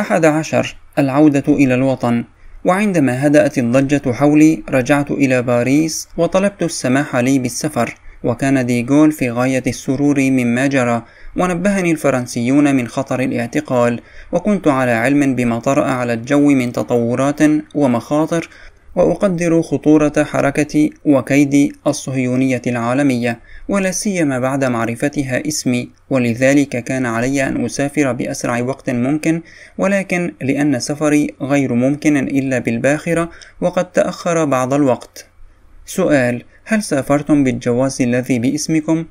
أحد عشر العودة إلى الوطن وعندما هدأت الضجة حولي رجعت إلى باريس وطلبت السماح لي بالسفر وكان ديغول في غاية السرور مما جرى ونبهني الفرنسيون من خطر الاعتقال وكنت على علم بما طرأ على الجو من تطورات ومخاطر وأقدر خطورة حركة وكيد الصهيونية العالمية ولا سيما بعد معرفتها اسمي ولذلك كان علي أن أسافر بأسرع وقت ممكن ولكن لأن سفري غير ممكن إلا بالباخرة وقد تأخر بعض الوقت سؤال هل سافرتم بالجواز الذي باسمكم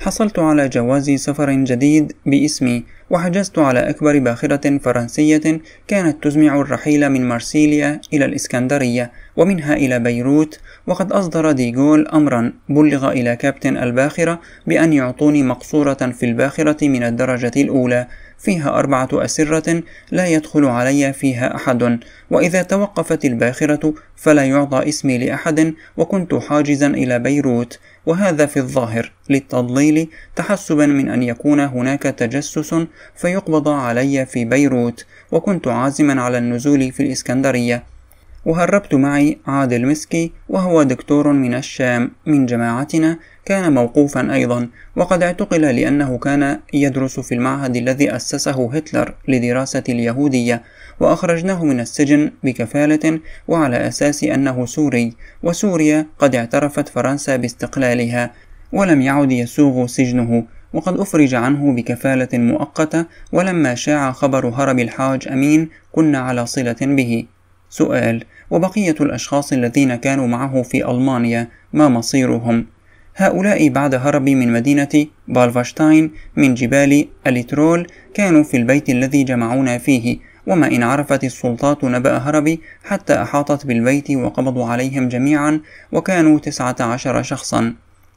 حصلت على جواز سفر جديد باسمي وحجزت على أكبر باخرة فرنسية كانت تزمع الرحيل من مارسيليا إلى الإسكندرية ومنها إلى بيروت وقد أصدر ديغول أمرا بلغ إلى كابتن الباخرة بأن يعطوني مقصورة في الباخرة من الدرجة الأولى فيها أربعة أسرة لا يدخل علي فيها أحد وإذا توقفت الباخرة فلا يعطى اسمي لأحد وكنت حاجزا إلى بيروت وهذا في الظاهر للتضليل تحسبا من أن يكون هناك تجسس فيقبض علي في بيروت وكنت عازما على النزول في الإسكندرية وهربت معي عادل مسكي وهو دكتور من الشام من جماعتنا كان موقوفا أيضا وقد اعتقل لأنه كان يدرس في المعهد الذي أسسه هتلر لدراسة اليهودية وأخرجناه من السجن بكفالة وعلى أساس أنه سوري وسوريا قد اعترفت فرنسا باستقلالها ولم يعد يسوغ سجنه وقد أفرج عنه بكفالة مؤقتة ولما شاع خبر هرب الحاج أمين كنا على صلة به سؤال وبقية الأشخاص الذين كانوا معه في ألمانيا ما مصيرهم؟ هؤلاء بعد هربي من مدينة بالفاشتاين من جبال أليترول كانوا في البيت الذي جمعونا فيه وما إن عرفت السلطات نبأ هربي حتى أحاطت بالبيت وقبضوا عليهم جميعا وكانوا تسعة عشر شخصا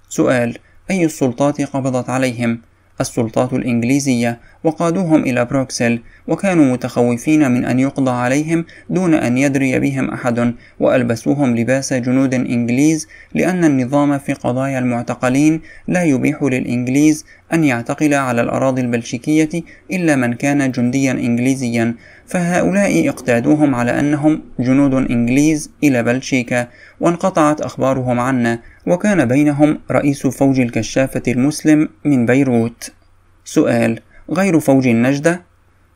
سؤال أي السلطات قبضت عليهم؟ السلطات الإنجليزية وقادوهم إلى بروكسل وكانوا متخوفين من أن يقضى عليهم دون أن يدري بهم أحد وألبسوهم لباس جنود إنجليز لأن النظام في قضايا المعتقلين لا يبيح للإنجليز أن يعتقل على الأراضي البلشيكية إلا من كان جنديا إنجليزيا فهؤلاء اقتادوهم على أنهم جنود إنجليز إلى بلشيكا وانقطعت أخبارهم عنا وكان بينهم رئيس فوج الكشافة المسلم من بيروت سؤال غير فوج النجدة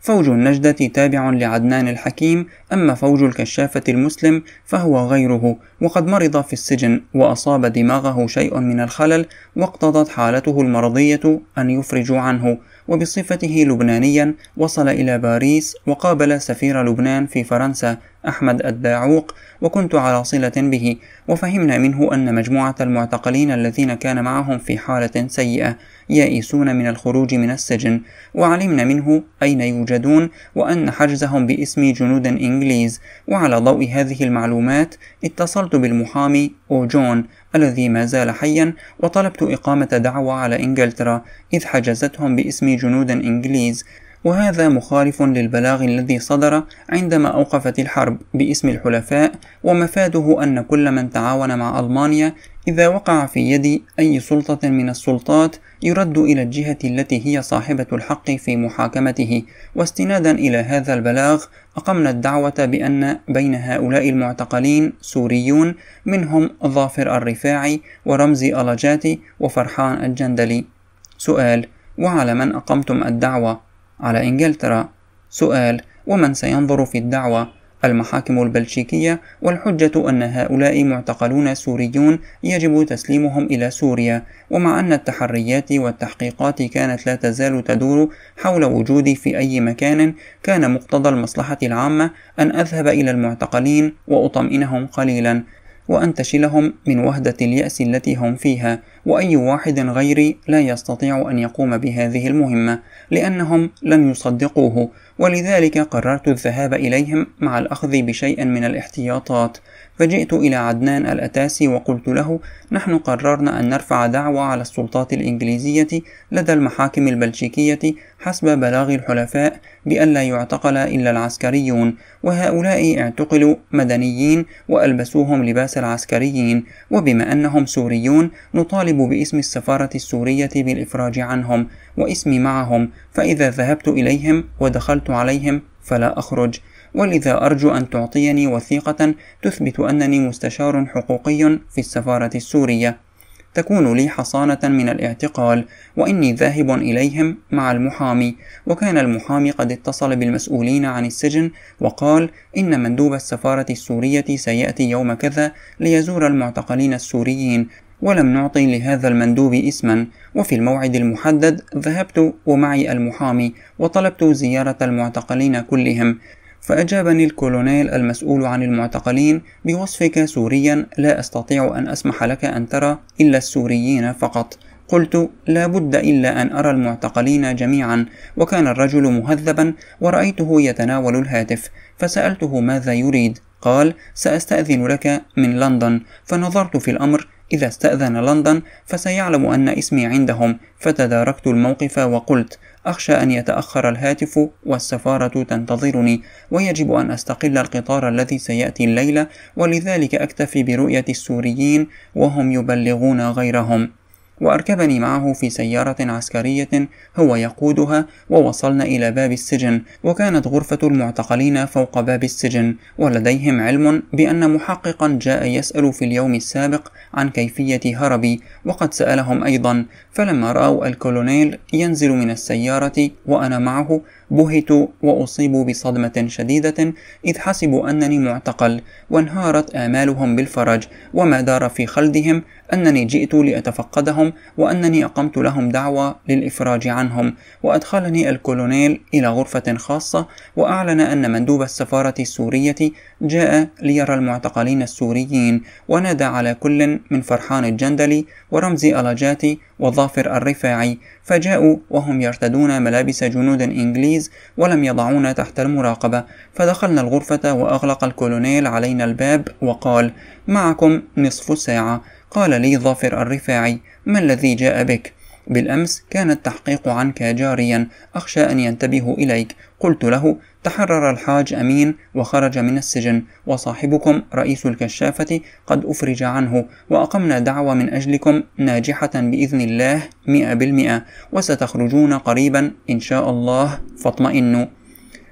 فوج النجدة تابع لعدنان الحكيم أما فوج الكشافة المسلم فهو غيره وقد مرض في السجن وأصاب دماغه شيء من الخلل واقتضت حالته المرضية أن يفرجوا عنه وبصفته لبنانيا وصل إلى باريس وقابل سفير لبنان في فرنسا أحمد الداعوق وكنت على صلة به وفهمنا منه أن مجموعة المعتقلين الذين كان معهم في حالة سيئة يائسون من الخروج من السجن وعلمنا منه أين يوجدون وأن حجزهم باسم جنود إنجليز وعلى ضوء هذه المعلومات اتصلت بالمحامي أوجون الذي ما زال حيا وطلبت إقامة دعوى على إنجلترا إذ حجزتهم باسم جنود إنجليز وهذا مخالف للبلاغ الذي صدر عندما أوقفت الحرب باسم الحلفاء ومفاده أن كل من تعاون مع ألمانيا إذا وقع في يد أي سلطة من السلطات يرد إلى الجهة التي هي صاحبة الحق في محاكمته واستنادا إلى هذا البلاغ أقمنا الدعوة بأن بين هؤلاء المعتقلين سوريون منهم ظافر الرفاعي ورمزي ألجاتي وفرحان الجندلي سؤال وعلى من أقمتم الدعوة؟ على إنجلترا سؤال ومن سينظر في الدعوة؟ المحاكم البلشيكية والحجة أن هؤلاء معتقلون سوريون يجب تسليمهم إلى سوريا ومع أن التحريات والتحقيقات كانت لا تزال تدور حول وجودي في أي مكان كان مقتضى المصلحة العامة أن أذهب إلى المعتقلين وأطمئنهم قليلا وأن تشلهم من وهدة اليأس التي هم فيها وأي واحد غيري لا يستطيع أن يقوم بهذه المهمة لأنهم لن يصدقوه ولذلك قررت الذهاب إليهم مع الأخذ بشيء من الاحتياطات فجئت إلى عدنان الأتاسي وقلت له نحن قررنا أن نرفع دعوى على السلطات الإنجليزية لدى المحاكم البلجيكية حسب بلاغ الحلفاء بأن لا يعتقل إلا العسكريون وهؤلاء اعتقلوا مدنيين وألبسوهم لباس العسكريين وبما أنهم سوريون نطالب باسم السفارة السورية بالإفراج عنهم واسمي معهم فإذا ذهبت إليهم ودخلت عليهم فلا أخرج ولذا أرجو أن تعطيني وثيقة تثبت أنني مستشار حقوقي في السفارة السورية تكون لي حصانة من الاعتقال وإني ذاهب إليهم مع المحامي وكان المحامي قد اتصل بالمسؤولين عن السجن وقال إن مندوب السفارة السورية سيأتي يوم كذا ليزور المعتقلين السوريين ولم نعطي لهذا المندوب اسما وفي الموعد المحدد ذهبت ومعي المحامي وطلبت زيارة المعتقلين كلهم فأجابني الكولونيل المسؤول عن المعتقلين بوصفك سوريا لا أستطيع أن أسمح لك أن ترى إلا السوريين فقط قلت لا بد إلا أن أرى المعتقلين جميعا وكان الرجل مهذبا ورأيته يتناول الهاتف فسألته ماذا يريد قال سأستأذن لك من لندن فنظرت في الأمر إذا استأذن لندن فسيعلم أن اسمي عندهم فتداركت الموقف وقلت أخشى أن يتأخر الهاتف والسفارة تنتظرني ويجب أن أستقل القطار الذي سيأتي الليلة ولذلك أكتفي برؤية السوريين وهم يبلغون غيرهم وأركبني معه في سيارة عسكرية هو يقودها ووصلنا إلى باب السجن وكانت غرفة المعتقلين فوق باب السجن ولديهم علم بأن محققا جاء يسأل في اليوم السابق عن كيفية هربي وقد سألهم أيضا فلما رأوا الكولونيل ينزل من السيارة وأنا معه بهت وأصيبوا بصدمة شديدة إذ حسبوا أنني معتقل وانهارت آمالهم بالفرج وما دار في خلدهم أنني جئت لأتفقدهم وأنني أقمت لهم دعوة للإفراج عنهم وأدخلني الكولونيل إلى غرفة خاصة وأعلن أن مندوب السفارة السورية جاء ليرى المعتقلين السوريين ونادى على كل من فرحان الجندلي ورمزي ألاجاتي وظافر الرفاعي فجاءوا وهم يرتدون ملابس جنود إنجليز التحفيز ولم يضعونا تحت المراقبة فدخلنا الغرفة وأغلق الكولونيل علينا الباب وقال معكم نصف ساعة قال لي ظافر الرفاعي ما الذي جاء بك؟ بالأمس كان التحقيق عنك جاريا أخشى أن ينتبهوا إليك قلت له تحرر الحاج أمين وخرج من السجن وصاحبكم رئيس الكشافة قد أفرج عنه وأقمنا دعوة من أجلكم ناجحة بإذن الله مئة بالمئة وستخرجون قريبا إن شاء الله فاطمئنوا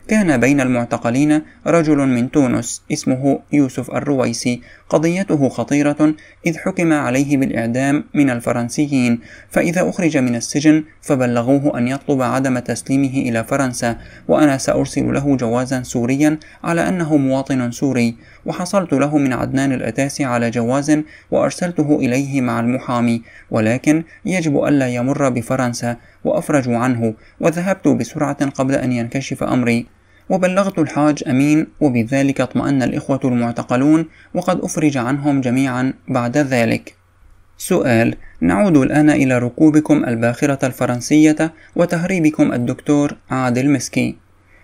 كان بين المعتقلين رجل من تونس اسمه يوسف الرويسي قضيته خطيرة إذ حكم عليه بالإعدام من الفرنسيين فإذا أخرج من السجن فبلغوه أن يطلب عدم تسليمه إلى فرنسا وأنا سأرسل له جوازا سوريا على أنه مواطن سوري وحصلت له من عدنان الأتاسي على جواز وأرسلته إليه مع المحامي ولكن يجب ألا يمر بفرنسا وأفرجوا عنه وذهبت بسرعة قبل أن ينكشف أمري وبلغت الحاج أمين وبذلك اطمأن الإخوة المعتقلون وقد أفرج عنهم جميعا بعد ذلك سؤال نعود الآن إلى ركوبكم الباخرة الفرنسية وتهريبكم الدكتور عادل مسكي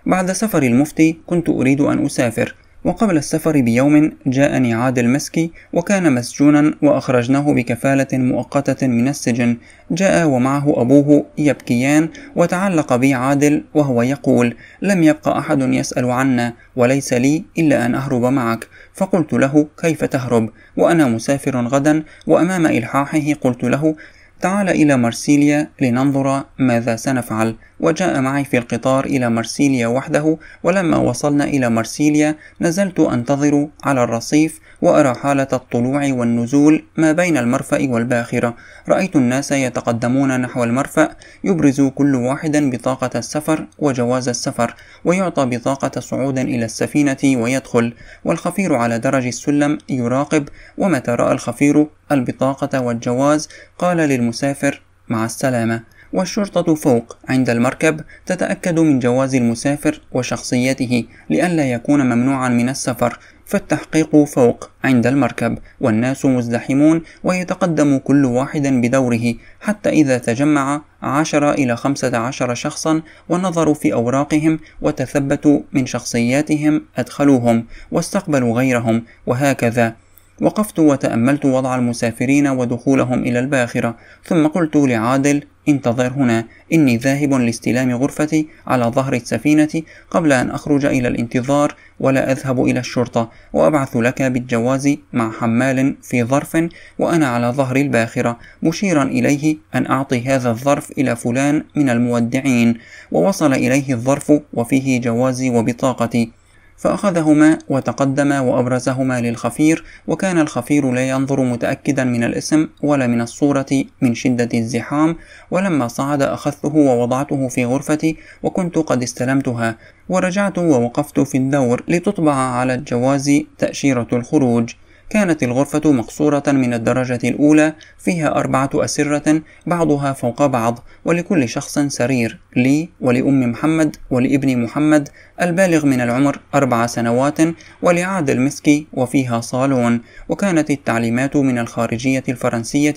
بعد سفر المفتي كنت أريد أن أسافر وقبل السفر بيوم جاءني عادل مسكي وكان مسجونا وأخرجناه بكفالة مؤقتة من السجن جاء ومعه أبوه يبكيان وتعلق بي عادل وهو يقول لم يبقى أحد يسأل عنا وليس لي إلا أن أهرب معك فقلت له كيف تهرب وأنا مسافر غدا وأمام إلحاحه قلت له تعال إلى مرسيليا لننظر ماذا سنفعل وجاء معي في القطار إلى مرسيليا وحده ولما وصلنا إلى مرسيليا نزلت أنتظر على الرصيف وأرى حالة الطلوع والنزول ما بين المرفأ والباخرة رأيت الناس يتقدمون نحو المرفأ يبرز كل واحد بطاقة السفر وجواز السفر ويعطى بطاقة صعود إلى السفينة ويدخل والخفير على درج السلم يراقب ومتى رأى الخفير البطاقة والجواز قال للم المسافر مع السلامة والشرطة فوق عند المركب تتأكد من جواز المسافر وشخصيته لئلا يكون ممنوعا من السفر فالتحقيق فوق عند المركب والناس مزدحمون ويتقدم كل واحد بدوره حتى إذا تجمع عشر إلى خمسة عشر شخصا ونظروا في أوراقهم وتثبتوا من شخصياتهم أدخلوهم واستقبلوا غيرهم وهكذا وقفت وتأملت وضع المسافرين ودخولهم إلى الباخرة ثم قلت لعادل انتظر هنا إني ذاهب لاستلام غرفتي على ظهر السفينة قبل أن أخرج إلى الانتظار ولا أذهب إلى الشرطة وأبعث لك بالجواز مع حمال في ظرف وأنا على ظهر الباخرة مشيرا إليه أن أعطي هذا الظرف إلى فلان من المودعين ووصل إليه الظرف وفيه جوازي وبطاقتي فأخذهما وتقدم وأبرزهما للخفير وكان الخفير لا ينظر متأكدا من الاسم ولا من الصورة من شدة الزحام ولما صعد أخذته ووضعته في غرفتي وكنت قد استلمتها ورجعت ووقفت في الدور لتطبع على الجواز تأشيرة الخروج كانت الغرفة مقصورة من الدرجة الأولى فيها أربعة أسرة بعضها فوق بعض ولكل شخص سرير لي ولأم محمد ولابن محمد البالغ من العمر أربع سنوات ولعاد المسكي وفيها صالون وكانت التعليمات من الخارجية الفرنسية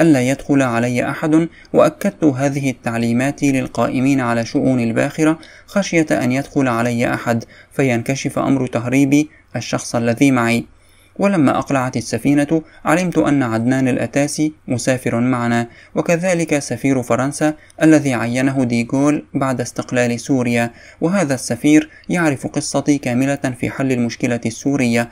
ألا يدخل علي أحد وأكدت هذه التعليمات للقائمين على شؤون الباخرة خشية أن يدخل علي أحد فينكشف أمر تهريبي الشخص الذي معي ولما أقلعت السفينة علمت أن عدنان الأتاسي مسافر معنا وكذلك سفير فرنسا الذي عينه ديغول بعد استقلال سوريا وهذا السفير يعرف قصتي كاملة في حل المشكلة السورية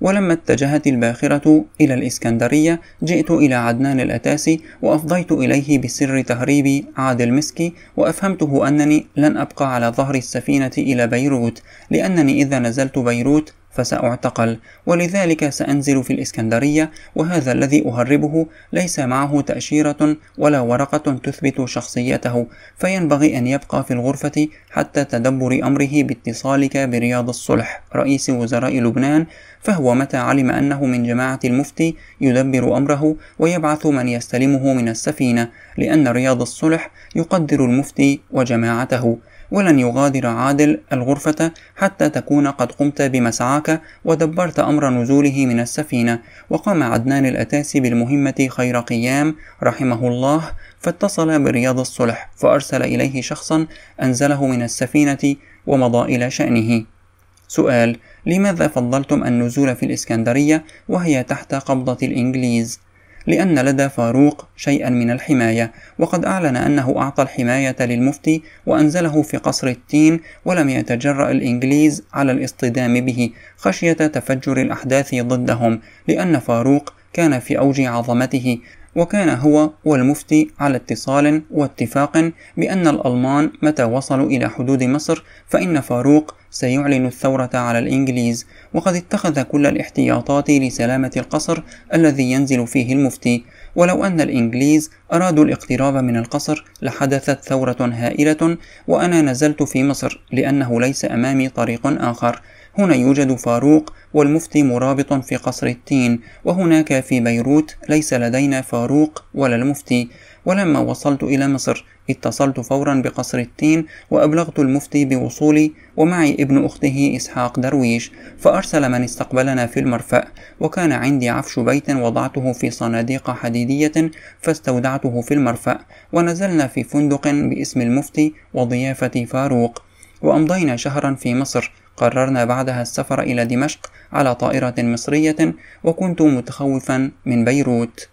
ولما اتجهت الباخرة إلى الإسكندرية جئت إلى عدنان الأتاسي وأفضيت إليه بسر تهريب عادل مسكي وأفهمته أنني لن أبقى على ظهر السفينة إلى بيروت لأنني إذا نزلت بيروت فسأعتقل ولذلك سأنزل في الإسكندرية وهذا الذي أهربه ليس معه تأشيرة ولا ورقة تثبت شخصيته فينبغي أن يبقى في الغرفة حتى تدبر أمره باتصالك برياض الصلح رئيس وزراء لبنان فهو متى علم أنه من جماعة المفتي يدبر أمره ويبعث من يستلمه من السفينة لأن رياض الصلح يقدر المفتي وجماعته ولن يغادر عادل الغرفة حتى تكون قد قمت بمسعاك ودبرت أمر نزوله من السفينة وقام عدنان الأتاسي بالمهمة خير قيام رحمه الله فاتصل برياض الصلح فأرسل إليه شخصا أنزله من السفينة ومضى إلى شأنه سؤال لماذا فضلتم النزول في الإسكندرية وهي تحت قبضة الإنجليز؟ لأن لدى فاروق شيئا من الحماية وقد أعلن أنه أعطى الحماية للمفتي وأنزله في قصر التين ولم يتجرأ الإنجليز على الاصطدام به خشية تفجر الأحداث ضدهم لأن فاروق كان في أوج عظمته وكان هو والمفتي على اتصال واتفاق بأن الألمان متى وصلوا إلى حدود مصر فإن فاروق سيعلن الثورة على الإنجليز وقد اتخذ كل الاحتياطات لسلامة القصر الذي ينزل فيه المفتي ولو أن الإنجليز أرادوا الاقتراب من القصر لحدثت ثورة هائلة وأنا نزلت في مصر لأنه ليس أمامي طريق آخر هنا يوجد فاروق والمفتي مرابط في قصر التين وهناك في بيروت ليس لدينا فاروق ولا المفتي ولما وصلت إلى مصر اتصلت فورا بقصر التين وأبلغت المفتي بوصولي ومعي ابن أخته إسحاق درويش فأرسل من استقبلنا في المرفأ وكان عندي عفش بيت وضعته في صناديق حديدية فاستودعته في المرفأ ونزلنا في فندق باسم المفتي وضيافة فاروق وأمضينا شهرا في مصر قررنا بعدها السفر إلى دمشق على طائرة مصرية وكنت متخوفا من بيروت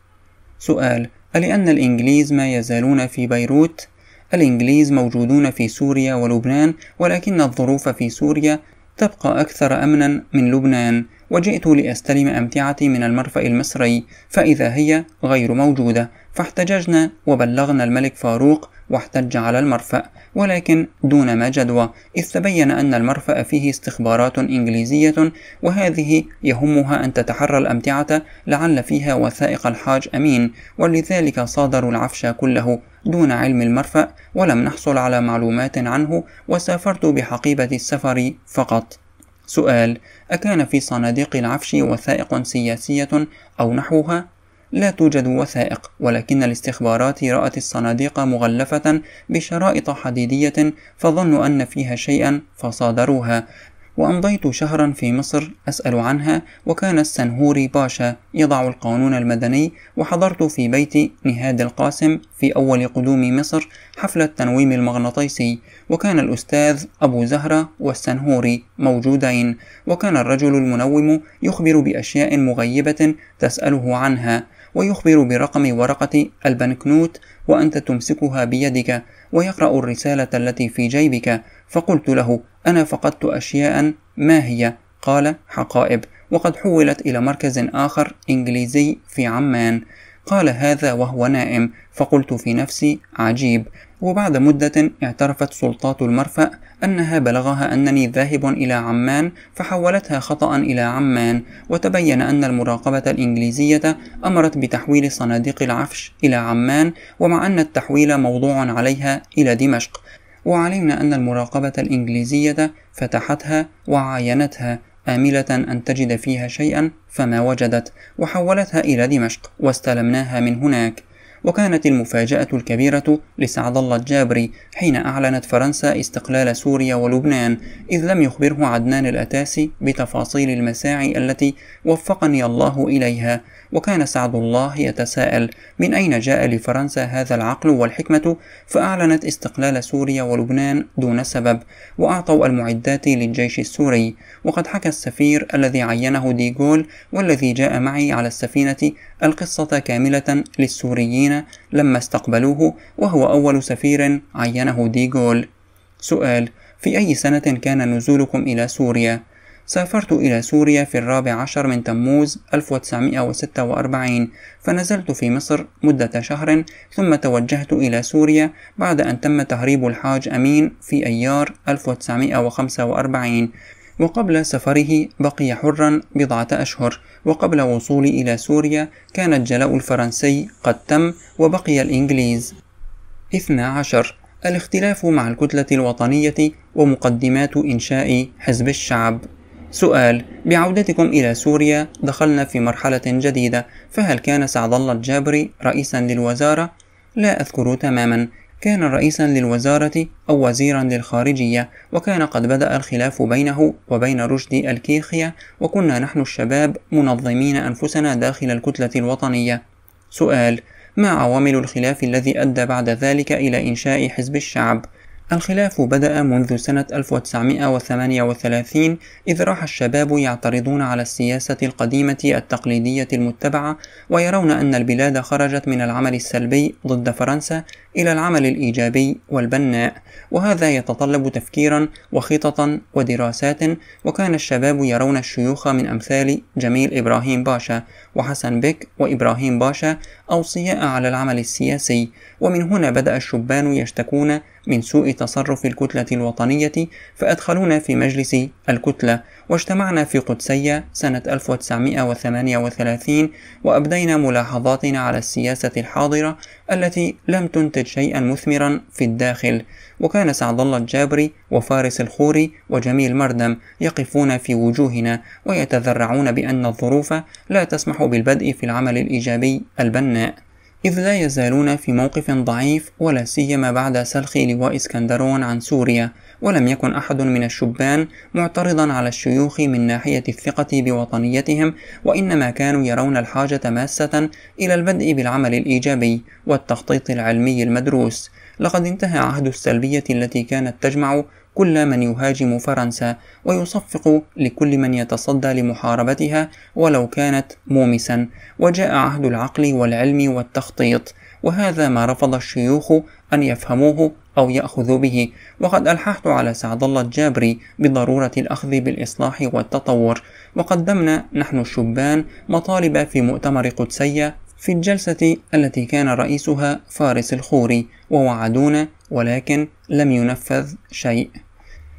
سؤال ألأن الإنجليز ما يزالون في بيروت؟ الإنجليز موجودون في سوريا ولبنان ولكن الظروف في سوريا تبقى أكثر أمنا من لبنان وجئت لأستلم أمتعتي من المرفأ المصري فإذا هي غير موجودة فاحتججنا وبلغنا الملك فاروق واحتج على المرفأ ولكن دون ما جدوى إذ تبين أن المرفأ فيه استخبارات إنجليزية وهذه يهمها أن تتحرى الأمتعة لعل فيها وثائق الحاج أمين ولذلك صادروا العفش كله دون علم المرفأ ولم نحصل على معلومات عنه وسافرت بحقيبة السفر فقط سؤال أكان في صناديق العفش وثائق سياسية أو نحوها لا توجد وثائق ولكن الاستخبارات رأت الصناديق مغلفة بشرائط حديدية فظنوا أن فيها شيئا فصادروها وأمضيت شهرا في مصر أسأل عنها وكان السنهوري باشا يضع القانون المدني وحضرت في بيت نهاد القاسم في أول قدوم مصر حفلة تنويم المغناطيسي وكان الأستاذ أبو زهرة والسنهوري موجودين وكان الرجل المنوم يخبر بأشياء مغيبة تسأله عنها ويخبر برقم ورقة البنكنوت وأنت تمسكها بيدك ويقرأ الرسالة التي في جيبك فقلت له أنا فقدت أشياء ما هي؟ قال حقائب وقد حولت إلى مركز آخر إنجليزي في عمان قال هذا وهو نائم فقلت في نفسي عجيب وبعد مدة اعترفت سلطات المرفأ أنها بلغها أنني ذاهب إلى عمان فحولتها خطأ إلى عمان وتبين أن المراقبة الإنجليزية أمرت بتحويل صناديق العفش إلى عمان ومع أن التحويل موضوع عليها إلى دمشق وعلمنا أن المراقبة الإنجليزية فتحتها وعاينتها آملة أن تجد فيها شيئا فما وجدت وحولتها إلى دمشق واستلمناها من هناك وكانت المفاجأة الكبيرة لسعد الله الجابري حين أعلنت فرنسا استقلال سوريا ولبنان إذ لم يخبره عدنان الأتاسي بتفاصيل المساعي التي وفقني الله إليها وكان سعد الله يتساءل من أين جاء لفرنسا هذا العقل والحكمة فأعلنت استقلال سوريا ولبنان دون سبب وأعطوا المعدات للجيش السوري وقد حكى السفير الذي عينه ديغول والذي جاء معي على السفينة القصة كاملة للسوريين لما استقبلوه وهو أول سفير عينه ديغول سؤال في أي سنة كان نزولكم إلى سوريا؟ سافرت إلى سوريا في الرابع عشر من تموز 1946 فنزلت في مصر مدة شهر ثم توجهت إلى سوريا بعد أن تم تهريب الحاج أمين في أيار 1945 وقبل سفره بقي حرا بضعة أشهر وقبل وصولي إلى سوريا كان الجلاء الفرنسي قد تم وبقي الإنجليز 12 الاختلاف مع الكتلة الوطنية ومقدمات إنشاء حزب الشعب سؤال بعودتكم إلى سوريا دخلنا في مرحلة جديدة فهل كان سعد الله الجابري رئيسا للوزارة؟ لا أذكر تماما كان رئيسا للوزارة أو وزيرا للخارجية وكان قد بدأ الخلاف بينه وبين رشد الكيخية وكنا نحن الشباب منظمين أنفسنا داخل الكتلة الوطنية سؤال ما عوامل الخلاف الذي أدى بعد ذلك إلى إنشاء حزب الشعب؟ الخلاف بدأ منذ سنة 1938 إذ راح الشباب يعترضون على السياسة القديمة التقليدية المتبعة ويرون أن البلاد خرجت من العمل السلبي ضد فرنسا إلى العمل الإيجابي والبناء، وهذا يتطلب تفكيرا وخططا ودراسات، وكان الشباب يرون الشيوخ من أمثال جميل إبراهيم باشا وحسن بك وإبراهيم باشا أوصياء على العمل السياسي، ومن هنا بدأ الشبان يشتكون من سوء تصرف الكتلة الوطنية فأدخلونا في مجلس الكتلة واجتمعنا في قدسية سنة 1938 وأبدينا ملاحظاتنا على السياسة الحاضرة التي لم تنتج يوجد شيئا مثمرا في الداخل وكان سعد الله الجابري وفارس الخوري وجميل مردم يقفون في وجوهنا ويتذرعون بأن الظروف لا تسمح بالبدء في العمل الإيجابي البناء إذ لا يزالون في موقف ضعيف ولا سيما بعد سلخ لواء اسكندرون عن سوريا ولم يكن أحد من الشبان معترضا على الشيوخ من ناحية الثقة بوطنيتهم وإنما كانوا يرون الحاجة ماسة إلى البدء بالعمل الإيجابي والتخطيط العلمي المدروس لقد انتهى عهد السلبية التي كانت تجمع كل من يهاجم فرنسا ويصفق لكل من يتصدى لمحاربتها ولو كانت مومسا وجاء عهد العقل والعلم والتخطيط وهذا ما رفض الشيوخ أن يفهموه أو يأخذ به وقد ألححت على سعد الله الجابري بضرورة الأخذ بالإصلاح والتطور وقدمنا نحن الشبان مطالب في مؤتمر قدسية في الجلسة التي كان رئيسها فارس الخوري ووعدونا ولكن لم ينفذ شيء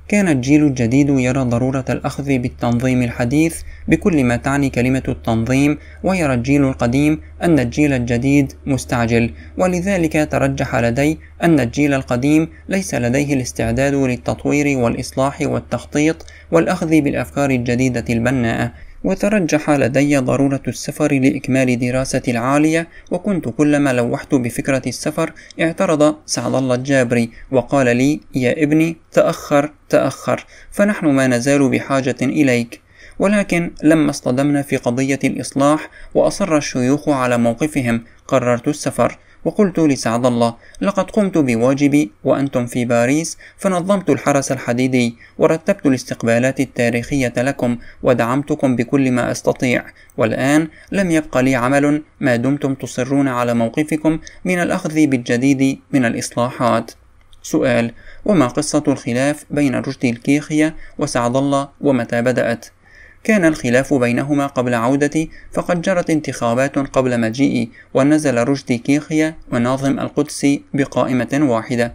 كان الجيل الجديد يرى ضرورة الأخذ بالتنظيم الحديث بكل ما تعني كلمة التنظيم ويرى الجيل القديم أن الجيل الجديد مستعجل ولذلك ترجح لدي أن الجيل القديم ليس لديه الاستعداد للتطوير والإصلاح والتخطيط والأخذ بالأفكار الجديدة البناءة وترجح لدي ضرورة السفر لإكمال دراستي العالية وكنت كلما لوحت بفكرة السفر اعترض سعد الله الجابري وقال لي يا ابني تأخر تأخر فنحن ما نزال بحاجة إليك ولكن لما اصطدمنا في قضية الإصلاح وأصر الشيوخ على موقفهم قررت السفر وقلت لسعد الله لقد قمت بواجبي وأنتم في باريس فنظمت الحرس الحديدي ورتبت الاستقبالات التاريخية لكم ودعمتكم بكل ما أستطيع والآن لم يبق لي عمل ما دمتم تصرون على موقفكم من الأخذ بالجديد من الإصلاحات سؤال وما قصة الخلاف بين رشدي الكيخية وسعد الله ومتى بدأت؟ كان الخلاف بينهما قبل عودتي فقد جرت انتخابات قبل مجيئي ونزل رشدي كيخيا وناظم القدسي بقائمة واحدة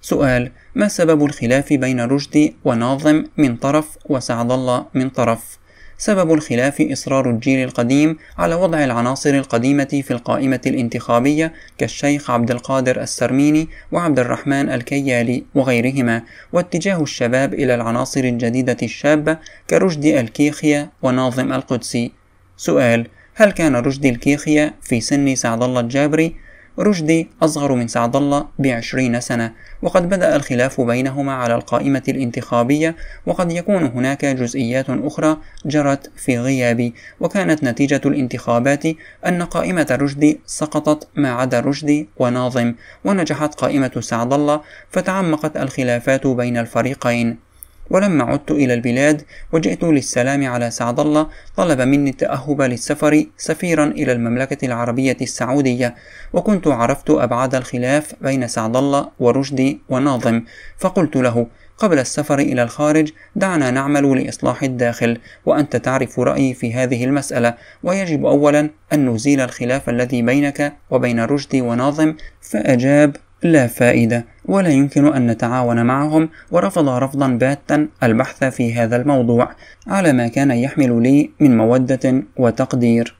سؤال ما سبب الخلاف بين رشدي وناظم من طرف وسعد الله من طرف؟ سبب الخلاف إصرار الجيل القديم على وضع العناصر القديمة في القائمة الانتخابية كالشيخ عبد القادر السرميني وعبد الرحمن الكيالي وغيرهما واتجاه الشباب إلى العناصر الجديدة الشابة كرشد الكيخية وناظم القدسي سؤال هل كان رشدي الكيخية في سن سعد الله الجابري؟ رشدي أصغر من سعد الله بعشرين سنة وقد بدأ الخلاف بينهما على القائمة الانتخابية وقد يكون هناك جزئيات أخرى جرت في غيابي وكانت نتيجة الانتخابات أن قائمة رشدي سقطت ما عدا رشدي وناظم ونجحت قائمة سعد الله فتعمقت الخلافات بين الفريقين ولما عدت إلى البلاد وجئت للسلام على سعد الله طلب مني التأهب للسفر سفيرا إلى المملكة العربية السعودية وكنت عرفت أبعاد الخلاف بين سعد الله ورشدي وناظم فقلت له قبل السفر إلى الخارج دعنا نعمل لإصلاح الداخل وأنت تعرف رأيي في هذه المسألة ويجب أولا أن نزيل الخلاف الذي بينك وبين رشدي وناظم فأجاب لا فائدة ولا يمكن أن نتعاون معهم ورفض رفضا باتا البحث في هذا الموضوع على ما كان يحمل لي من مودة وتقدير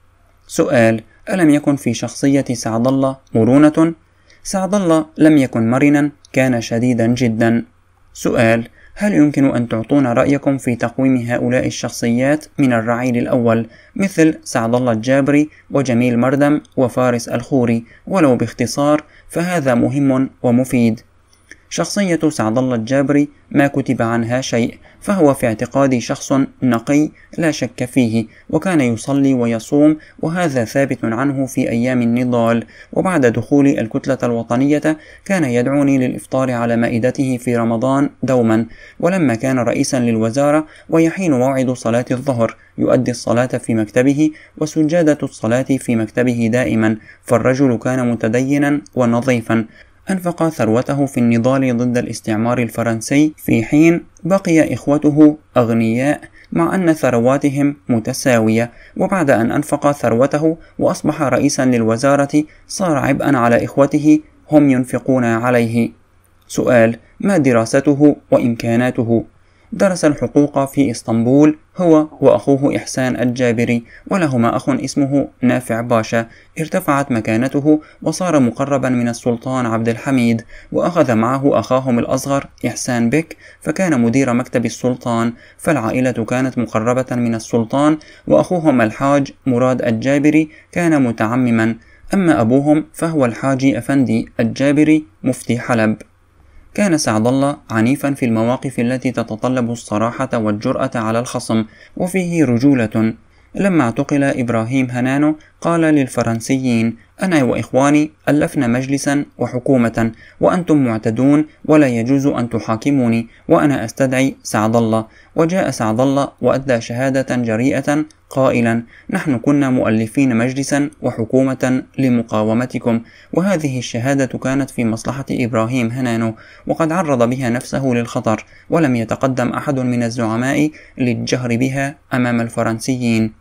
سؤال ألم يكن في شخصية سعد الله مرونة؟ سعد الله لم يكن مرنا كان شديدا جدا سؤال هل يمكن أن تعطونا رأيكم في تقويم هؤلاء الشخصيات من الرعيل الأول مثل سعد الله الجابري وجميل مردم وفارس الخوري ولو باختصار فهذا مهم ومفيد شخصية سعد الله الجابري ما كتب عنها شيء فهو في اعتقادي شخص نقي لا شك فيه وكان يصلي ويصوم وهذا ثابت عنه في أيام النضال وبعد دخول الكتلة الوطنية كان يدعوني للإفطار على مائدته في رمضان دوما ولما كان رئيسا للوزارة ويحين موعد صلاة الظهر يؤدي الصلاة في مكتبه وسجادة الصلاة في مكتبه دائما فالرجل كان متدينا ونظيفا أنفق ثروته في النضال ضد الاستعمار الفرنسي في حين بقي إخوته أغنياء مع أن ثرواتهم متساوية وبعد أن أنفق ثروته وأصبح رئيسا للوزارة صار عبئا على إخوته هم ينفقون عليه سؤال ما دراسته وإمكاناته؟ درس الحقوق في إسطنبول هو وأخوه إحسان الجابري ولهما أخ اسمه نافع باشا ارتفعت مكانته وصار مقربا من السلطان عبد الحميد وأخذ معه أخاهم الأصغر إحسان بك فكان مدير مكتب السلطان فالعائلة كانت مقربة من السلطان وأخوهم الحاج مراد الجابري كان متعمما أما أبوهم فهو الحاجي أفندي الجابري مفتي حلب كان سعد الله عنيفا في المواقف التي تتطلب الصراحة والجرأة على الخصم وفيه رجولة لما اعتقل إبراهيم هنانو قال للفرنسيين أنا وإخواني ألفنا مجلسا وحكومة وأنتم معتدون ولا يجوز أن تحاكموني وأنا أستدعي سعد الله وجاء سعد الله وأدى شهادة جريئة قائلا نحن كنا مؤلفين مجلسا وحكومة لمقاومتكم وهذه الشهادة كانت في مصلحة إبراهيم هنانو وقد عرض بها نفسه للخطر ولم يتقدم أحد من الزعماء للجهر بها أمام الفرنسيين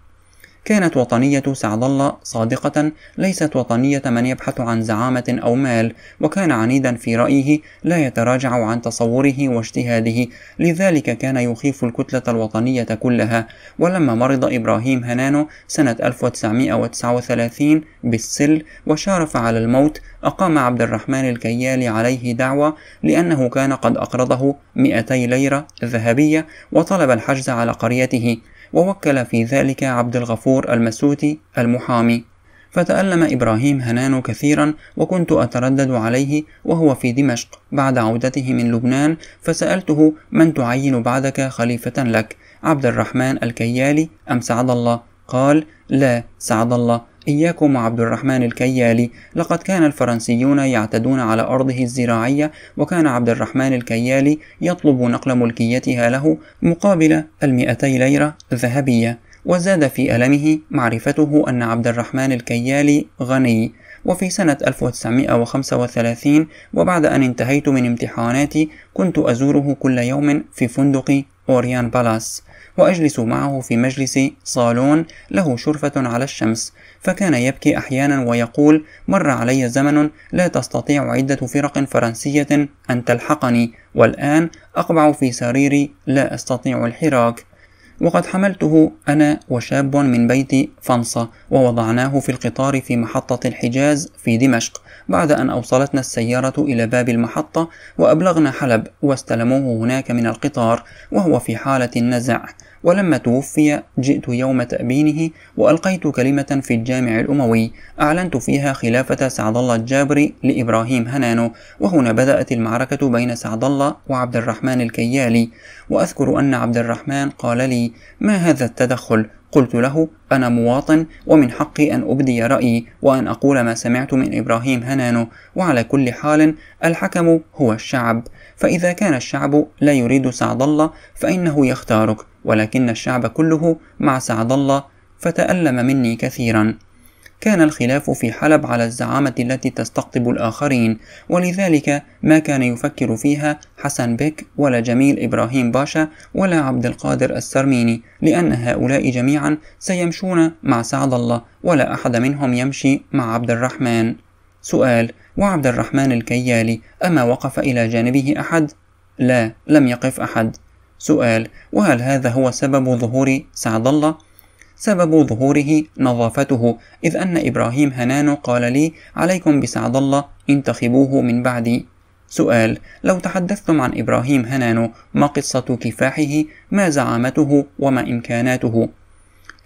كانت وطنية سعد الله صادقة ليست وطنية من يبحث عن زعامة أو مال وكان عنيدا في رأيه لا يتراجع عن تصوره واجتهاده لذلك كان يخيف الكتلة الوطنية كلها ولما مرض إبراهيم هنانو سنة 1939 بالسل وشارف على الموت أقام عبد الرحمن الكيالي عليه دعوة لأنه كان قد أقرضه 200 ليرة ذهبية وطلب الحجز على قريته ووكل في ذلك عبد الغفور المسوتي المحامي فتألم إبراهيم هنان كثيرا وكنت أتردد عليه وهو في دمشق بعد عودته من لبنان فسألته من تعين بعدك خليفة لك عبد الرحمن الكيالي أم سعد الله قال لا سعد الله إياكم عبد الرحمن الكيالي لقد كان الفرنسيون يعتدون على أرضه الزراعية وكان عبد الرحمن الكيالي يطلب نقل ملكيتها له مقابل المئتي ليرة ذهبية وزاد في ألمه معرفته أن عبد الرحمن الكيالي غني وفي سنة 1935 وبعد أن انتهيت من امتحاناتي كنت أزوره كل يوم في فندق أوريان بالاس وأجلس معه في مجلس صالون له شرفة على الشمس فكان يبكي أحيانا ويقول مر علي زمن لا تستطيع عدة فرق فرنسية أن تلحقني والآن أقبع في سريري لا أستطيع الحراك وقد حملته أنا وشاب من بيت فنصة ووضعناه في القطار في محطة الحجاز في دمشق بعد أن أوصلتنا السيارة إلى باب المحطة وأبلغنا حلب واستلموه هناك من القطار وهو في حالة النزع ولما توفي جئت يوم تأبينه وألقيت كلمة في الجامع الأموي أعلنت فيها خلافة سعد الله الجابري لإبراهيم هنانو وهنا بدأت المعركة بين سعد الله وعبد الرحمن الكيالي وأذكر أن عبد الرحمن قال لي ما هذا التدخل قلت له أنا مواطن ومن حقي أن أبدي رأيي وأن أقول ما سمعت من إبراهيم هنانو وعلى كل حال الحكم هو الشعب فإذا كان الشعب لا يريد سعد الله فإنه يختارك ولكن الشعب كله مع سعد الله فتألم مني كثيرا كان الخلاف في حلب على الزعامة التي تستقطب الآخرين ولذلك ما كان يفكر فيها حسن بك ولا جميل إبراهيم باشا ولا عبد القادر السرميني لأن هؤلاء جميعا سيمشون مع سعد الله ولا أحد منهم يمشي مع عبد الرحمن سؤال وعبد الرحمن الكيالي أما وقف إلى جانبه أحد؟ لا لم يقف أحد سؤال وهل هذا هو سبب ظهور سعد الله؟ سبب ظهوره نظافته إذ أن إبراهيم هنان قال لي عليكم بسعد الله انتخبوه من بعدي سؤال لو تحدثتم عن إبراهيم هنانو ما قصة كفاحه ما زعامته وما إمكاناته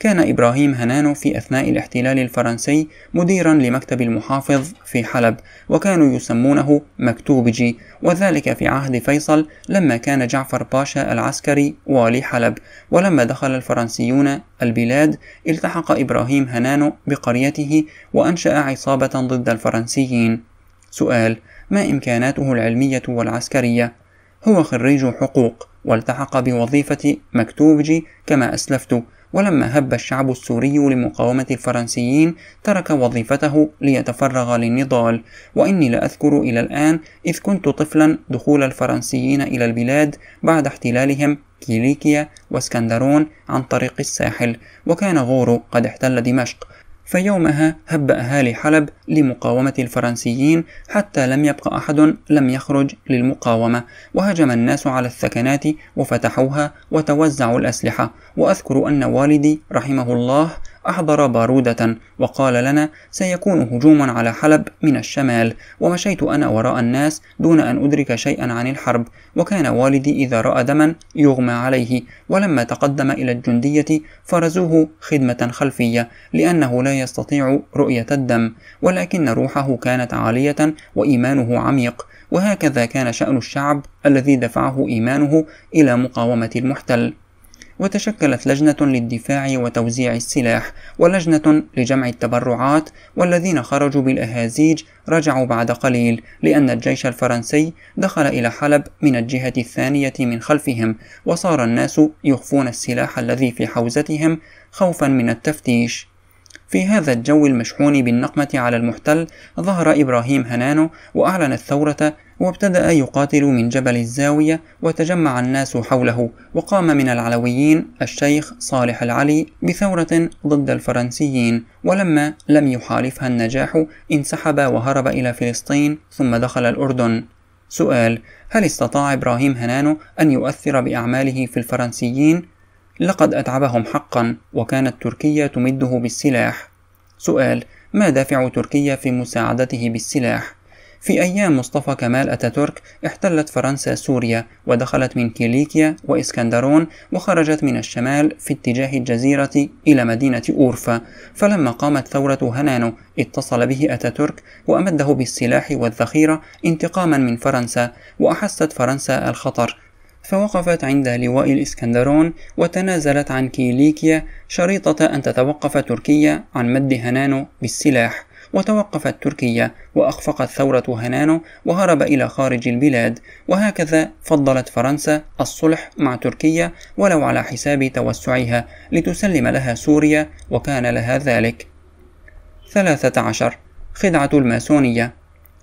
كان إبراهيم هنانو في أثناء الاحتلال الفرنسي مديرا لمكتب المحافظ في حلب وكانوا يسمونه مكتوبجي وذلك في عهد فيصل لما كان جعفر باشا العسكري والي حلب ولما دخل الفرنسيون البلاد التحق إبراهيم هنانو بقريته وأنشأ عصابة ضد الفرنسيين سؤال ما إمكاناته العلمية والعسكرية؟ هو خريج حقوق والتحق بوظيفة مكتوبجي كما أسلفت ولما هب الشعب السوري لمقاومة الفرنسيين ترك وظيفته ليتفرغ للنضال وإني لا أذكر إلى الآن إذ كنت طفلا دخول الفرنسيين إلى البلاد بعد احتلالهم كيليكيا واسكندرون عن طريق الساحل وكان غورو قد احتل دمشق فيومها هب أهالي حلب لمقاومة الفرنسيين حتى لم يبق أحد لم يخرج للمقاومة وهجم الناس على الثكنات وفتحوها وتوزعوا الأسلحة وأذكر أن والدي رحمه الله أحضر بارودة وقال لنا سيكون هجوم على حلب من الشمال ومشيت أنا وراء الناس دون أن أدرك شيئا عن الحرب وكان والدي إذا رأى دما يغمى عليه ولما تقدم إلى الجندية فرزوه خدمة خلفية لأنه لا يستطيع رؤية الدم ولكن روحه كانت عالية وإيمانه عميق وهكذا كان شأن الشعب الذي دفعه إيمانه إلى مقاومة المحتل وتشكلت لجنة للدفاع وتوزيع السلاح ولجنة لجمع التبرعات والذين خرجوا بالأهازيج رجعوا بعد قليل لأن الجيش الفرنسي دخل إلى حلب من الجهة الثانية من خلفهم وصار الناس يخفون السلاح الذي في حوزتهم خوفا من التفتيش في هذا الجو المشحون بالنقمة على المحتل ظهر إبراهيم هنانو وأعلن الثورة وابتدأ يقاتل من جبل الزاوية وتجمع الناس حوله وقام من العلويين الشيخ صالح العلي بثورة ضد الفرنسيين ولما لم يحالفها النجاح انسحب وهرب إلى فلسطين ثم دخل الأردن سؤال هل استطاع إبراهيم هنانو أن يؤثر بأعماله في الفرنسيين لقد أتعبهم حقا وكانت تركيا تمده بالسلاح سؤال ما دافع تركيا في مساعدته بالسلاح؟ في أيام مصطفى كمال أتاتورك احتلت فرنسا سوريا ودخلت من كيليكيا وإسكندرون وخرجت من الشمال في اتجاه الجزيرة إلى مدينة أورفا فلما قامت ثورة هنانو اتصل به أتاتورك وأمده بالسلاح والذخيرة انتقاما من فرنسا وأحست فرنسا الخطر فوقفت عند لواء الإسكندرون وتنازلت عن كيليكيا شريطة أن تتوقف تركيا عن مد هنانو بالسلاح وتوقفت تركيا وأخفقت ثورة هنانو وهرب إلى خارج البلاد وهكذا فضلت فرنسا الصلح مع تركيا ولو على حساب توسعها لتسلم لها سوريا وكان لها ذلك 13 خدعة الماسونية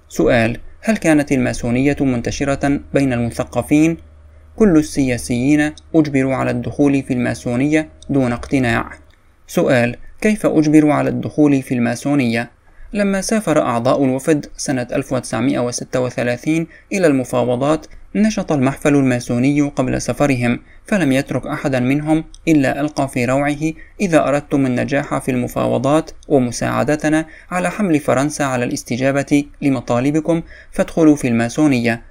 سؤال هل كانت الماسونية منتشرة بين المثقفين كل السياسيين أجبروا على الدخول في الماسونية دون اقتناع. سؤال: كيف أجبروا على الدخول في الماسونية؟ لما سافر أعضاء الوفد سنة 1936 إلى المفاوضات، نشط المحفل الماسوني قبل سفرهم، فلم يترك أحدا منهم إلا ألقى في روعه إذا أردتم النجاح في المفاوضات ومساعدتنا على حمل فرنسا على الاستجابة لمطالبكم فادخلوا في الماسونية.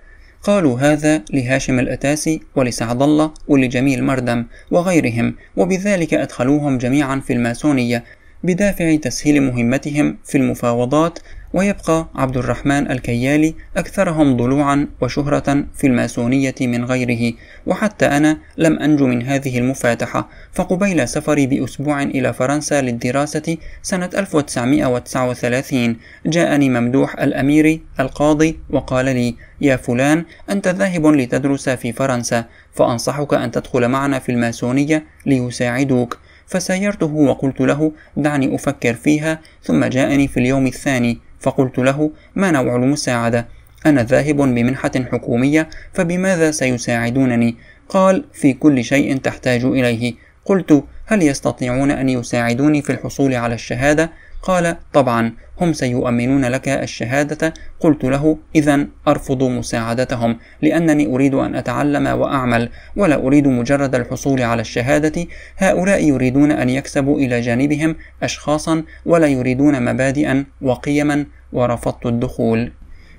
قالوا هذا لهاشم الأتاسي ولسعد الله ولجميل مردم وغيرهم وبذلك أدخلوهم جميعا في الماسونية بدافع تسهيل مهمتهم في المفاوضات ويبقى عبد الرحمن الكيالي أكثرهم ضلوعا وشهرة في الماسونية من غيره وحتى أنا لم أنجو من هذه المفاتحة فقبيل سفري بأسبوع إلى فرنسا للدراسة سنة 1939 جاءني ممدوح الأميري القاضي وقال لي يا فلان أنت ذاهب لتدرس في فرنسا فأنصحك أن تدخل معنا في الماسونية ليساعدوك فسايرته وقلت له دعني أفكر فيها ثم جاءني في اليوم الثاني فقلت له ما نوع المساعدة أنا ذاهب بمنحة حكومية فبماذا سيساعدونني قال في كل شيء تحتاج إليه قلت هل يستطيعون أن يساعدوني في الحصول على الشهادة قال طبعا هم سيؤمنون لك الشهادة قلت له إذا أرفض مساعدتهم لأنني أريد أن أتعلم وأعمل ولا أريد مجرد الحصول على الشهادة هؤلاء يريدون أن يكسبوا إلى جانبهم أشخاصا ولا يريدون مبادئا وقيما ورفضت الدخول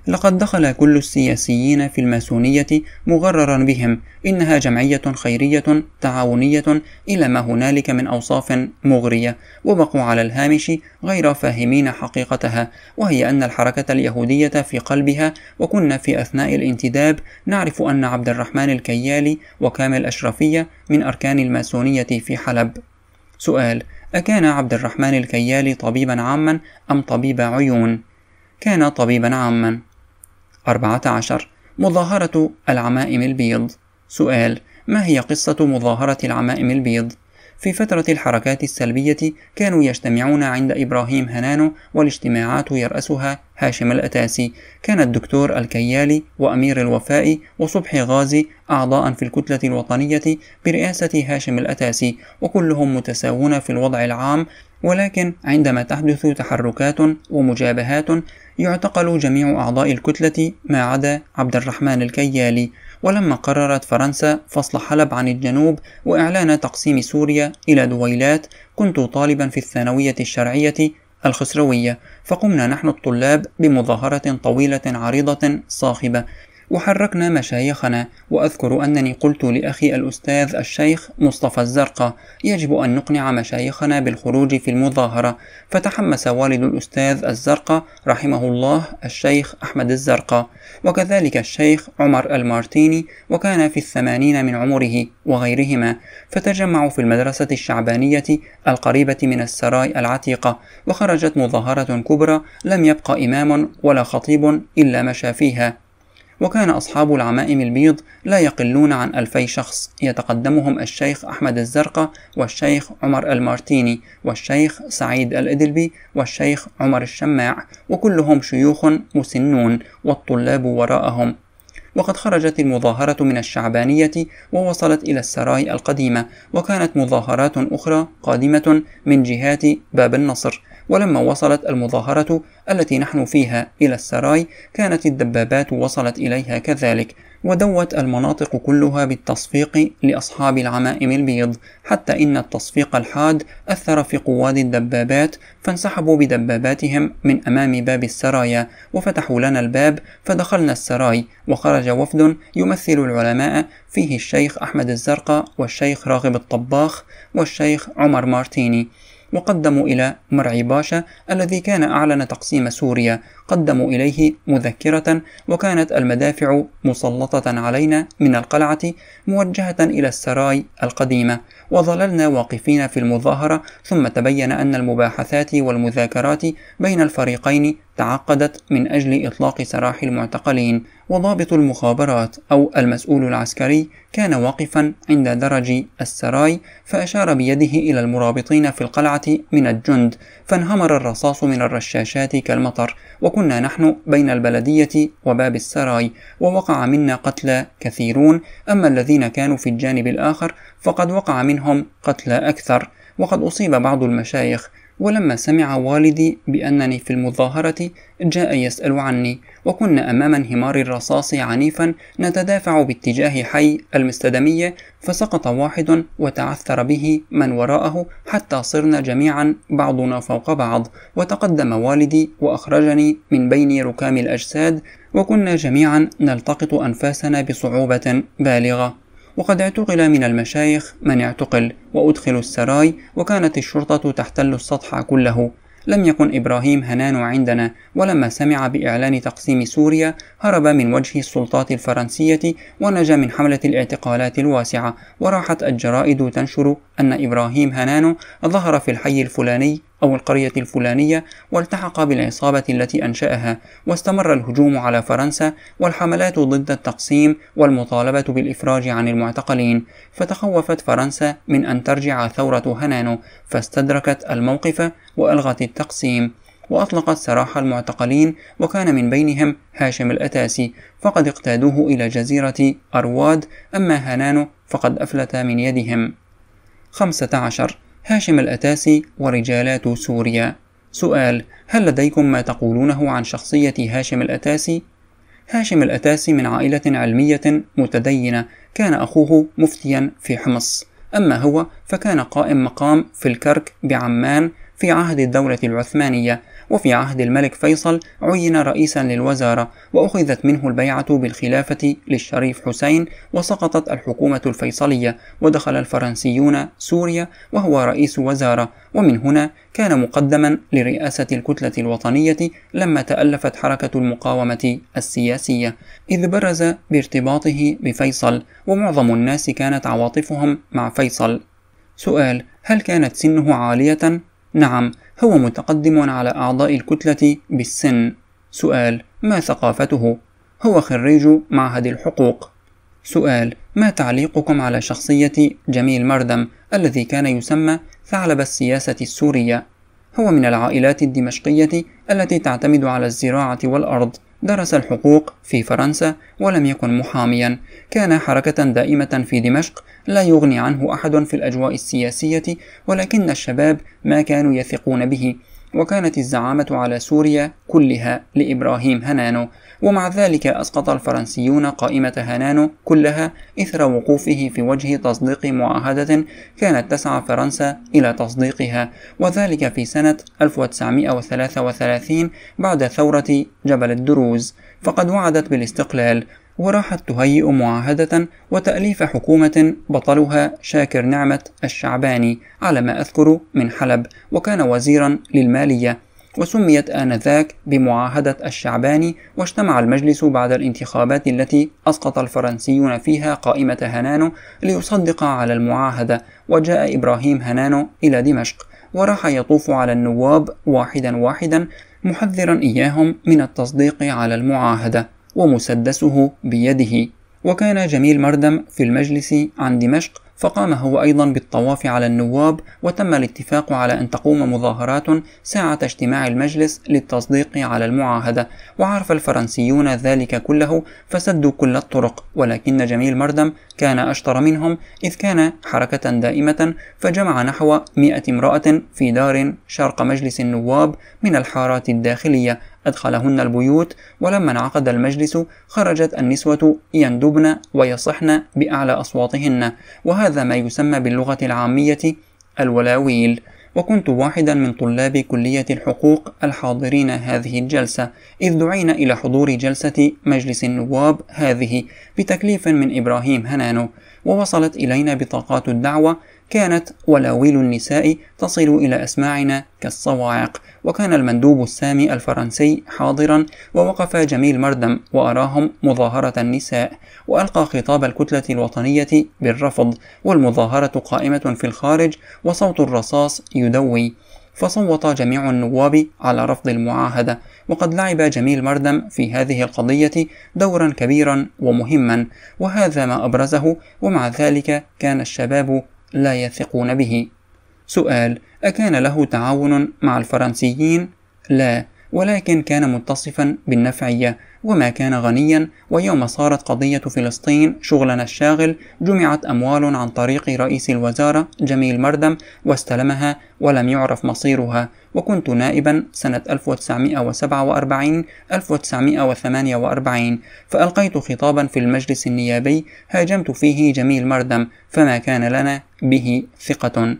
لقد دخل كل السياسيين في الماسونية مغررا بهم إنها جمعية خيرية تعاونية إلى ما هنالك من أوصاف مغرية وبقوا على الهامش غير فاهمين حقيقتها وهي أن الحركة اليهودية في قلبها وكنا في أثناء الانتداب نعرف أن عبد الرحمن الكيالي وكامل أشرفية من أركان الماسونية في حلب سؤال أكان عبد الرحمن الكيالي طبيبا عاما أم طبيب عيون؟ كان طبيبا عاما 14 مظاهرة العمائم البيض سؤال ما هي قصة مظاهرة العمائم البيض؟ في فترة الحركات السلبية كانوا يجتمعون عند إبراهيم هنانو والاجتماعات يرأسها هاشم الأتاسي كان الدكتور الكيالي وأمير الوفاء وصبحي غازي أعضاء في الكتلة الوطنية برئاسة هاشم الأتاسي وكلهم متساوون في الوضع العام ولكن عندما تحدث تحركات ومجابهات يعتقل جميع أعضاء الكتلة ما عدا عبد الرحمن الكيالي ولما قررت فرنسا فصل حلب عن الجنوب وإعلان تقسيم سوريا إلى دويلات كنت طالبا في الثانوية الشرعية الخسروية فقمنا نحن الطلاب بمظاهرة طويلة عريضة صاخبة وحركنا مشايخنا وأذكر أنني قلت لأخي الأستاذ الشيخ مصطفى الزرقة يجب أن نقنع مشايخنا بالخروج في المظاهرة فتحمس والد الأستاذ الزرقة رحمه الله الشيخ أحمد الزرقة وكذلك الشيخ عمر المارتيني وكان في الثمانين من عمره وغيرهما فتجمعوا في المدرسة الشعبانية القريبة من السراي العتيقة وخرجت مظاهرة كبرى لم يبقى إمام ولا خطيب إلا مشى فيها وكان أصحاب العمائم البيض لا يقلون عن ألفي شخص يتقدمهم الشيخ أحمد الزرقة والشيخ عمر المارتيني والشيخ سعيد الإدلبي والشيخ عمر الشماع وكلهم شيوخ مسنون والطلاب وراءهم وقد خرجت المظاهرة من الشعبانية ووصلت إلى السراي القديمة وكانت مظاهرات أخرى قادمة من جهات باب النصر ولما وصلت المظاهرة التي نحن فيها إلى السراي كانت الدبابات وصلت إليها كذلك ودوت المناطق كلها بالتصفيق لأصحاب العمائم البيض حتى إن التصفيق الحاد أثر في قواد الدبابات فانسحبوا بدباباتهم من أمام باب السرايا وفتحوا لنا الباب فدخلنا السراي وخرج وفد يمثل العلماء فيه الشيخ أحمد الزرقاء والشيخ راغب الطباخ والشيخ عمر مارتيني وقدموا إلى مرعي باشا الذي كان أعلن تقسيم سوريا قدموا إليه مذكرة وكانت المدافع مسلطة علينا من القلعة موجهة إلى السراي القديمة وظللنا واقفين في المظاهرة ثم تبين أن المباحثات والمذاكرات بين الفريقين تعقدت من أجل إطلاق سراح المعتقلين وضابط المخابرات أو المسؤول العسكري كان واقفا عند درج السراي فأشار بيده إلى المرابطين في القلعة من الجند فانهمر الرصاص من الرشاشات كالمطر وكنا وكنا نحن بين البلدية وباب السراي ووقع منا قتلى كثيرون أما الذين كانوا في الجانب الآخر فقد وقع منهم قتلى أكثر وقد أصيب بعض المشايخ ولما سمع والدي بأنني في المظاهرة جاء يسأل عني وكنا أمام انهمار الرصاص عنيفا نتدافع باتجاه حي المستدمية فسقط واحد وتعثر به من وراءه حتى صرنا جميعا بعضنا فوق بعض وتقدم والدي وأخرجني من بين ركام الأجساد وكنا جميعا نلتقط أنفاسنا بصعوبة بالغة وقد اعتقل من المشايخ من اعتقل وأدخلوا السراي وكانت الشرطة تحتل السطح كله لم يكن إبراهيم هنان عندنا ولما سمع بإعلان تقسيم سوريا هرب من وجه السلطات الفرنسية ونجا من حملة الاعتقالات الواسعة وراحت الجرائد تنشر أن إبراهيم هنان ظهر في الحي الفلاني أو القرية الفلانية والتحق بالعصابة التي أنشأها واستمر الهجوم على فرنسا والحملات ضد التقسيم والمطالبة بالإفراج عن المعتقلين فتخوفت فرنسا من أن ترجع ثورة هنانو فاستدركت الموقف وألغت التقسيم وأطلقت سراح المعتقلين وكان من بينهم هاشم الأتاسي فقد اقتادوه إلى جزيرة أرواد أما هنانو فقد أفلت من يدهم 15 هاشم الأتاسي ورجالات سوريا سؤال هل لديكم ما تقولونه عن شخصية هاشم الأتاسي؟ هاشم الأتاسي من عائلة علمية متدينة كان أخوه مفتيا في حمص أما هو فكان قائم مقام في الكرك بعمان في عهد الدولة العثمانية وفي عهد الملك فيصل عين رئيسا للوزارة وأخذت منه البيعة بالخلافة للشريف حسين وسقطت الحكومة الفيصلية ودخل الفرنسيون سوريا وهو رئيس وزارة ومن هنا كان مقدما لرئاسة الكتلة الوطنية لما تألفت حركة المقاومة السياسية إذ برز بارتباطه بفيصل ومعظم الناس كانت عواطفهم مع فيصل سؤال هل كانت سنه عالية نعم هو متقدم على أعضاء الكتلة بالسن سؤال ما ثقافته؟ هو خريج معهد الحقوق سؤال ما تعليقكم على شخصية جميل مردم الذي كان يسمى ثعلب السياسة السورية؟ هو من العائلات الدمشقية التي تعتمد على الزراعة والأرض درس الحقوق في فرنسا ولم يكن محاميا كان حركة دائمة في دمشق لا يغني عنه أحد في الأجواء السياسية ولكن الشباب ما كانوا يثقون به وكانت الزعامة على سوريا كلها لإبراهيم هنانو ومع ذلك أسقط الفرنسيون قائمة هانانو كلها إثر وقوفه في وجه تصديق معاهدة كانت تسعى فرنسا إلى تصديقها وذلك في سنة 1933 بعد ثورة جبل الدروز فقد وعدت بالاستقلال وراحت تهيئ معاهدة وتأليف حكومة بطلها شاكر نعمة الشعباني على ما أذكر من حلب وكان وزيرا للمالية وسميت آنذاك بمعاهدة الشعباني واجتمع المجلس بعد الانتخابات التي أسقط الفرنسيون فيها قائمة هنانو ليصدق على المعاهدة وجاء إبراهيم هنانو إلى دمشق وراح يطوف على النواب واحدا واحدا محذرا إياهم من التصديق على المعاهدة ومسدسه بيده وكان جميل مردم في المجلس عن دمشق فقام هو أيضا بالطواف على النواب وتم الاتفاق على أن تقوم مظاهرات ساعة اجتماع المجلس للتصديق على المعاهدة وعرف الفرنسيون ذلك كله فسدوا كل الطرق ولكن جميل مردم كان أشطر منهم إذ كان حركة دائمة فجمع نحو 100 امرأة في دار شرق مجلس النواب من الحارات الداخلية أدخلهن البيوت ولما انعقد المجلس خرجت النسوة يندبن ويصحن بأعلى أصواتهن وهذا وهذا ما يسمى باللغة العامية الولاويل وكنت واحدا من طلاب كلية الحقوق الحاضرين هذه الجلسة إذ دعينا إلى حضور جلسة مجلس النواب هذه بتكليف من إبراهيم هنانو ووصلت إلينا بطاقات الدعوة كانت ولاويل النساء تصل إلى أسماعنا كالصواعق وكان المندوب السامي الفرنسي حاضرا ووقف جميل مردم وأراهم مظاهرة النساء وألقى خطاب الكتلة الوطنية بالرفض والمظاهرة قائمة في الخارج وصوت الرصاص يدوي فصوت جميع النواب على رفض المعاهدة وقد لعب جميل مردم في هذه القضية دورا كبيرا ومهما وهذا ما أبرزه ومع ذلك كان الشباب لا يثقون به سؤال أكان له تعاون مع الفرنسيين؟ لا ولكن كان متصفا بالنفعية وما كان غنيا ويوم صارت قضية فلسطين شغلنا الشاغل جمعت أموال عن طريق رئيس الوزارة جميل مردم واستلمها ولم يعرف مصيرها وكنت نائبا سنة 1947 1948 فألقيت خطابا في المجلس النيابي هاجمت فيه جميل مردم فما كان لنا به ثقة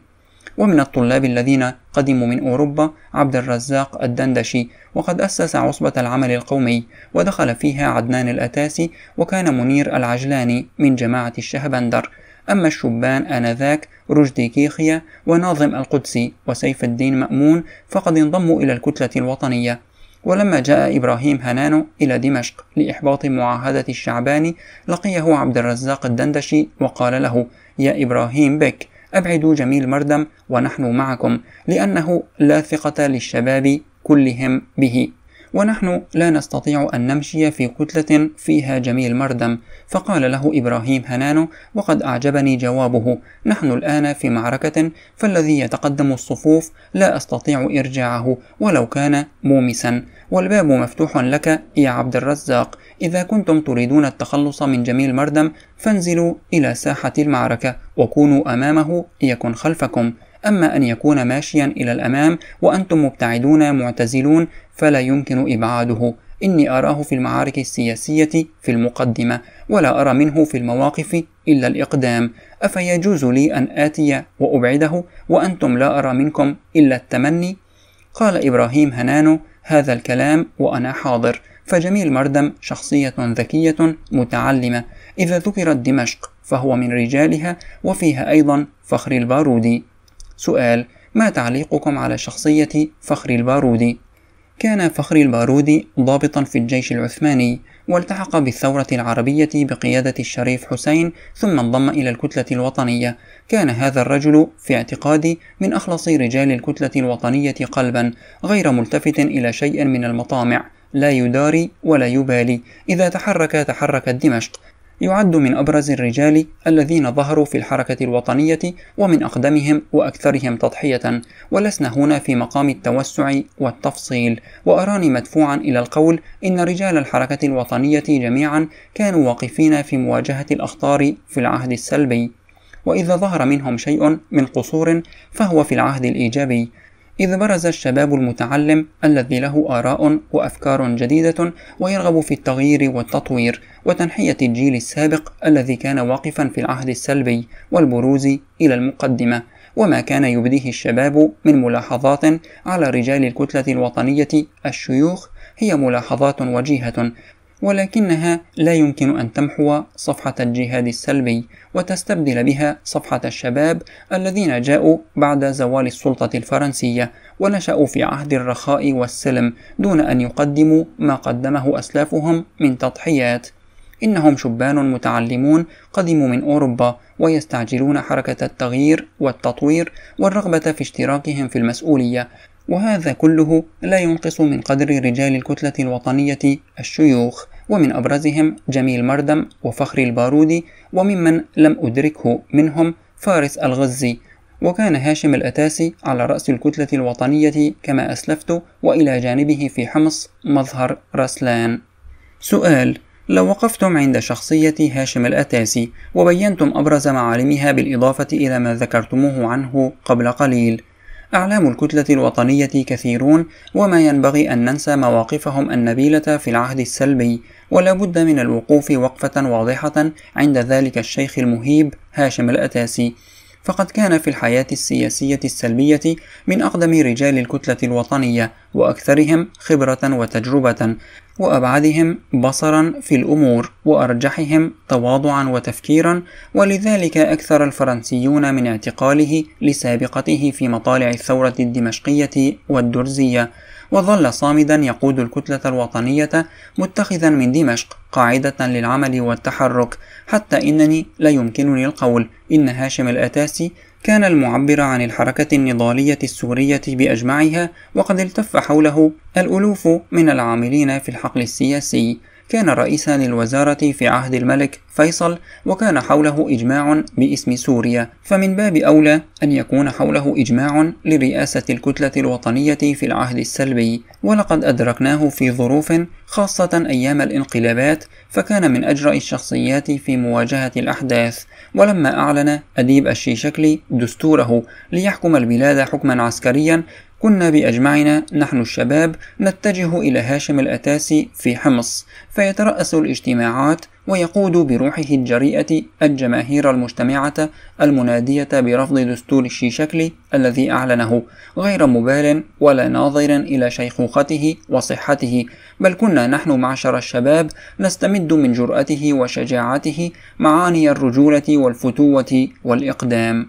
ومن الطلاب الذين قدموا من أوروبا عبد الرزاق الدندشي وقد أسس عصبة العمل القومي ودخل فيها عدنان الأتاسي وكان منير العجلاني من جماعة الشهبندر أما الشبان آنذاك رشدي كيخيا وناظم القدسي وسيف الدين مأمون فقد انضموا إلى الكتلة الوطنية ولما جاء إبراهيم هنانو إلى دمشق لإحباط معاهدة الشعباني لقيه عبد الرزاق الدندشي وقال له يا إبراهيم بك أبعدوا جميل مردم ونحن معكم لأنه لا ثقة للشباب كلهم به ونحن لا نستطيع أن نمشي في كتلة فيها جميل مردم فقال له إبراهيم هنانو وقد أعجبني جوابه نحن الآن في معركة فالذي يتقدم الصفوف لا أستطيع إرجاعه ولو كان مومسا والباب مفتوح لك يا عبد الرزاق إذا كنتم تريدون التخلص من جميل مردم فانزلوا إلى ساحة المعركة وكونوا أمامه يكن خلفكم أما أن يكون ماشيا إلى الأمام وأنتم مبتعدون معتزلون فلا يمكن إبعاده إني أراه في المعارك السياسية في المقدمة ولا أرى منه في المواقف إلا الإقدام أفيجوز لي أن آتي وأبعده وأنتم لا أرى منكم إلا التمني قال إبراهيم هنانو هذا الكلام وأنا حاضر فجميل مردم شخصية ذكية متعلمة إذا ذكرت دمشق فهو من رجالها وفيها أيضا فخر البارودي سؤال ما تعليقكم على شخصية فخر البارودي؟ كان فخر البارودي ضابطا في الجيش العثماني والتحق بالثورة العربية بقيادة الشريف حسين ثم انضم إلى الكتلة الوطنية كان هذا الرجل في اعتقادي من أخلص رجال الكتلة الوطنية قلبا غير ملتفت إلى شيء من المطامع لا يداري ولا يبالي إذا تحرك تحركت دمشق يعد من أبرز الرجال الذين ظهروا في الحركة الوطنية ومن أقدمهم وأكثرهم تضحية ولسنا هنا في مقام التوسع والتفصيل وأراني مدفوعا إلى القول إن رجال الحركة الوطنية جميعا كانوا واقفين في مواجهة الأخطار في العهد السلبي وإذا ظهر منهم شيء من قصور فهو في العهد الإيجابي إذ برز الشباب المتعلم الذي له آراء وأفكار جديدة ويرغب في التغيير والتطوير وتنحية الجيل السابق الذي كان واقفا في العهد السلبي والبروز إلى المقدمة وما كان يبديه الشباب من ملاحظات على رجال الكتلة الوطنية الشيوخ هي ملاحظات وجيهة ولكنها لا يمكن أن تمحو صفحة الجهاد السلبي وتستبدل بها صفحة الشباب الذين جاءوا بعد زوال السلطة الفرنسية ونشأوا في عهد الرخاء والسلم دون أن يقدموا ما قدمه أسلافهم من تضحيات إنهم شبان متعلمون قدموا من أوروبا ويستعجلون حركة التغيير والتطوير والرغبة في اشتراكهم في المسؤولية وهذا كله لا ينقص من قدر رجال الكتلة الوطنية الشيوخ ومن أبرزهم جميل مردم وفخر البارودي وممن لم أدركه منهم فارس الغزي وكان هاشم الأتاسي على رأس الكتلة الوطنية كما أسلفت وإلى جانبه في حمص مظهر رسلان سؤال لو وقفتم عند شخصية هاشم الأتاسي وبينتم أبرز معالمها بالإضافة إلى ما ذكرتموه عنه قبل قليل أعلام الكتلة الوطنية كثيرون وما ينبغي أن ننسى مواقفهم النبيلة في العهد السلبي ولا بد من الوقوف وقفة واضحة عند ذلك الشيخ المهيب هاشم الأتاسي فقد كان في الحياة السياسية السلبية من أقدم رجال الكتلة الوطنية وأكثرهم خبرة وتجربة وأبعدهم بصرا في الأمور وأرجحهم تواضعا وتفكيرا ولذلك أكثر الفرنسيون من اعتقاله لسابقته في مطالع الثورة الدمشقية والدرزية وظل صامدا يقود الكتلة الوطنية متخذا من دمشق قاعدة للعمل والتحرك حتى إنني لا يمكنني القول إن هاشم الأتاسي كان المعبر عن الحركة النضالية السورية بأجمعها وقد التف حوله الألوف من العاملين في الحقل السياسي كان رئيسا للوزارة في عهد الملك فيصل وكان حوله إجماع باسم سوريا فمن باب أولى أن يكون حوله إجماع لرئاسة الكتلة الوطنية في العهد السلبي ولقد أدركناه في ظروف خاصة أيام الانقلابات فكان من أجرأ الشخصيات في مواجهة الأحداث ولما أعلن أديب الشيشكلي دستوره ليحكم البلاد حكما عسكريا كنا بأجمعنا نحن الشباب نتجه إلى هاشم الأتاسي في حمص فيترأس الاجتماعات ويقود بروحه الجريئة الجماهير المجتمعة المنادية برفض دستور الشيشكلي الذي أعلنه غير مبال ولا ناظر إلى شيخوخته وصحته بل كنا نحن معشر الشباب نستمد من جرأته وشجاعته معاني الرجولة والفتوة والإقدام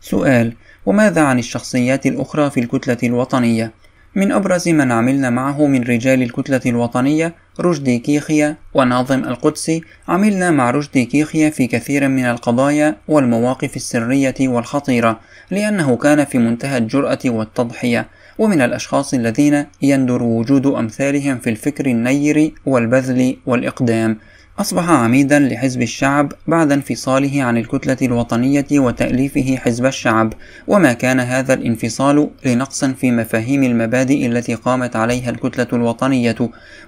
سؤال وماذا عن الشخصيات الأخرى في الكتلة الوطنية؟ من أبرز من عملنا معه من رجال الكتلة الوطنية رشدي كيخيا وناظم القدسي عملنا مع رشدي كيخيا في كثير من القضايا والمواقف السرية والخطيرة لأنه كان في منتهى الجرأة والتضحية ومن الأشخاص الذين يندر وجود أمثالهم في الفكر النير والبذل والإقدام أصبح عميدا لحزب الشعب بعد انفصاله عن الكتلة الوطنية وتأليفه حزب الشعب، وما كان هذا الانفصال لنقص في مفاهيم المبادئ التي قامت عليها الكتلة الوطنية،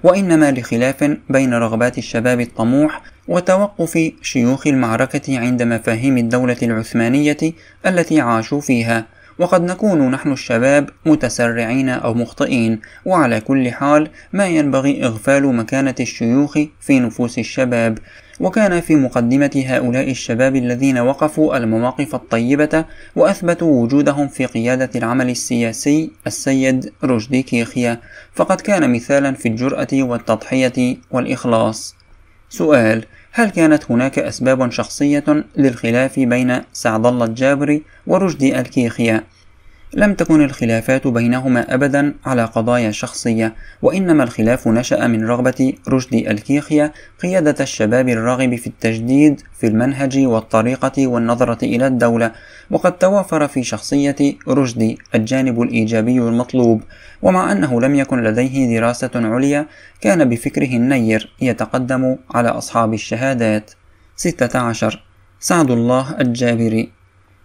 وإنما لخلاف بين رغبات الشباب الطموح وتوقف شيوخ المعركة عند مفاهيم الدولة العثمانية التي عاشوا فيها. وقد نكون نحن الشباب متسرعين أو مخطئين وعلى كل حال ما ينبغي إغفال مكانة الشيوخ في نفوس الشباب وكان في مقدمة هؤلاء الشباب الذين وقفوا المواقف الطيبة وأثبتوا وجودهم في قيادة العمل السياسي السيد رشدي كيخيا فقد كان مثالا في الجرأة والتضحية والإخلاص سؤال هل كانت هناك أسباب شخصية للخلاف بين سعد الله الجابري ورشدي الكيخيا لم تكن الخلافات بينهما أبدا على قضايا شخصية وإنما الخلاف نشأ من رغبة رشد الكيخية قيادة الشباب الراغب في التجديد في المنهج والطريقة والنظرة إلى الدولة وقد توافر في شخصية رشدي الجانب الإيجابي المطلوب ومع أنه لم يكن لديه دراسة عليا كان بفكره النير يتقدم على أصحاب الشهادات 16 سعد الله الجابري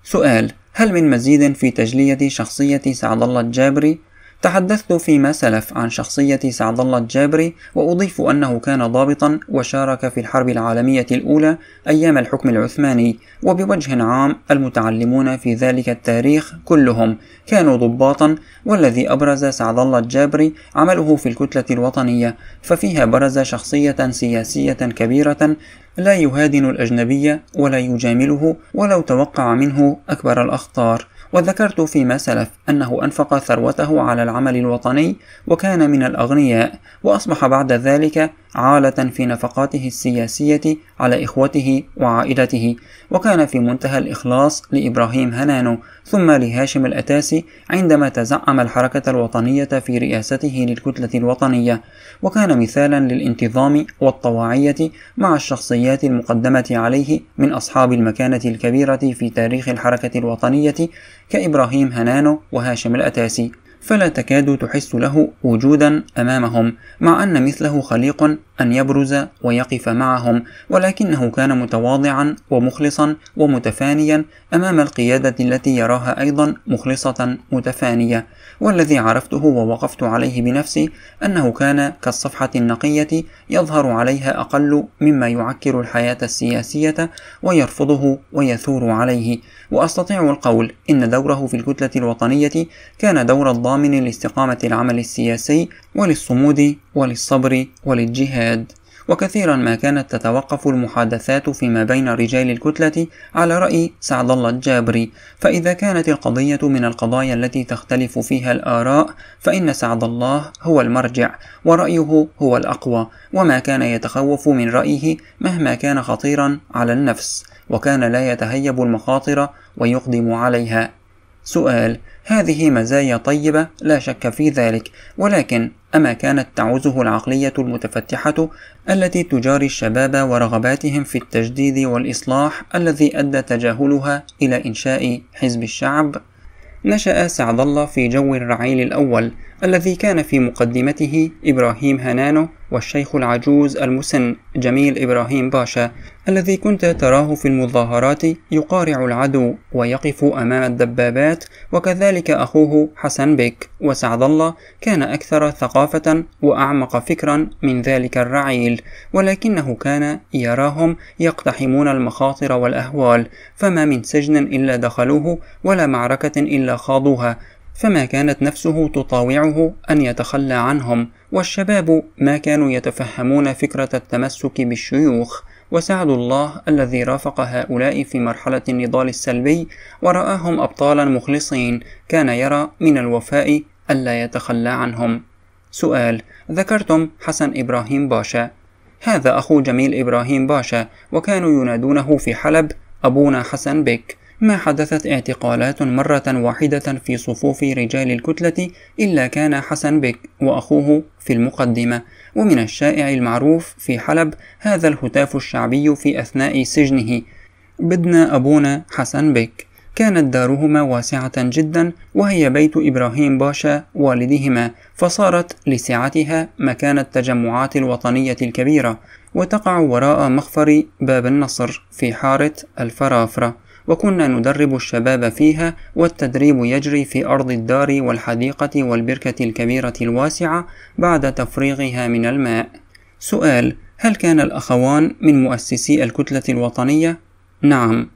سؤال هل من مزيد في تجلية شخصية سعد الله الجابري تحدثت فيما سلف عن شخصية سعد الله الجابري وأضيف أنه كان ضابطا وشارك في الحرب العالمية الأولى أيام الحكم العثماني وبوجه عام المتعلمون في ذلك التاريخ كلهم كانوا ضباطا والذي أبرز سعد الله الجابري عمله في الكتلة الوطنية ففيها برز شخصية سياسية كبيرة لا يهادن الأجنبي ولا يجامله ولو توقع منه أكبر الأخطار وذكرت فيما سلف أنه أنفق ثروته على العمل الوطني وكان من الأغنياء وأصبح بعد ذلك عالة في نفقاته السياسية على إخوته وعائلته وكان في منتهى الإخلاص لإبراهيم هنانو ثم لهاشم الأتاسي عندما تزعم الحركة الوطنية في رئاسته للكتلة الوطنية وكان مثالا للانتظام والطواعية مع الشخصيات المقدمة عليه من أصحاب المكانة الكبيرة في تاريخ الحركة الوطنية كإبراهيم هنانو وهاشم الأتاسي فلا تكاد تحس له وجودا أمامهم مع أن مثله خليق أن يبرز ويقف معهم ولكنه كان متواضعا ومخلصا ومتفانيا أمام القيادة التي يراها أيضا مخلصة متفانية والذي عرفته ووقفت عليه بنفسي أنه كان كالصفحة النقية يظهر عليها أقل مما يعكر الحياة السياسية ويرفضه ويثور عليه وأستطيع القول إن دوره في الكتلة الوطنية كان دور الضامن لاستقامة العمل السياسي وللصمود وللصبر وللجهاد وكثيرا ما كانت تتوقف المحادثات فيما بين رجال الكتلة على رأي سعد الله الجابري فإذا كانت القضية من القضايا التي تختلف فيها الآراء فإن سعد الله هو المرجع ورأيه هو الأقوى وما كان يتخوف من رأيه مهما كان خطيرا على النفس وكان لا يتهيب المخاطر ويقدم عليها سؤال هذه مزايا طيبة لا شك في ذلك ولكن أما كانت تعوزه العقلية المتفتحة التي تجاري الشباب ورغباتهم في التجديد والإصلاح الذي أدى تجاهلها إلى إنشاء حزب الشعب نشأ سعد الله في جو الرعيل الأول الذي كان في مقدمته إبراهيم هنانو والشيخ العجوز المسن جميل إبراهيم باشا الذي كنت تراه في المظاهرات يقارع العدو ويقف أمام الدبابات وكذلك أخوه حسن بك وسعد الله كان أكثر ثقافة وأعمق فكرا من ذلك الرعيل ولكنه كان يراهم يقتحمون المخاطر والأهوال فما من سجن إلا دخلوه ولا معركة إلا خاضوها فما كانت نفسه تطاوعه أن يتخلى عنهم والشباب ما كانوا يتفهمون فكرة التمسك بالشيوخ وسعد الله الذي رافق هؤلاء في مرحلة النضال السلبي ورآهم أبطالا مخلصين كان يرى من الوفاء ألا يتخلى عنهم سؤال ذكرتم حسن إبراهيم باشا هذا أخو جميل إبراهيم باشا وكانوا ينادونه في حلب أبونا حسن بك ما حدثت اعتقالات مرة واحدة في صفوف رجال الكتلة إلا كان حسن بك وأخوه في المقدمة ومن الشائع المعروف في حلب هذا الهتاف الشعبي في أثناء سجنه بدنا أبونا حسن بك كانت دارهما واسعة جدا وهي بيت إبراهيم باشا والدهما فصارت لسعتها مكان التجمعات الوطنية الكبيرة وتقع وراء مخفر باب النصر في حارة الفرافرة وكنا ندرب الشباب فيها والتدريب يجري في أرض الدار والحديقة والبركة الكبيرة الواسعة بعد تفريغها من الماء سؤال هل كان الأخوان من مؤسسي الكتلة الوطنية؟ نعم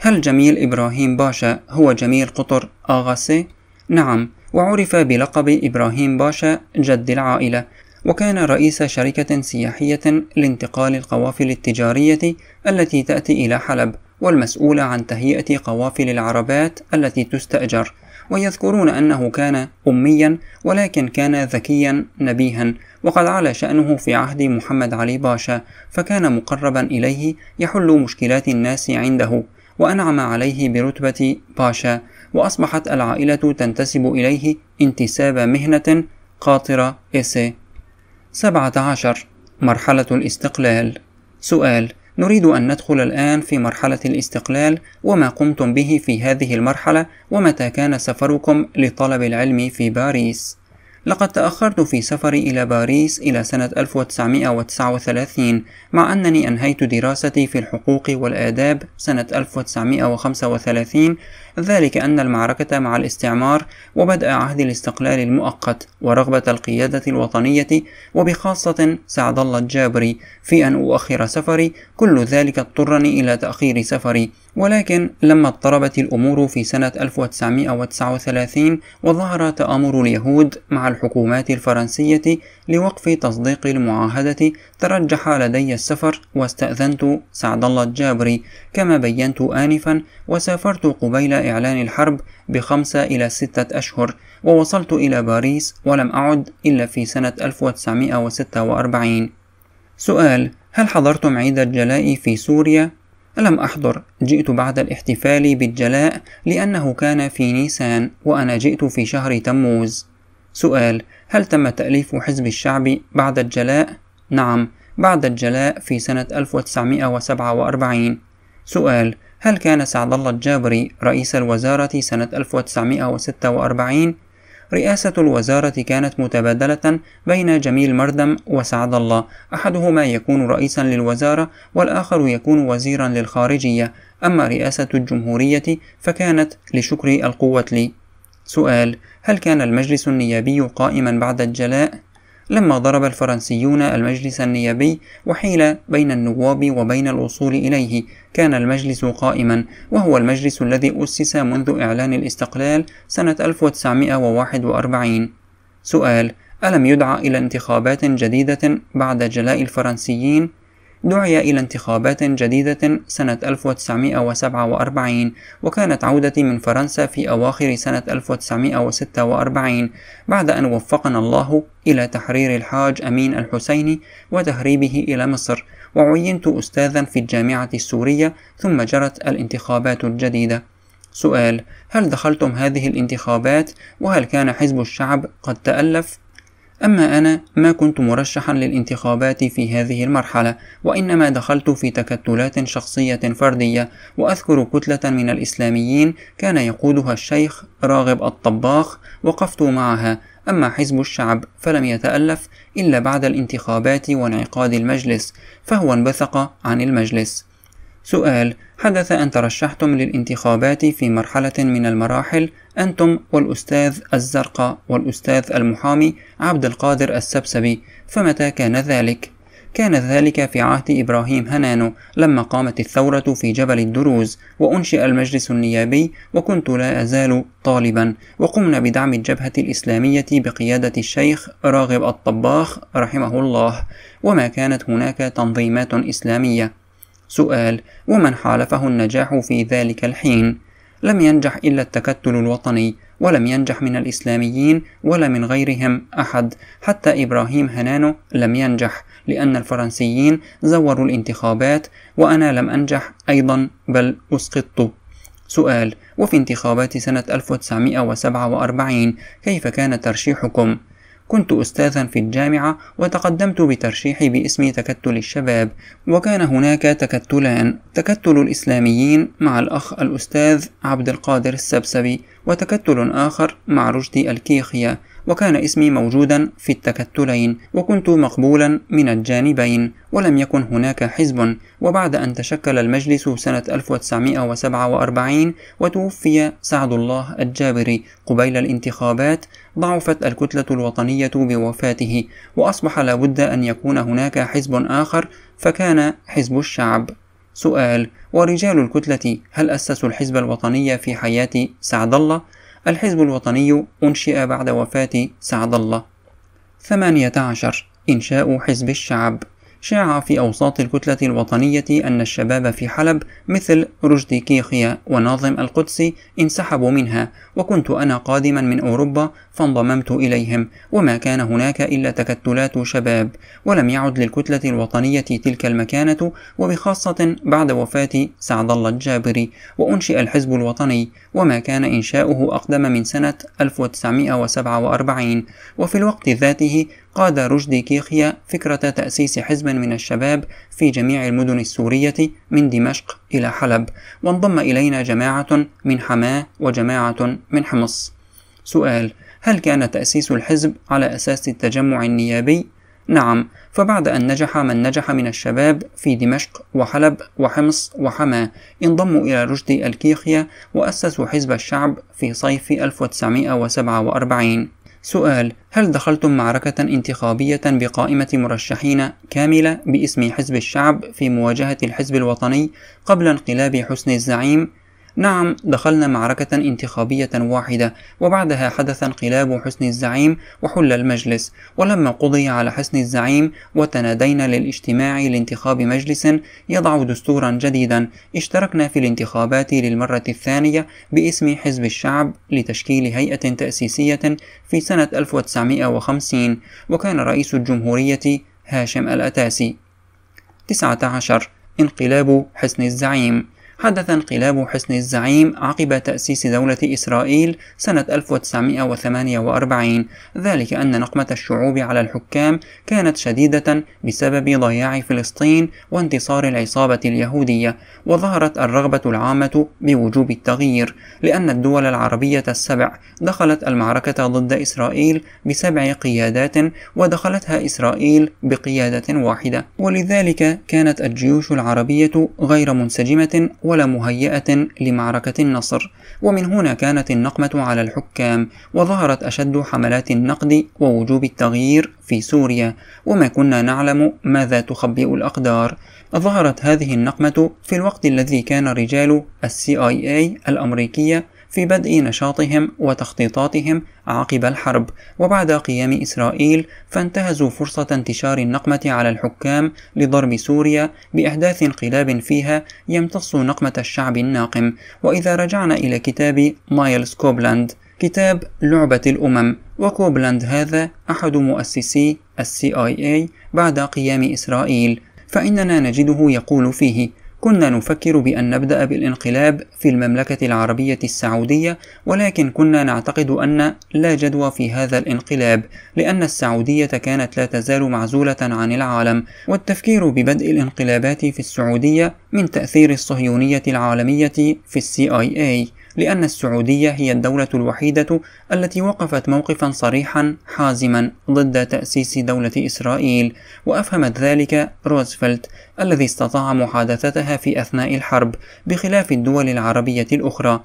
هل جميل إبراهيم باشا هو جميل قطر آغاسي؟ نعم وعرف بلقب إبراهيم باشا جد العائلة وكان رئيس شركة سياحية لانتقال القوافل التجارية التي تأتي إلى حلب والمسؤول عن تهيئة قوافل العربات التي تستأجر ويذكرون أنه كان أميا ولكن كان ذكيا نبيها وقد علا شأنه في عهد محمد علي باشا فكان مقربا إليه يحل مشكلات الناس عنده وأنعم عليه برتبة باشا وأصبحت العائلة تنتسب إليه انتساب مهنة قاطرة إسي 17 مرحلة الاستقلال سؤال نريد أن ندخل الآن في مرحلة الاستقلال وما قمتم به في هذه المرحلة ومتى كان سفركم لطلب العلم في باريس لقد تأخرت في سفري إلى باريس إلى سنة 1939 مع أنني أنهيت دراستي في الحقوق والآداب سنة 1935 ذلك أن المعركة مع الاستعمار وبدء عهد الاستقلال المؤقت ورغبة القيادة الوطنية وبخاصة سعد الله الجابري في أن أؤخر سفري كل ذلك اضطرني إلى تأخير سفري ولكن لما اضطربت الأمور في سنة 1939 وظهر تآمر اليهود مع الحكومات الفرنسية لوقف تصديق المعاهدة ترجح لدي السفر واستأذنت سعد الله الجابري كما بينت آنفا وسافرت قبيل إعلان الحرب بخمسة إلى ستة أشهر ووصلت إلى باريس ولم أعد إلا في سنة 1946 سؤال هل حضرتم عيد الجلاء في سوريا؟ لم أحضر جئت بعد الاحتفال بالجلاء لأنه كان في نيسان وأنا جئت في شهر تموز سؤال هل تم تأليف حزب الشعب بعد الجلاء؟ نعم بعد الجلاء في سنة 1947 سؤال هل كان سعد الله الجابري رئيس الوزارة سنة 1946 رئاسة الوزارة كانت متبادلة بين جميل مردم وسعد الله أحدهما يكون رئيسا للوزارة والآخر يكون وزيرا للخارجية أما رئاسة الجمهورية فكانت لشكر القوة لي سؤال هل كان المجلس النيابي قائما بعد الجلاء؟ لما ضرب الفرنسيون المجلس النيابي وحيل بين النواب وبين الوصول إليه كان المجلس قائما وهو المجلس الذي أسس منذ إعلان الاستقلال سنة 1941 سؤال ألم يدعى إلى انتخابات جديدة بعد جلاء الفرنسيين؟ دعي إلى انتخابات جديدة سنة 1947 وكانت عودتي من فرنسا في أواخر سنة 1946 بعد أن وفقنا الله إلى تحرير الحاج أمين الحسيني وتهريبه إلى مصر وعينت أستاذا في الجامعة السورية ثم جرت الانتخابات الجديدة سؤال هل دخلتم هذه الانتخابات وهل كان حزب الشعب قد تألف أما أنا ما كنت مرشحا للانتخابات في هذه المرحلة وإنما دخلت في تكتلات شخصية فردية وأذكر كتلة من الإسلاميين كان يقودها الشيخ راغب الطباخ وقفت معها أما حزب الشعب فلم يتألف إلا بعد الانتخابات وانعقاد المجلس فهو انبثق عن المجلس سؤال حدث أن ترشحتم للانتخابات في مرحلة من المراحل أنتم والأستاذ الزرقاء والأستاذ المحامي عبد القادر السبسبي فمتى كان ذلك؟ كان ذلك في عهد إبراهيم هنانو لما قامت الثورة في جبل الدروز وأنشئ المجلس النيابي وكنت لا أزال طالبا وقمنا بدعم الجبهة الإسلامية بقيادة الشيخ راغب الطباخ رحمه الله وما كانت هناك تنظيمات إسلامية سؤال ومن حالفه النجاح في ذلك الحين لم ينجح إلا التكتل الوطني ولم ينجح من الإسلاميين ولا من غيرهم أحد حتى إبراهيم هنانو لم ينجح لأن الفرنسيين زوروا الانتخابات وأنا لم أنجح أيضا بل أسقطت سؤال وفي انتخابات سنة 1947 كيف كان ترشيحكم؟ كنت أستاذا في الجامعة وتقدمت بترشيحي باسم تكتل الشباب وكان هناك تكتلان تكتل الإسلاميين مع الأخ الأستاذ عبد القادر السبسبي وتكتل آخر مع رشدي الكيخية وكان اسمي موجودا في التكتلين وكنت مقبولا من الجانبين ولم يكن هناك حزب وبعد أن تشكل المجلس سنة 1947 وتوفي سعد الله الجابري قبيل الانتخابات ضعفت الكتلة الوطنية بوفاته وأصبح لابد أن يكون هناك حزب آخر فكان حزب الشعب سؤال ورجال الكتلة هل أسسوا الحزب الوطني في حياة سعد الله؟ الحزب الوطني أنشئ بعد وفاة سعد الله 18 إنشاء حزب الشعب شاع في أوساط الكتلة الوطنية أن الشباب في حلب مثل رشدي كيخيا وناظم القدسي انسحبوا منها وكنت أنا قادما من أوروبا فانضممت إليهم وما كان هناك إلا تكتلات شباب ولم يعد للكتلة الوطنية تلك المكانة وبخاصة بعد وفاة سعد الله الجابري وأنشئ الحزب الوطني وما كان إنشاؤه أقدم من سنة 1947 وفي الوقت ذاته قاد رشدي كيخيا فكرة تأسيس حزب من الشباب في جميع المدن السورية من دمشق إلى حلب وانضم إلينا جماعة من حماة وجماعة من حمص سؤال هل كان تأسيس الحزب على أساس التجمع النيابي؟ نعم فبعد أن نجح من نجح من الشباب في دمشق وحلب وحمص وحما انضموا إلى رشدي الكيخيا وأسسوا حزب الشعب في صيف 1947 سؤال هل دخلتم معركة انتخابية بقائمة مرشحين كاملة باسم حزب الشعب في مواجهة الحزب الوطني قبل انقلاب حسني الزعيم نعم دخلنا معركة انتخابية واحدة وبعدها حدث انقلاب حسن الزعيم وحل المجلس ولما قضي على حسن الزعيم وتنادينا للاجتماع لانتخاب مجلس يضع دستورا جديدا اشتركنا في الانتخابات للمرة الثانية باسم حزب الشعب لتشكيل هيئة تأسيسية في سنة 1950 وكان رئيس الجمهورية هاشم الأتاسي 19 انقلاب حسن الزعيم حدث انقلاب حسن الزعيم عقب تأسيس دولة إسرائيل سنة 1948 ذلك أن نقمة الشعوب على الحكام كانت شديدة بسبب ضياع فلسطين وانتصار العصابة اليهودية وظهرت الرغبة العامة بوجوب التغيير لأن الدول العربية السبع دخلت المعركة ضد إسرائيل بسبع قيادات ودخلتها إسرائيل بقيادة واحدة ولذلك كانت الجيوش العربية غير منسجمة ولا مهيئة لمعركة النصر ومن هنا كانت النقمة على الحكام وظهرت أشد حملات النقد ووجوب التغيير في سوريا وما كنا نعلم ماذا تخبئ الأقدار ظهرت هذه النقمة في الوقت الذي كان رجال السي آي الأمريكية في بدء نشاطهم وتخطيطاتهم عقب الحرب وبعد قيام إسرائيل فانتهزوا فرصة انتشار النقمة على الحكام لضرب سوريا بإحداث انقلاب فيها يمتص نقمة الشعب الناقم وإذا رجعنا إلى كتاب مايلز كوبلاند كتاب لعبة الأمم وكوبلاند هذا أحد مؤسسي السي آي اي بعد قيام إسرائيل فإننا نجده يقول فيه كنا نفكر بأن نبدأ بالانقلاب في المملكة العربية السعودية ولكن كنا نعتقد أن لا جدوى في هذا الانقلاب لأن السعودية كانت لا تزال معزولة عن العالم والتفكير ببدء الانقلابات في السعودية من تأثير الصهيونية العالمية في السي آي لأن السعودية هي الدولة الوحيدة التي وقفت موقفا صريحا حازما ضد تأسيس دولة إسرائيل وأفهمت ذلك روزفلت الذي استطاع محادثتها في أثناء الحرب بخلاف الدول العربية الأخرى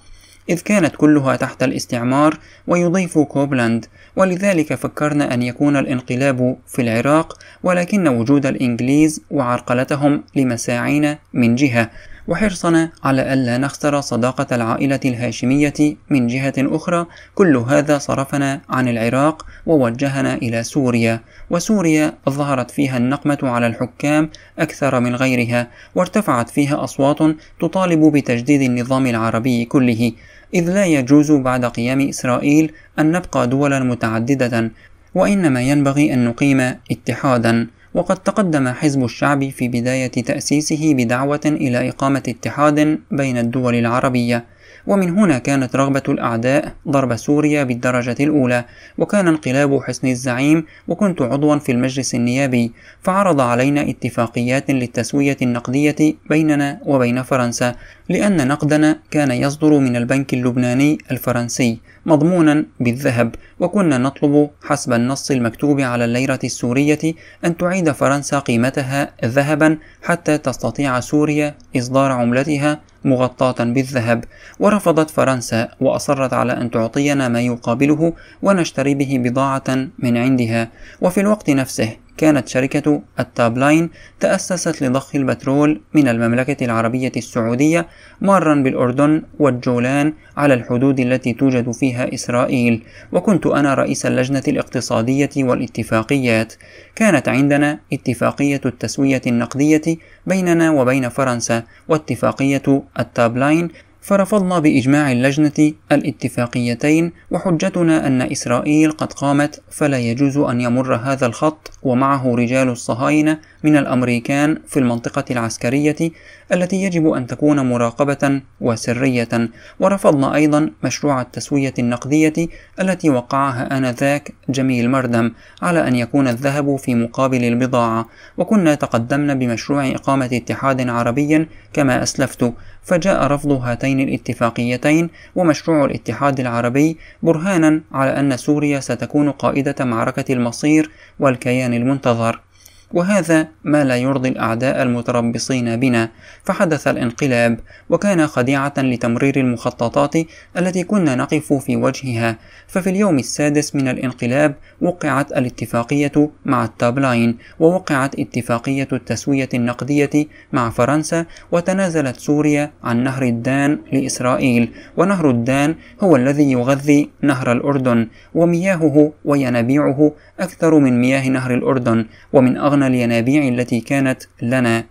إذ كانت كلها تحت الاستعمار ويضيف كوبلاند ولذلك فكرنا أن يكون الانقلاب في العراق ولكن وجود الإنجليز وعرقلتهم لمساعين من جهة وحرصنا على ألا نخسر صداقة العائلة الهاشمية من جهة أخرى كل هذا صرفنا عن العراق ووجهنا إلى سوريا وسوريا ظهرت فيها النقمة على الحكام أكثر من غيرها وارتفعت فيها أصوات تطالب بتجديد النظام العربي كله إذ لا يجوز بعد قيام إسرائيل أن نبقى دولا متعددة وإنما ينبغي أن نقيم اتحادا وقد تقدم حزب الشعب في بداية تأسيسه بدعوة إلى إقامة اتحاد بين الدول العربية ومن هنا كانت رغبة الأعداء ضرب سوريا بالدرجة الأولى وكان انقلاب حسن الزعيم وكنت عضوا في المجلس النيابي فعرض علينا اتفاقيات للتسوية النقدية بيننا وبين فرنسا لأن نقدنا كان يصدر من البنك اللبناني الفرنسي مضمونا بالذهب وكنا نطلب حسب النص المكتوب على الليرة السورية أن تعيد فرنسا قيمتها ذهبا حتى تستطيع سوريا إصدار عملتها مغطاة بالذهب ورفضت فرنسا وأصرت على أن تعطينا ما يقابله ونشتري به بضاعة من عندها وفي الوقت نفسه كانت شركة التابلاين تأسست لضخ البترول من المملكة العربية السعودية مارا بالأردن والجولان على الحدود التي توجد فيها إسرائيل وكنت أنا رئيس اللجنة الاقتصادية والاتفاقيات كانت عندنا اتفاقية التسوية النقدية بيننا وبين فرنسا واتفاقية التابلاين فرفضنا بإجماع اللجنة الاتفاقيتين وحجتنا أن إسرائيل قد قامت فلا يجوز أن يمر هذا الخط ومعه رجال الصهاينة من الأمريكان في المنطقة العسكرية التي يجب أن تكون مراقبة وسرية ورفضنا أيضا مشروع التسوية النقدية التي وقعها آنذاك جميل مردم على أن يكون الذهب في مقابل البضاعة وكنا تقدمنا بمشروع إقامة اتحاد عربي كما أسلفت فجاء رفض هاتين الاتفاقيتين ومشروع الاتحاد العربي برهانا على أن سوريا ستكون قائدة معركة المصير والكيان المنتظر وهذا ما لا يرضي الأعداء المتربصين بنا فحدث الانقلاب وكان خديعة لتمرير المخططات التي كنا نقف في وجهها ففي اليوم السادس من الانقلاب وقعت الاتفاقية مع التابلاين ووقعت اتفاقية التسوية النقدية مع فرنسا وتنازلت سوريا عن نهر الدان لإسرائيل ونهر الدان هو الذي يغذي نهر الأردن ومياهه وينابيعه أكثر من مياه نهر الأردن ومن أغنى الينابيع التي كانت لنا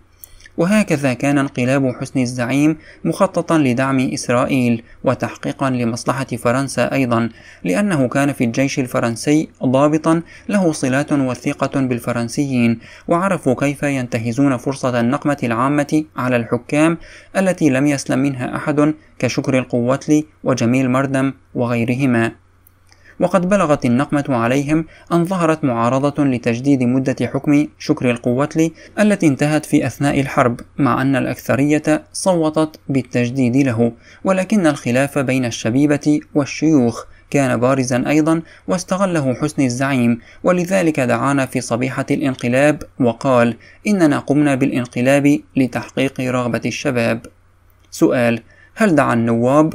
وهكذا كان انقلاب حسني الزعيم مخططا لدعم إسرائيل وتحقيقا لمصلحة فرنسا أيضا لأنه كان في الجيش الفرنسي ضابطا له صلات وثيقة بالفرنسيين وعرفوا كيف ينتهزون فرصة النقمة العامة على الحكام التي لم يسلم منها أحد كشكر القوتلي وجميل مردم وغيرهما وقد بلغت النقمة عليهم أن ظهرت معارضة لتجديد مدة حكم شكر القوتلي التي انتهت في أثناء الحرب مع أن الأكثرية صوتت بالتجديد له ولكن الخلاف بين الشبيبة والشيوخ كان بارزا أيضا واستغله حسن الزعيم ولذلك دعانا في صبيحة الانقلاب وقال إننا قمنا بالانقلاب لتحقيق رغبة الشباب سؤال هل دعا النواب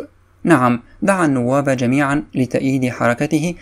نعم دعا النواب جميعا لتأييد حركته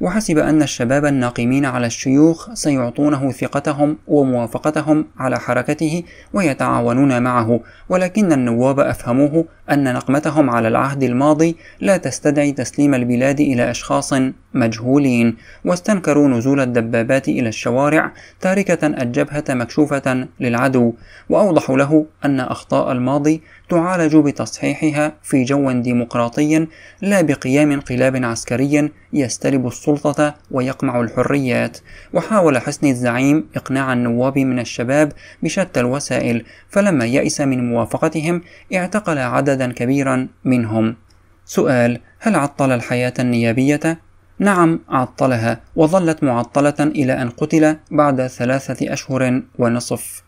وحسب أن الشباب الناقمين على الشيوخ سيعطونه ثقتهم وموافقتهم على حركته ويتعاونون معه ولكن النواب أفهموه أن نقمتهم على العهد الماضي لا تستدعي تسليم البلاد إلى أشخاص مجهولين، واستنكروا نزول الدبابات إلى الشوارع تاركة الجبهة مكشوفة للعدو، وأوضحوا له أن أخطاء الماضي تعالج بتصحيحها في جو ديمقراطي لا بقيام انقلاب عسكري يستلب السلطة ويقمع الحريات، وحاول حسني الزعيم إقناع النواب من الشباب بشتى الوسائل، فلما يئس من موافقتهم اعتقل عدد عددا كبيرا منهم سؤال هل عطل الحياة النيابية؟ نعم عطلها وظلت معطلة إلى أن قتل بعد ثلاثة أشهر ونصف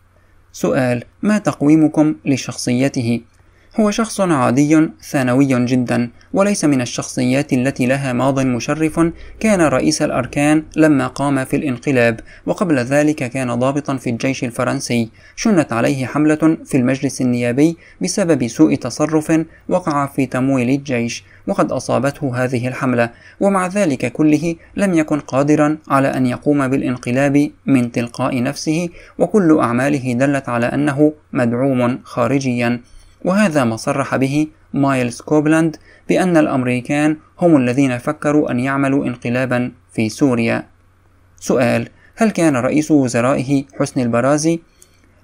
سؤال ما تقويمكم لشخصيته؟ هو شخص عادي ثانوي جدا وليس من الشخصيات التي لها ماض مشرف كان رئيس الأركان لما قام في الانقلاب وقبل ذلك كان ضابطا في الجيش الفرنسي شنت عليه حملة في المجلس النيابي بسبب سوء تصرف وقع في تمويل الجيش وقد أصابته هذه الحملة ومع ذلك كله لم يكن قادرا على أن يقوم بالانقلاب من تلقاء نفسه وكل أعماله دلت على أنه مدعوم خارجيا وهذا ما صرح به مايلز كوبلاند بأن الأمريكان هم الذين فكروا أن يعملوا انقلابا في سوريا سؤال هل كان رئيس وزرائه حسني البرازي؟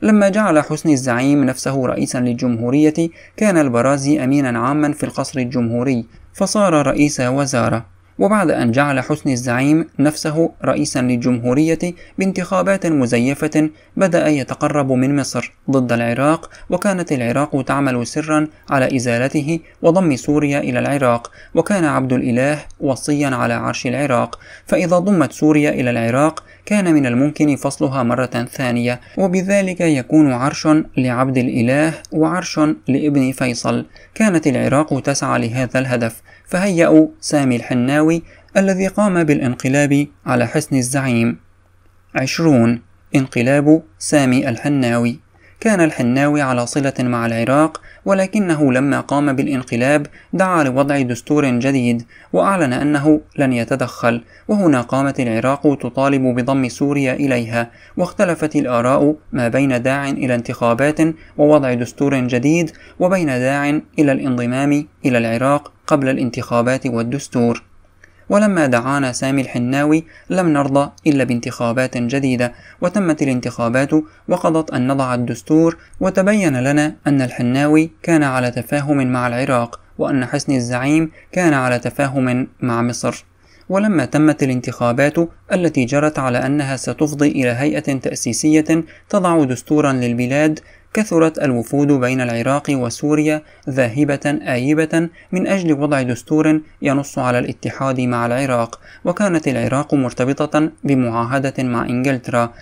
لما جعل حسني الزعيم نفسه رئيسا للجمهورية كان البرازي أمينا عاما في القصر الجمهوري فصار رئيس وزارة وبعد أن جعل حسني الزعيم نفسه رئيسا للجمهورية بانتخابات مزيفة بدأ يتقرب من مصر ضد العراق وكانت العراق تعمل سرا على إزالته وضم سوريا إلى العراق وكان عبد الإله وصيا على عرش العراق فإذا ضمت سوريا إلى العراق كان من الممكن فصلها مرة ثانية وبذلك يكون عرش لعبد الإله وعرش لابن فيصل كانت العراق تسعى لهذا الهدف فهيأوا سامي الحناوي الذي قام بالانقلاب على حسن الزعيم عشرون انقلاب سامي الحناوي كان الحناوي على صلة مع العراق ولكنه لما قام بالانقلاب دعا لوضع دستور جديد وأعلن أنه لن يتدخل وهنا قامت العراق تطالب بضم سوريا إليها واختلفت الآراء ما بين داع إلى انتخابات ووضع دستور جديد وبين داع إلى الانضمام إلى العراق قبل الانتخابات والدستور ولما دعانا سامي الحناوي لم نرضى إلا بانتخابات جديدة وتمت الانتخابات وقضت أن نضع الدستور وتبين لنا أن الحناوي كان على تفاهم مع العراق وأن حسني الزعيم كان على تفاهم مع مصر ولما تمت الانتخابات التي جرت على أنها ستفضي إلى هيئة تأسيسية تضع دستورا للبلاد كثرت الوفود بين العراق وسوريا ذاهبة آيبة من أجل وضع دستور ينص على الاتحاد مع العراق وكانت العراق مرتبطة بمعاهدة مع إنجلترا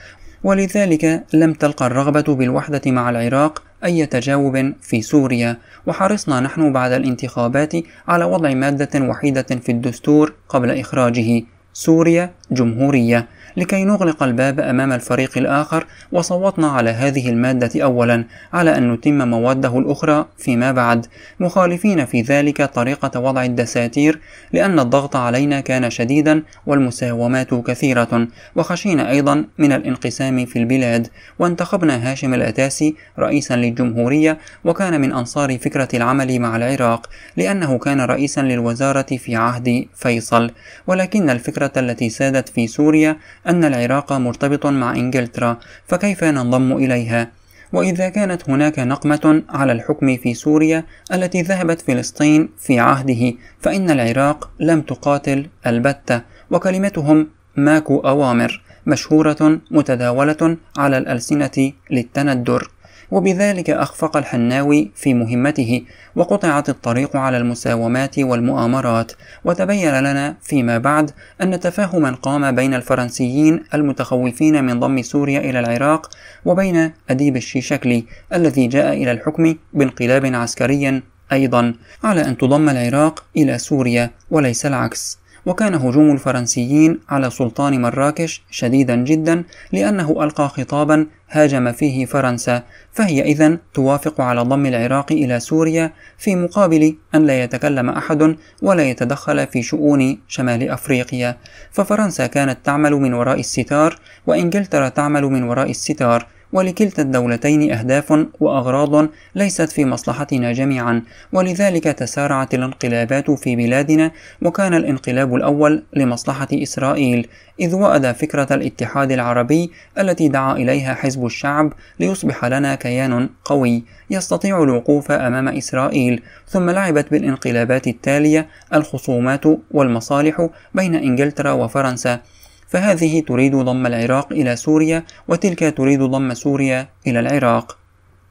ولذلك لم تلقى الرغبة بالوحدة مع العراق أي تجاوب في سوريا وحرصنا نحن بعد الانتخابات على وضع مادة وحيدة في الدستور قبل إخراجه سوريا جمهورية لكي نغلق الباب أمام الفريق الآخر وصوتنا على هذه المادة أولا على أن نتم مواده الأخرى فيما بعد مخالفين في ذلك طريقة وضع الدساتير لأن الضغط علينا كان شديدا والمساومات كثيرة وخشينا أيضا من الانقسام في البلاد وانتخبنا هاشم الأتاسي رئيسا للجمهورية وكان من أنصار فكرة العمل مع العراق لأنه كان رئيسا للوزارة في عهد فيصل ولكن الفكرة التي سادت في سوريا أن العراق مرتبط مع إنجلترا فكيف ننضم إليها؟ وإذا كانت هناك نقمة على الحكم في سوريا التي ذهبت فلسطين في عهده فإن العراق لم تقاتل البتة وكلمتهم ماكو أوامر مشهورة متداولة على الألسنة للتندر وبذلك أخفق الحناوي في مهمته وقطعت الطريق على المساومات والمؤامرات وتبين لنا فيما بعد أن تفاهما قام بين الفرنسيين المتخوفين من ضم سوريا إلى العراق وبين أديب الشيشكلي الذي جاء إلى الحكم بانقلاب عسكري أيضا على أن تضم العراق إلى سوريا وليس العكس وكان هجوم الفرنسيين على سلطان مراكش شديدا جدا لأنه ألقى خطابا هاجم فيه فرنسا فهي إذا توافق على ضم العراق إلى سوريا في مقابل أن لا يتكلم أحد ولا يتدخل في شؤون شمال أفريقيا ففرنسا كانت تعمل من وراء الستار وإنجلترا تعمل من وراء الستار ولكلتا الدولتين أهداف وأغراض ليست في مصلحتنا جميعا ولذلك تسارعت الانقلابات في بلادنا وكان الانقلاب الأول لمصلحة إسرائيل إذ وأد فكرة الاتحاد العربي التي دعا إليها حزب الشعب ليصبح لنا كيان قوي يستطيع الوقوف أمام إسرائيل ثم لعبت بالانقلابات التالية الخصومات والمصالح بين إنجلترا وفرنسا فهذه تريد ضم العراق إلى سوريا وتلك تريد ضم سوريا إلى العراق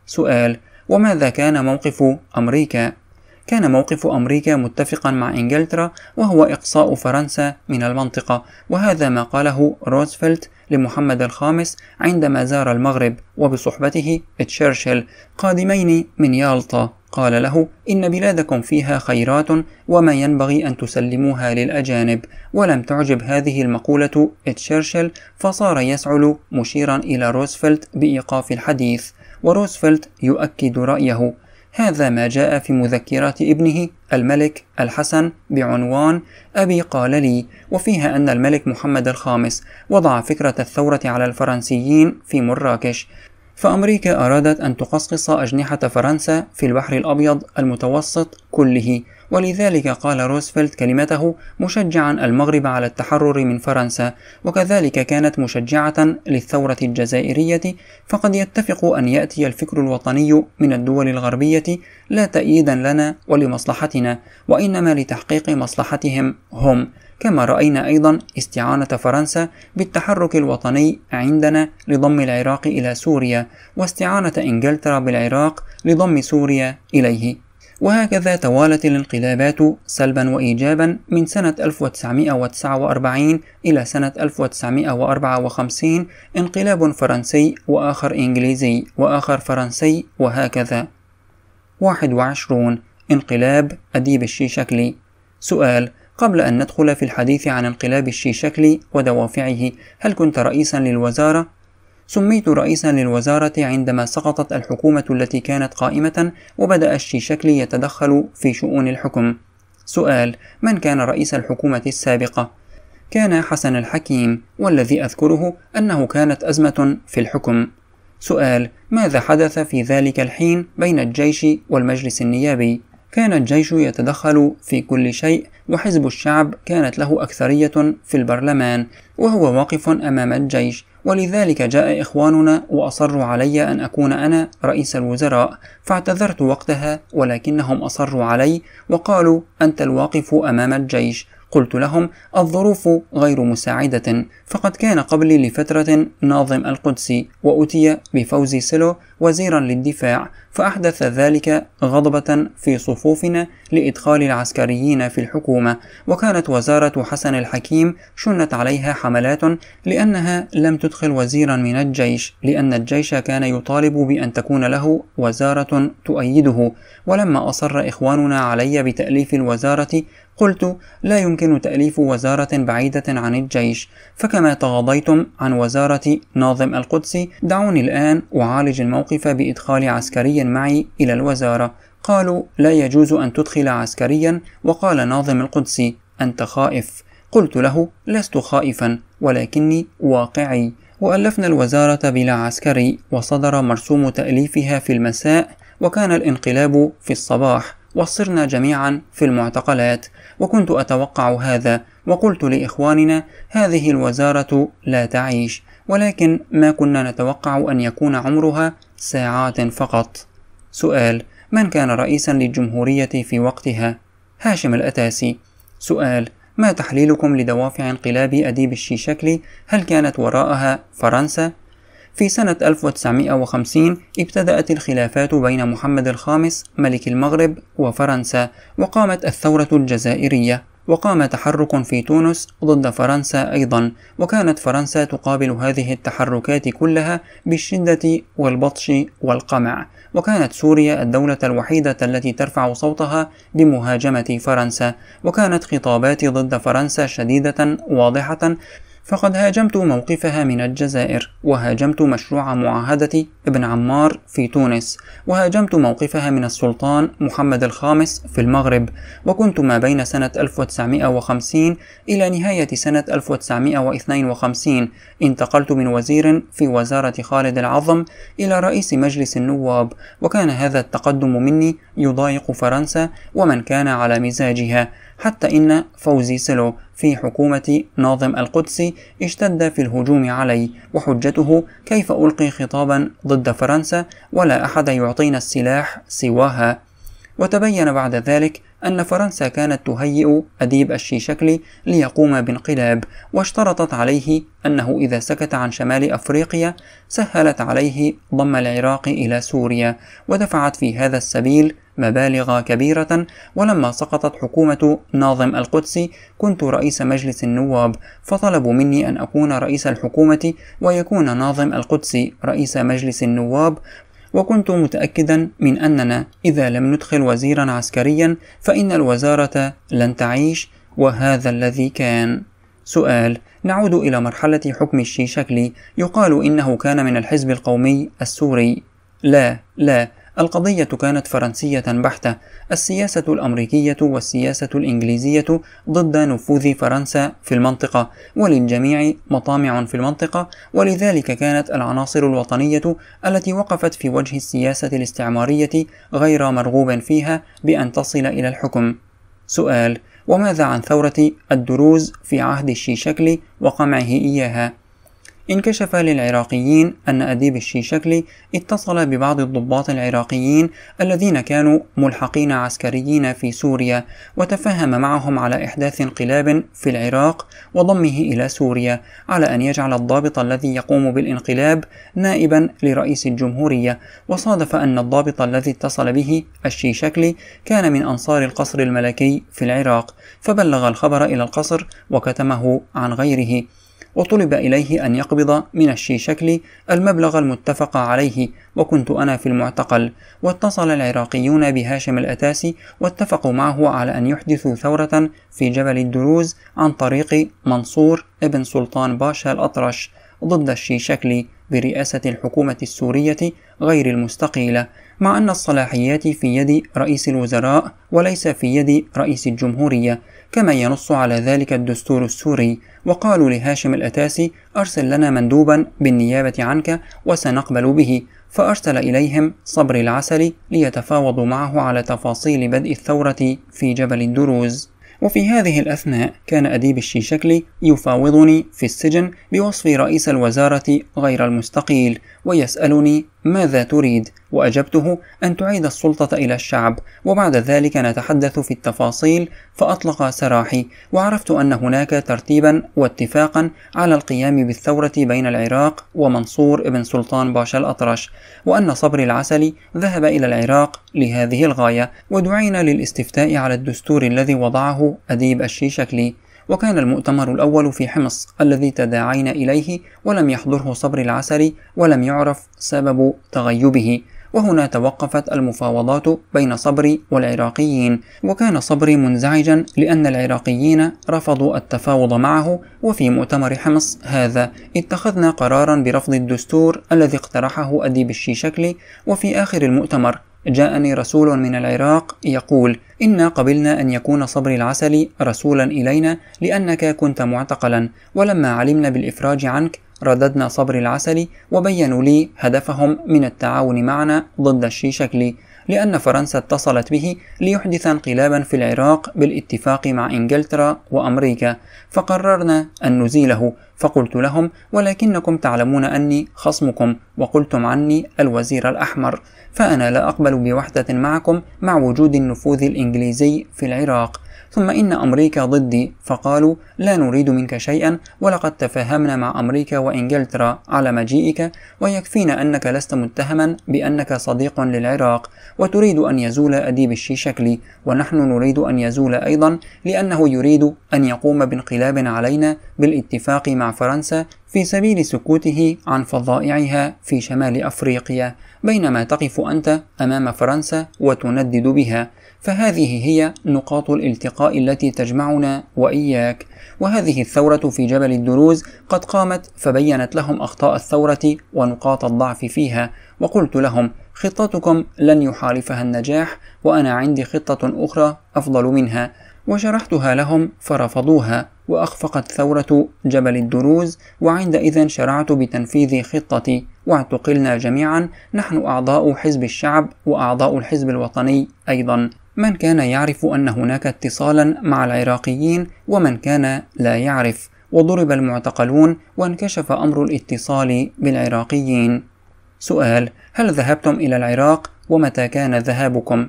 سؤال وماذا كان موقف أمريكا؟ كان موقف أمريكا متفقا مع إنجلترا وهو إقصاء فرنسا من المنطقة وهذا ما قاله روزفلت لمحمد الخامس عندما زار المغرب وبصحبته تشرشل قادمين من يالطا قال له إن بلادكم فيها خيرات وما ينبغي أن تسلموها للأجانب ولم تعجب هذه المقولة تشرشل فصار يسعل مشيرا إلى روزفلت بإيقاف الحديث وروزفلت يؤكد رأيه هذا ما جاء في مذكرات ابنه الملك الحسن بعنوان أبي قال لي وفيها أن الملك محمد الخامس وضع فكرة الثورة على الفرنسيين في مراكش فأمريكا أرادت أن تقصقص أجنحة فرنسا في البحر الأبيض المتوسط كله ولذلك قال روزفلت كلمته مشجعا المغرب على التحرر من فرنسا وكذلك كانت مشجعة للثورة الجزائرية فقد يتفق أن يأتي الفكر الوطني من الدول الغربية لا تأييدا لنا ولمصلحتنا وإنما لتحقيق مصلحتهم هم كما رأينا أيضا استعانة فرنسا بالتحرك الوطني عندنا لضم العراق إلى سوريا واستعانة إنجلترا بالعراق لضم سوريا إليه وهكذا توالت الانقلابات سلبا وإيجابا من سنة 1949 إلى سنة 1954 انقلاب فرنسي وآخر إنجليزي وآخر فرنسي وهكذا 21 انقلاب أديب الشيشكلي سؤال قبل أن ندخل في الحديث عن انقلاب الشيشكلي ودوافعه هل كنت رئيسا للوزارة؟ سميت رئيسا للوزارة عندما سقطت الحكومة التي كانت قائمة وبدأ الشيشكلي يتدخل في شؤون الحكم سؤال من كان رئيس الحكومة السابقة؟ كان حسن الحكيم والذي أذكره أنه كانت أزمة في الحكم سؤال ماذا حدث في ذلك الحين بين الجيش والمجلس النيابي؟ كان الجيش يتدخل في كل شيء وحزب الشعب كانت له أكثرية في البرلمان وهو واقف أمام الجيش ولذلك جاء إخواننا وأصروا علي أن أكون أنا رئيس الوزراء فاعتذرت وقتها ولكنهم أصروا علي وقالوا أنت الواقف أمام الجيش قلت لهم الظروف غير مساعدة فقد كان قبلي لفترة ناظم القدسي وأتي بفوز سلو وزيرا للدفاع فأحدث ذلك غضبة في صفوفنا لإدخال العسكريين في الحكومة وكانت وزارة حسن الحكيم شنت عليها حملات لأنها لم تدخل وزيرا من الجيش لأن الجيش كان يطالب بأن تكون له وزارة تؤيده ولما أصر إخواننا علي بتأليف الوزارة قلت لا يمكن تأليف وزارة بعيدة عن الجيش فكما تغاضيتم عن وزارة ناظم القدسي دعوني الآن أعالج الموقف بإدخال عسكري معي إلى الوزارة قالوا لا يجوز أن تدخل عسكريا وقال ناظم القدسي أنت خائف قلت له لست خائفا ولكني واقعي وألفنا الوزارة بلا عسكري وصدر مرسوم تأليفها في المساء وكان الانقلاب في الصباح وصرنا جميعا في المعتقلات وكنت أتوقع هذا وقلت لإخواننا هذه الوزارة لا تعيش ولكن ما كنا نتوقع أن يكون عمرها ساعات فقط سؤال من كان رئيسا للجمهورية في وقتها؟ هاشم الأتاسي سؤال ما تحليلكم لدوافع انقلاب أديب الشيشكلي هل كانت وراءها فرنسا في سنة 1950 ابتدأت الخلافات بين محمد الخامس ملك المغرب وفرنسا وقامت الثورة الجزائرية وقام تحرك في تونس ضد فرنسا أيضا وكانت فرنسا تقابل هذه التحركات كلها بالشدة والبطش والقمع وكانت سوريا الدولة الوحيدة التي ترفع صوتها لمهاجمة فرنسا وكانت خطابات ضد فرنسا شديدة واضحة فقد هاجمت موقفها من الجزائر وهاجمت مشروع معاهدة ابن عمار في تونس وهاجمت موقفها من السلطان محمد الخامس في المغرب وكنت ما بين سنة 1950 إلى نهاية سنة 1952 انتقلت من وزير في وزارة خالد العظم إلى رئيس مجلس النواب وكان هذا التقدم مني يضايق فرنسا ومن كان على مزاجها حتى إن فوزي سلو في حكومة ناظم القدسي اشتد في الهجوم علي وحجته كيف ألقي خطابا ضد فرنسا ولا أحد يعطينا السلاح سواها وتبين بعد ذلك أن فرنسا كانت تهيئ أديب الشيشكلي ليقوم بانقلاب واشترطت عليه أنه إذا سكت عن شمال أفريقيا سهلت عليه ضم العراق إلى سوريا ودفعت في هذا السبيل مبالغ كبيرة ولما سقطت حكومة ناظم القدسي كنت رئيس مجلس النواب فطلبوا مني أن أكون رئيس الحكومة ويكون ناظم القدسي رئيس مجلس النواب وكنت متأكدا من أننا إذا لم ندخل وزيرا عسكريا فإن الوزارة لن تعيش وهذا الذي كان سؤال نعود إلى مرحلة حكم الشيشكلي يقال إنه كان من الحزب القومي السوري لا لا القضية كانت فرنسية بحتة السياسة الأمريكية والسياسة الإنجليزية ضد نفوذ فرنسا في المنطقة وللجميع مطامع في المنطقة ولذلك كانت العناصر الوطنية التي وقفت في وجه السياسة الاستعمارية غير مرغوب فيها بأن تصل إلى الحكم سؤال وماذا عن ثورة الدروز في عهد الشيشكلي وقمعه إياها؟ انكشف للعراقيين أن أديب الشيشكلي اتصل ببعض الضباط العراقيين الذين كانوا ملحقين عسكريين في سوريا وتفهم معهم على إحداث انقلاب في العراق وضمه إلى سوريا على أن يجعل الضابط الذي يقوم بالانقلاب نائبا لرئيس الجمهورية وصادف أن الضابط الذي اتصل به الشيشكلي كان من أنصار القصر الملكي في العراق فبلغ الخبر إلى القصر وكتمه عن غيره وطلب إليه أن يقبض من الشيشكلي المبلغ المتفق عليه وكنت أنا في المعتقل واتصل العراقيون بهاشم الأتاسي واتفقوا معه على أن يحدثوا ثورة في جبل الدروز عن طريق منصور ابن سلطان باشا الأطرش ضد الشيشكلي برئاسة الحكومة السورية غير المستقيلة مع أن الصلاحيات في يد رئيس الوزراء وليس في يد رئيس الجمهورية كما ينص على ذلك الدستور السوري وقالوا لهاشم الأتاسي أرسل لنا مندوبا بالنيابة عنك وسنقبل به فأرسل إليهم صبري العسلي ليتفاوضوا معه على تفاصيل بدء الثورة في جبل الدروز وفي هذه الأثناء كان أديب الشيشكلي يفاوضني في السجن بوصف رئيس الوزارة غير المستقيل ويسألني ماذا تريد وأجبته أن تعيد السلطة إلى الشعب وبعد ذلك نتحدث في التفاصيل فأطلق سراحي وعرفت أن هناك ترتيبا واتفاقا على القيام بالثورة بين العراق ومنصور بن سلطان باشا الأطرش وأن صبري العسلي ذهب إلى العراق لهذه الغاية ودعينا للاستفتاء على الدستور الذي وضعه أديب الشيشكلي وكان المؤتمر الأول في حمص الذي تداعينا إليه ولم يحضره صبر العسري ولم يعرف سبب تغيبه وهنا توقفت المفاوضات بين صبري والعراقيين وكان صبري منزعجا لأن العراقيين رفضوا التفاوض معه وفي مؤتمر حمص هذا اتخذنا قرارا برفض الدستور الذي اقترحه أديب الشيشكلي وفي آخر المؤتمر جاءني رسول من العراق يقول إنا قبلنا أن يكون صبر العسل رسولا إلينا لأنك كنت معتقلا ولما علمنا بالإفراج عنك رددنا صبر العسل وبينوا لي هدفهم من التعاون معنا ضد الشيشكلي لأن فرنسا اتصلت به ليحدث انقلابا في العراق بالاتفاق مع إنجلترا وأمريكا فقررنا أن نزيله فقلت لهم ولكنكم تعلمون أني خصمكم وقلتم عني الوزير الأحمر فأنا لا أقبل بوحدة معكم مع وجود النفوذ الإنجليزي في العراق ثم إن أمريكا ضدي فقالوا لا نريد منك شيئا ولقد تفاهمنا مع أمريكا وإنجلترا على مجيئك ويكفينا أنك لست متهما بأنك صديق للعراق وتريد أن يزول أديب الشيشكلي ونحن نريد أن يزول أيضا لأنه يريد أن يقوم بانقلاب علينا بالاتفاق مع فرنسا في سبيل سكوته عن فظائعها في شمال أفريقيا بينما تقف أنت أمام فرنسا وتندد بها فهذه هي نقاط الالتقاء التي تجمعنا وإياك وهذه الثورة في جبل الدروز قد قامت فبينت لهم أخطاء الثورة ونقاط الضعف فيها وقلت لهم خطتكم لن يحالفها النجاح وأنا عندي خطة أخرى أفضل منها وشرحتها لهم فرفضوها وأخفقت ثورة جبل الدروز وعندئذ شرعت بتنفيذ خطتي واعتقلنا جميعا نحن أعضاء حزب الشعب وأعضاء الحزب الوطني أيضا من كان يعرف أن هناك اتصالا مع العراقيين ومن كان لا يعرف وضرب المعتقلون وانكشف أمر الاتصال بالعراقيين سؤال هل ذهبتم إلى العراق ومتى كان ذهابكم؟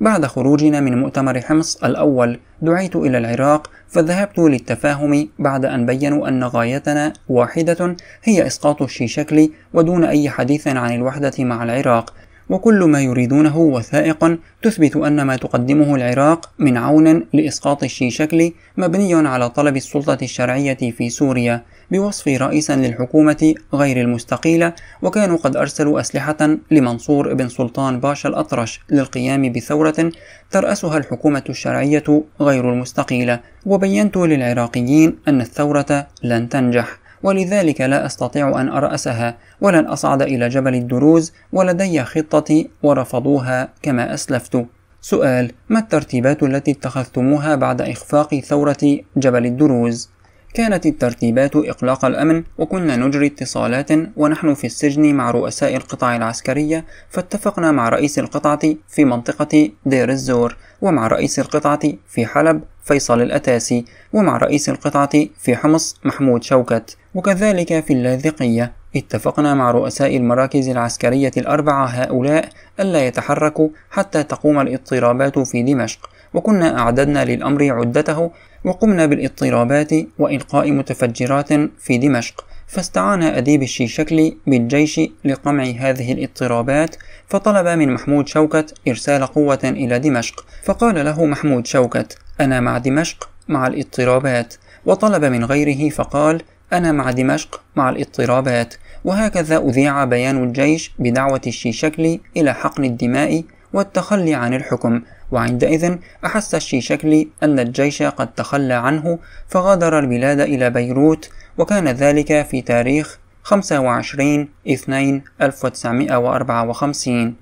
بعد خروجنا من مؤتمر حمص الأول دعيت إلى العراق فذهبت للتفاهم بعد أن بينوا أن غايتنا واحدة هي إسقاط الشيشكلي ودون أي حديث عن الوحدة مع العراق وكل ما يريدونه وثائق تثبت أن ما تقدمه العراق من عون لإسقاط الشيشكلي مبني على طلب السلطة الشرعية في سوريا بوصف رئيسا للحكومة غير المستقيلة وكانوا قد أرسلوا أسلحة لمنصور بن سلطان باشا الأطرش للقيام بثورة ترأسها الحكومة الشرعية غير المستقيلة وبينت للعراقيين أن الثورة لن تنجح ولذلك لا أستطيع أن أرأسها ولن أصعد إلى جبل الدروز ولدي خطتي ورفضوها كما أسلفت سؤال ما الترتيبات التي اتخذتموها بعد إخفاق ثورة جبل الدروز؟ كانت الترتيبات إقلاق الأمن وكنا نجري اتصالات ونحن في السجن مع رؤساء القطع العسكرية فاتفقنا مع رئيس القطعة في منطقة دير الزور ومع رئيس القطعة في حلب فيصل الأتاسي ومع رئيس القطعة في حمص محمود شوكت وكذلك في اللاذقية اتفقنا مع رؤساء المراكز العسكرية الأربعة هؤلاء ألا يتحركوا حتى تقوم الاضطرابات في دمشق وكنا أعددنا للأمر عدته وقمنا بالاضطرابات وإلقاء متفجرات في دمشق فاستعان أديب الشيشكلي بالجيش لقمع هذه الاضطرابات فطلب من محمود شوكت إرسال قوة إلى دمشق فقال له محمود شوكت أنا مع دمشق مع الاضطرابات وطلب من غيره فقال أنا مع دمشق مع الاضطرابات وهكذا أذيع بيان الجيش بدعوة الشيشكلي إلى حقن الدماء والتخلي عن الحكم وعندئذ أحس الشيشكلي أن الجيش قد تخلى عنه فغادر البلاد إلى بيروت وكان ذلك في تاريخ 25 2 1954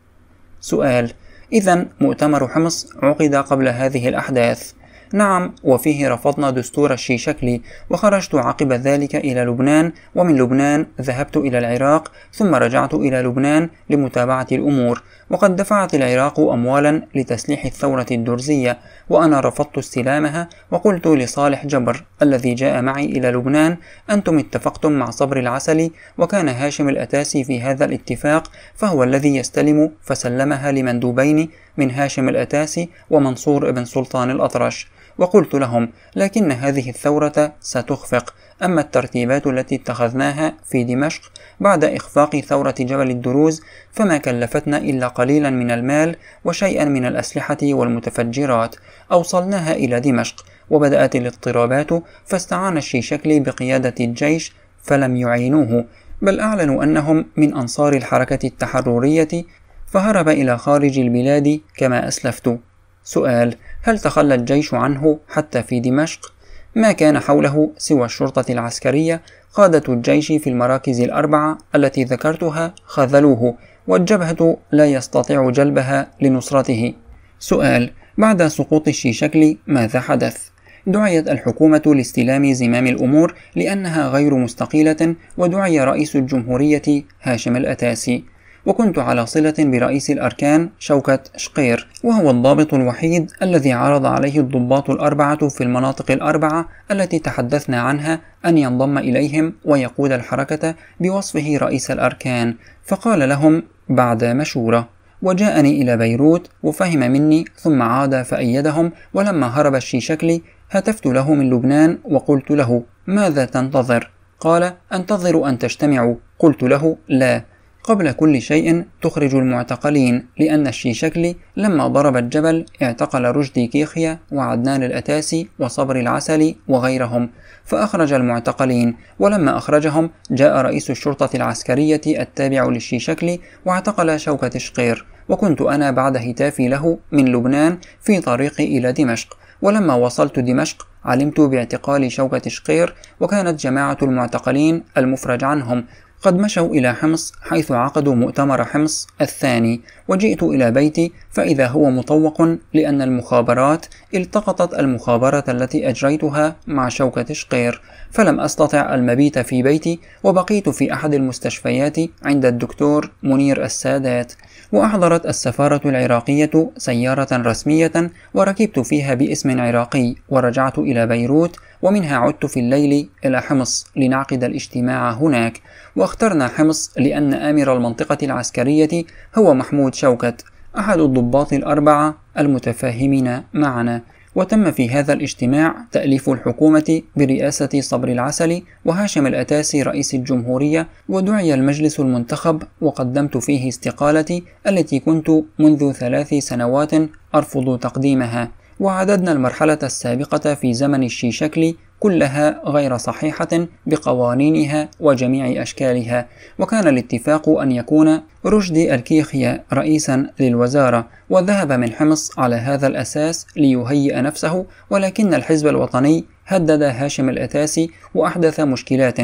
سؤال إذا مؤتمر حمص عقد قبل هذه الأحداث نعم وفيه رفضنا دستور الشي شكلي وخرجت عقب ذلك إلى لبنان ومن لبنان ذهبت إلى العراق ثم رجعت إلى لبنان لمتابعة الأمور وقد دفعت العراق أموالا لتسليح الثورة الدرزية وأنا رفضت استلامها وقلت لصالح جبر الذي جاء معي إلى لبنان أنتم اتفقتم مع صبر العسلي وكان هاشم الأتاسي في هذا الاتفاق فهو الذي يستلم فسلمها لمندوبين من هاشم الأتاسي ومنصور بن سلطان الأطرش وقلت لهم لكن هذه الثورة ستخفق أما الترتيبات التي اتخذناها في دمشق بعد إخفاق ثورة جبل الدروز فما كلفتنا إلا قليلا من المال وشيئا من الأسلحة والمتفجرات أوصلناها إلى دمشق وبدأت الاضطرابات فاستعان الشيشكلي بقيادة الجيش فلم يعينوه بل أعلنوا أنهم من أنصار الحركة التحررية فهرب إلى خارج البلاد كما أسلفت سؤال هل تخلى الجيش عنه حتى في دمشق؟ ما كان حوله سوى الشرطة العسكرية قادة الجيش في المراكز الأربعة التي ذكرتها خذلوه والجبهة لا يستطيع جلبها لنصرته سؤال بعد سقوط الشيشكل ماذا حدث؟ دعيت الحكومة لاستلام زمام الأمور لأنها غير مستقيلة ودعي رئيس الجمهورية هاشم الأتاسي وكنت على صلة برئيس الأركان شوكة شقير وهو الضابط الوحيد الذي عرض عليه الضباط الأربعة في المناطق الأربعة التي تحدثنا عنها أن ينضم إليهم ويقود الحركة بوصفه رئيس الأركان فقال لهم بعد مشورة وجاءني إلى بيروت وفهم مني ثم عاد فأيدهم ولما هرب الشيشكلي هتفت له من لبنان وقلت له ماذا تنتظر؟ قال أنتظر أن تجتمعوا قلت له لا قبل كل شيء تخرج المعتقلين لأن الشيشكلي لما ضرب الجبل اعتقل رشدي كيخيا وعدنان الأتاسي وصبر العسلي وغيرهم فأخرج المعتقلين ولما أخرجهم جاء رئيس الشرطة العسكرية التابع للشيشكلي واعتقل شوكة شقير وكنت أنا بعد هتافي له من لبنان في طريقي إلى دمشق ولما وصلت دمشق علمت باعتقال شوكة شقير وكانت جماعة المعتقلين المفرج عنهم قد مشوا إلى حمص حيث عقدوا مؤتمر حمص الثاني وجئت إلى بيتي فإذا هو مطوق لأن المخابرات التقطت المخابرة التي أجريتها مع شوكة شقير فلم أستطع المبيت في بيتي وبقيت في أحد المستشفيات عند الدكتور منير السادات وأحضرت السفارة العراقية سيارة رسمية وركبت فيها باسم عراقي ورجعت إلى بيروت ومنها عدت في الليل إلى حمص لنعقد الاجتماع هناك واخترنا حمص لأن آمر المنطقة العسكرية هو محمود شوكت أحد الضباط الأربعة المتفاهمين معنا وتم في هذا الاجتماع تأليف الحكومة برئاسة صبر العسلي وهاشم الأتاسي رئيس الجمهورية ودعي المجلس المنتخب وقدمت فيه استقالتي التي كنت منذ ثلاث سنوات أرفض تقديمها وعددنا المرحلة السابقة في زمن الشيشكلي كلها غير صحيحة بقوانينها وجميع أشكالها وكان الاتفاق أن يكون رشدي الكيخيا رئيسا للوزارة وذهب من حمص على هذا الأساس ليهيئ نفسه ولكن الحزب الوطني هدد هاشم الأتاسي وأحدث مشكلات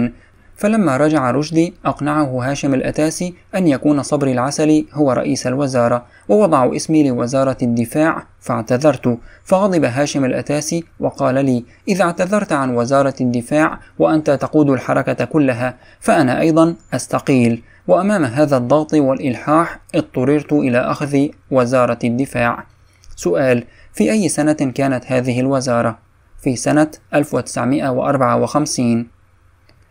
فلما رجع رشدي أقنعه هاشم الأتاسي أن يكون صبري العسلي هو رئيس الوزارة ووضعوا اسمي لوزارة الدفاع فاعتذرت فغضب هاشم الأتاسي وقال لي إذا اعتذرت عن وزارة الدفاع وأنت تقود الحركة كلها فأنا أيضا أستقيل وأمام هذا الضغط والإلحاح اضطررت إلى أخذ وزارة الدفاع سؤال في أي سنة كانت هذه الوزارة؟ في سنة 1954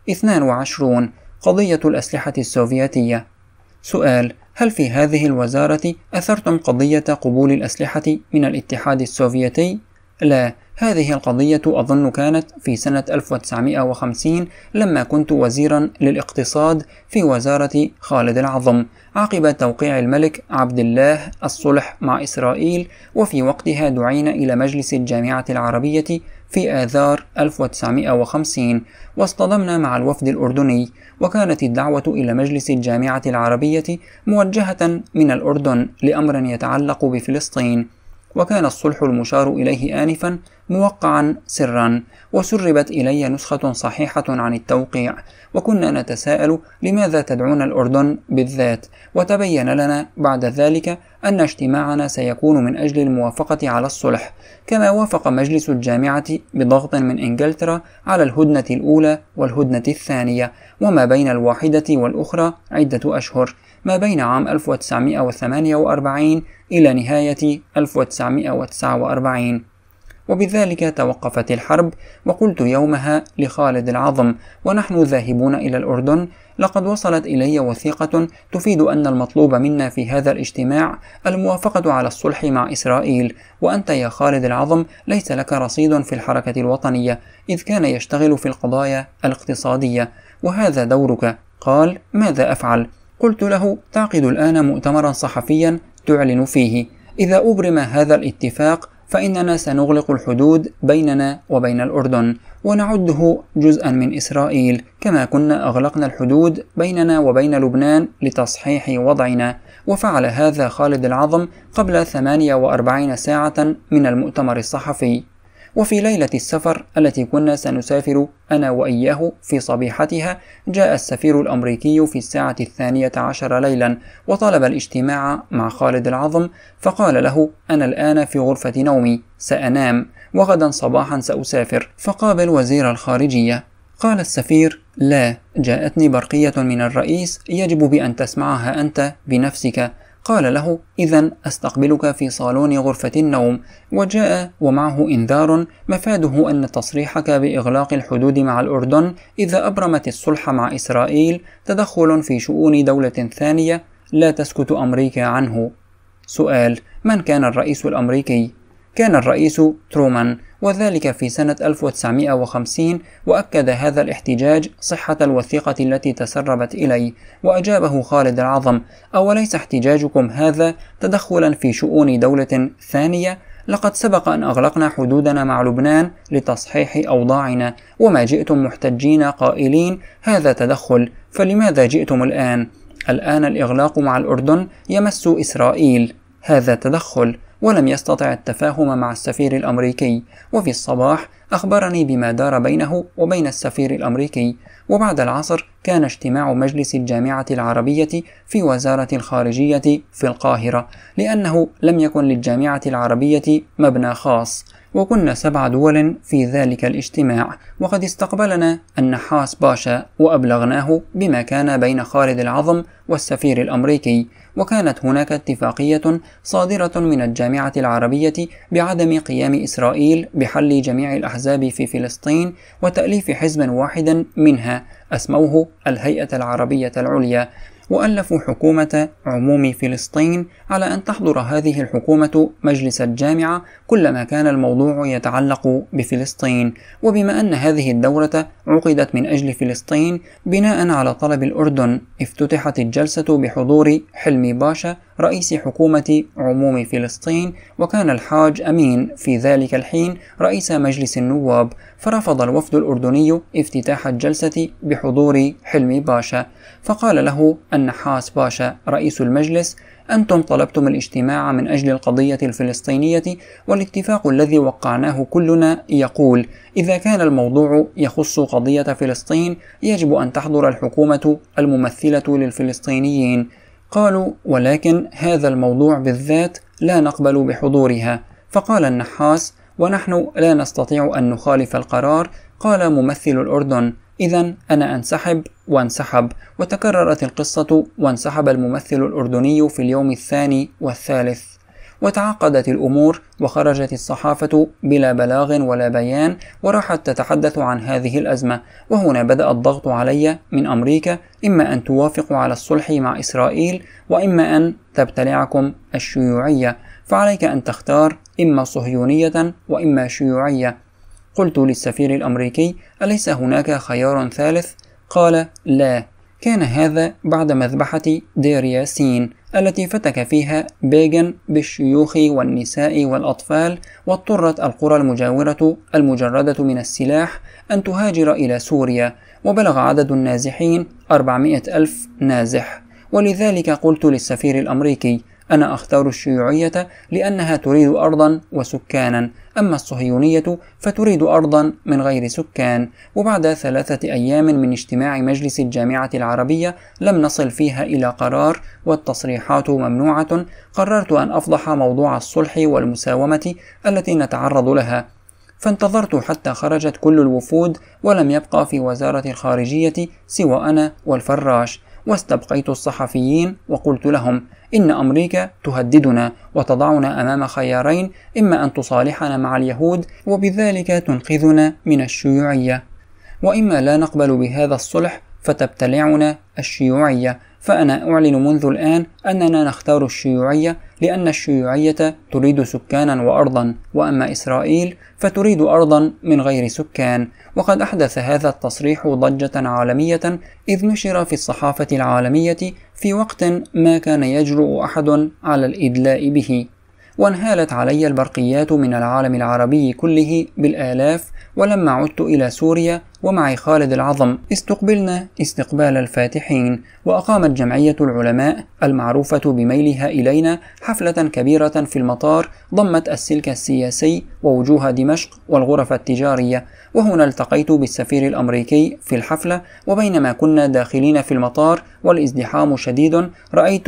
22 قضية الأسلحة السوفيتية سؤال هل في هذه الوزارة أثرتم قضية قبول الأسلحة من الاتحاد السوفيتي؟ لا هذه القضية أظن كانت في سنة 1950 لما كنت وزيرا للاقتصاد في وزارة خالد العظم عقب توقيع الملك عبد الله الصلح مع إسرائيل وفي وقتها دعينا إلى مجلس الجامعة العربية في آذار 1950 واصطدمنا مع الوفد الأردني وكانت الدعوة إلى مجلس الجامعة العربية موجهة من الأردن لأمر يتعلق بفلسطين وكان الصلح المشار إليه آنفا موقعا سرا وسربت إلي نسخة صحيحة عن التوقيع وكنا نتساءل لماذا تدعون الأردن بالذات وتبين لنا بعد ذلك أن اجتماعنا سيكون من أجل الموافقة على الصلح كما وافق مجلس الجامعة بضغط من إنجلترا على الهدنة الأولى والهدنة الثانية وما بين الواحدة والأخرى عدة أشهر ما بين عام 1948 إلى نهاية 1949 وبذلك توقفت الحرب وقلت يومها لخالد العظم ونحن ذاهبون إلى الأردن لقد وصلت إلي وثيقة تفيد أن المطلوب منا في هذا الاجتماع الموافقة على الصلح مع إسرائيل وأنت يا خالد العظم ليس لك رصيد في الحركة الوطنية إذ كان يشتغل في القضايا الاقتصادية وهذا دورك قال ماذا أفعل؟ قلت له تعقد الآن مؤتمرا صحفيا تعلن فيه إذا أبرم هذا الاتفاق فإننا سنغلق الحدود بيننا وبين الأردن ونعده جزءا من إسرائيل كما كنا أغلقنا الحدود بيننا وبين لبنان لتصحيح وضعنا وفعل هذا خالد العظم قبل 48 ساعة من المؤتمر الصحفي وفي ليلة السفر التي كنا سنسافر أنا وإياه في صبيحتها جاء السفير الأمريكي في الساعة الثانية عشر ليلا وطلب الاجتماع مع خالد العظم فقال له أنا الآن في غرفة نومي سأنام وغدا صباحا سأسافر فقابل وزير الخارجية قال السفير لا جاءتني برقية من الرئيس يجب بأن تسمعها أنت بنفسك قال له إذا أستقبلك في صالون غرفة النوم وجاء ومعه إنذار مفاده أن تصريحك بإغلاق الحدود مع الأردن إذا أبرمت الصلح مع إسرائيل تدخل في شؤون دولة ثانية لا تسكت أمريكا عنه سؤال من كان الرئيس الأمريكي كان الرئيس ترومان وذلك في سنة 1950 وأكد هذا الاحتجاج صحة الوثيقة التي تسربت إليه وأجابه خالد العظم أوليس احتجاجكم هذا تدخلا في شؤون دولة ثانية لقد سبق أن أغلقنا حدودنا مع لبنان لتصحيح أوضاعنا وما جئتم محتجين قائلين هذا تدخل فلماذا جئتم الآن؟ الآن الإغلاق مع الأردن يمس إسرائيل هذا تدخل ولم يستطع التفاهم مع السفير الأمريكي وفي الصباح أخبرني بما دار بينه وبين السفير الأمريكي وبعد العصر كان اجتماع مجلس الجامعة العربية في وزارة الخارجية في القاهرة لأنه لم يكن للجامعة العربية مبنى خاص وكنا سبع دول في ذلك الاجتماع وقد استقبلنا النحاس باشا وأبلغناه بما كان بين خالد العظم والسفير الأمريكي وكانت هناك اتفاقية صادرة من الجامعة العربية بعدم قيام إسرائيل بحل جميع الأحزاب في فلسطين وتأليف حزبا واحدا منها أسموه الهيئة العربية العليا وألفوا حكومة عموم فلسطين على أن تحضر هذه الحكومة مجلس الجامعة كلما كان الموضوع يتعلق بفلسطين وبما أن هذه الدورة عقدت من أجل فلسطين بناء على طلب الأردن افتتحت الجلسة بحضور حلمي باشا رئيس حكومة عموم فلسطين وكان الحاج أمين في ذلك الحين رئيس مجلس النواب فرفض الوفد الأردني افتتاح الجلسة بحضور حلمي باشا فقال له النحاس باشا رئيس المجلس أنتم طلبتم الاجتماع من أجل القضية الفلسطينية والاتفاق الذي وقعناه كلنا يقول إذا كان الموضوع يخص قضية فلسطين يجب أن تحضر الحكومة الممثلة للفلسطينيين قالوا ولكن هذا الموضوع بالذات لا نقبل بحضورها فقال النحاس ونحن لا نستطيع أن نخالف القرار قال ممثل الأردن إذا أنا أنسحب وانسحب وتكررت القصة وانسحب الممثل الأردني في اليوم الثاني والثالث وتعقدت الأمور وخرجت الصحافة بلا بلاغ ولا بيان وراحت تتحدث عن هذه الأزمة وهنا بدأ الضغط علي من أمريكا إما أن توافقوا على الصلح مع إسرائيل وإما أن تبتلعكم الشيوعية فعليك أن تختار إما صهيونية وإما شيوعية قلت للسفير الأمريكي أليس هناك خيار ثالث؟ قال لا كان هذا بعد مذبحة دير ياسين التي فتك فيها بيغن بالشيوخ والنساء والأطفال واضطرت القرى المجاورة المجردة من السلاح أن تهاجر إلى سوريا وبلغ عدد النازحين 400 ألف نازح ولذلك قلت للسفير الأمريكي أنا أختار الشيوعية لأنها تريد أرضا وسكانا أما الصهيونية فتريد أرضا من غير سكان وبعد ثلاثة أيام من اجتماع مجلس الجامعة العربية لم نصل فيها إلى قرار والتصريحات ممنوعة قررت أن أفضح موضوع الصلح والمساومة التي نتعرض لها فانتظرت حتى خرجت كل الوفود ولم يبقى في وزارة الخارجية سوى أنا والفراش واستبقيت الصحفيين وقلت لهم إن أمريكا تهددنا وتضعنا أمام خيارين إما أن تصالحنا مع اليهود وبذلك تنقذنا من الشيوعية وإما لا نقبل بهذا الصلح فتبتلعنا الشيوعية فأنا أعلن منذ الآن أننا نختار الشيوعية لأن الشيوعية تريد سكانا وأرضا وأما إسرائيل فتريد أرضا من غير سكان وقد أحدث هذا التصريح ضجة عالمية إذ نشر في الصحافة العالمية في وقت ما كان يجرؤ أحد على الإدلاء به وانهالت علي البرقيات من العالم العربي كله بالآلاف ولما عدت إلى سوريا ومعي خالد العظم استقبلنا استقبال الفاتحين وأقامت جمعية العلماء المعروفة بميلها إلينا حفلة كبيرة في المطار ضمت السلك السياسي ووجوه دمشق والغرف التجارية وهنا التقيت بالسفير الأمريكي في الحفلة وبينما كنا داخلين في المطار والازدحام شديد رأيت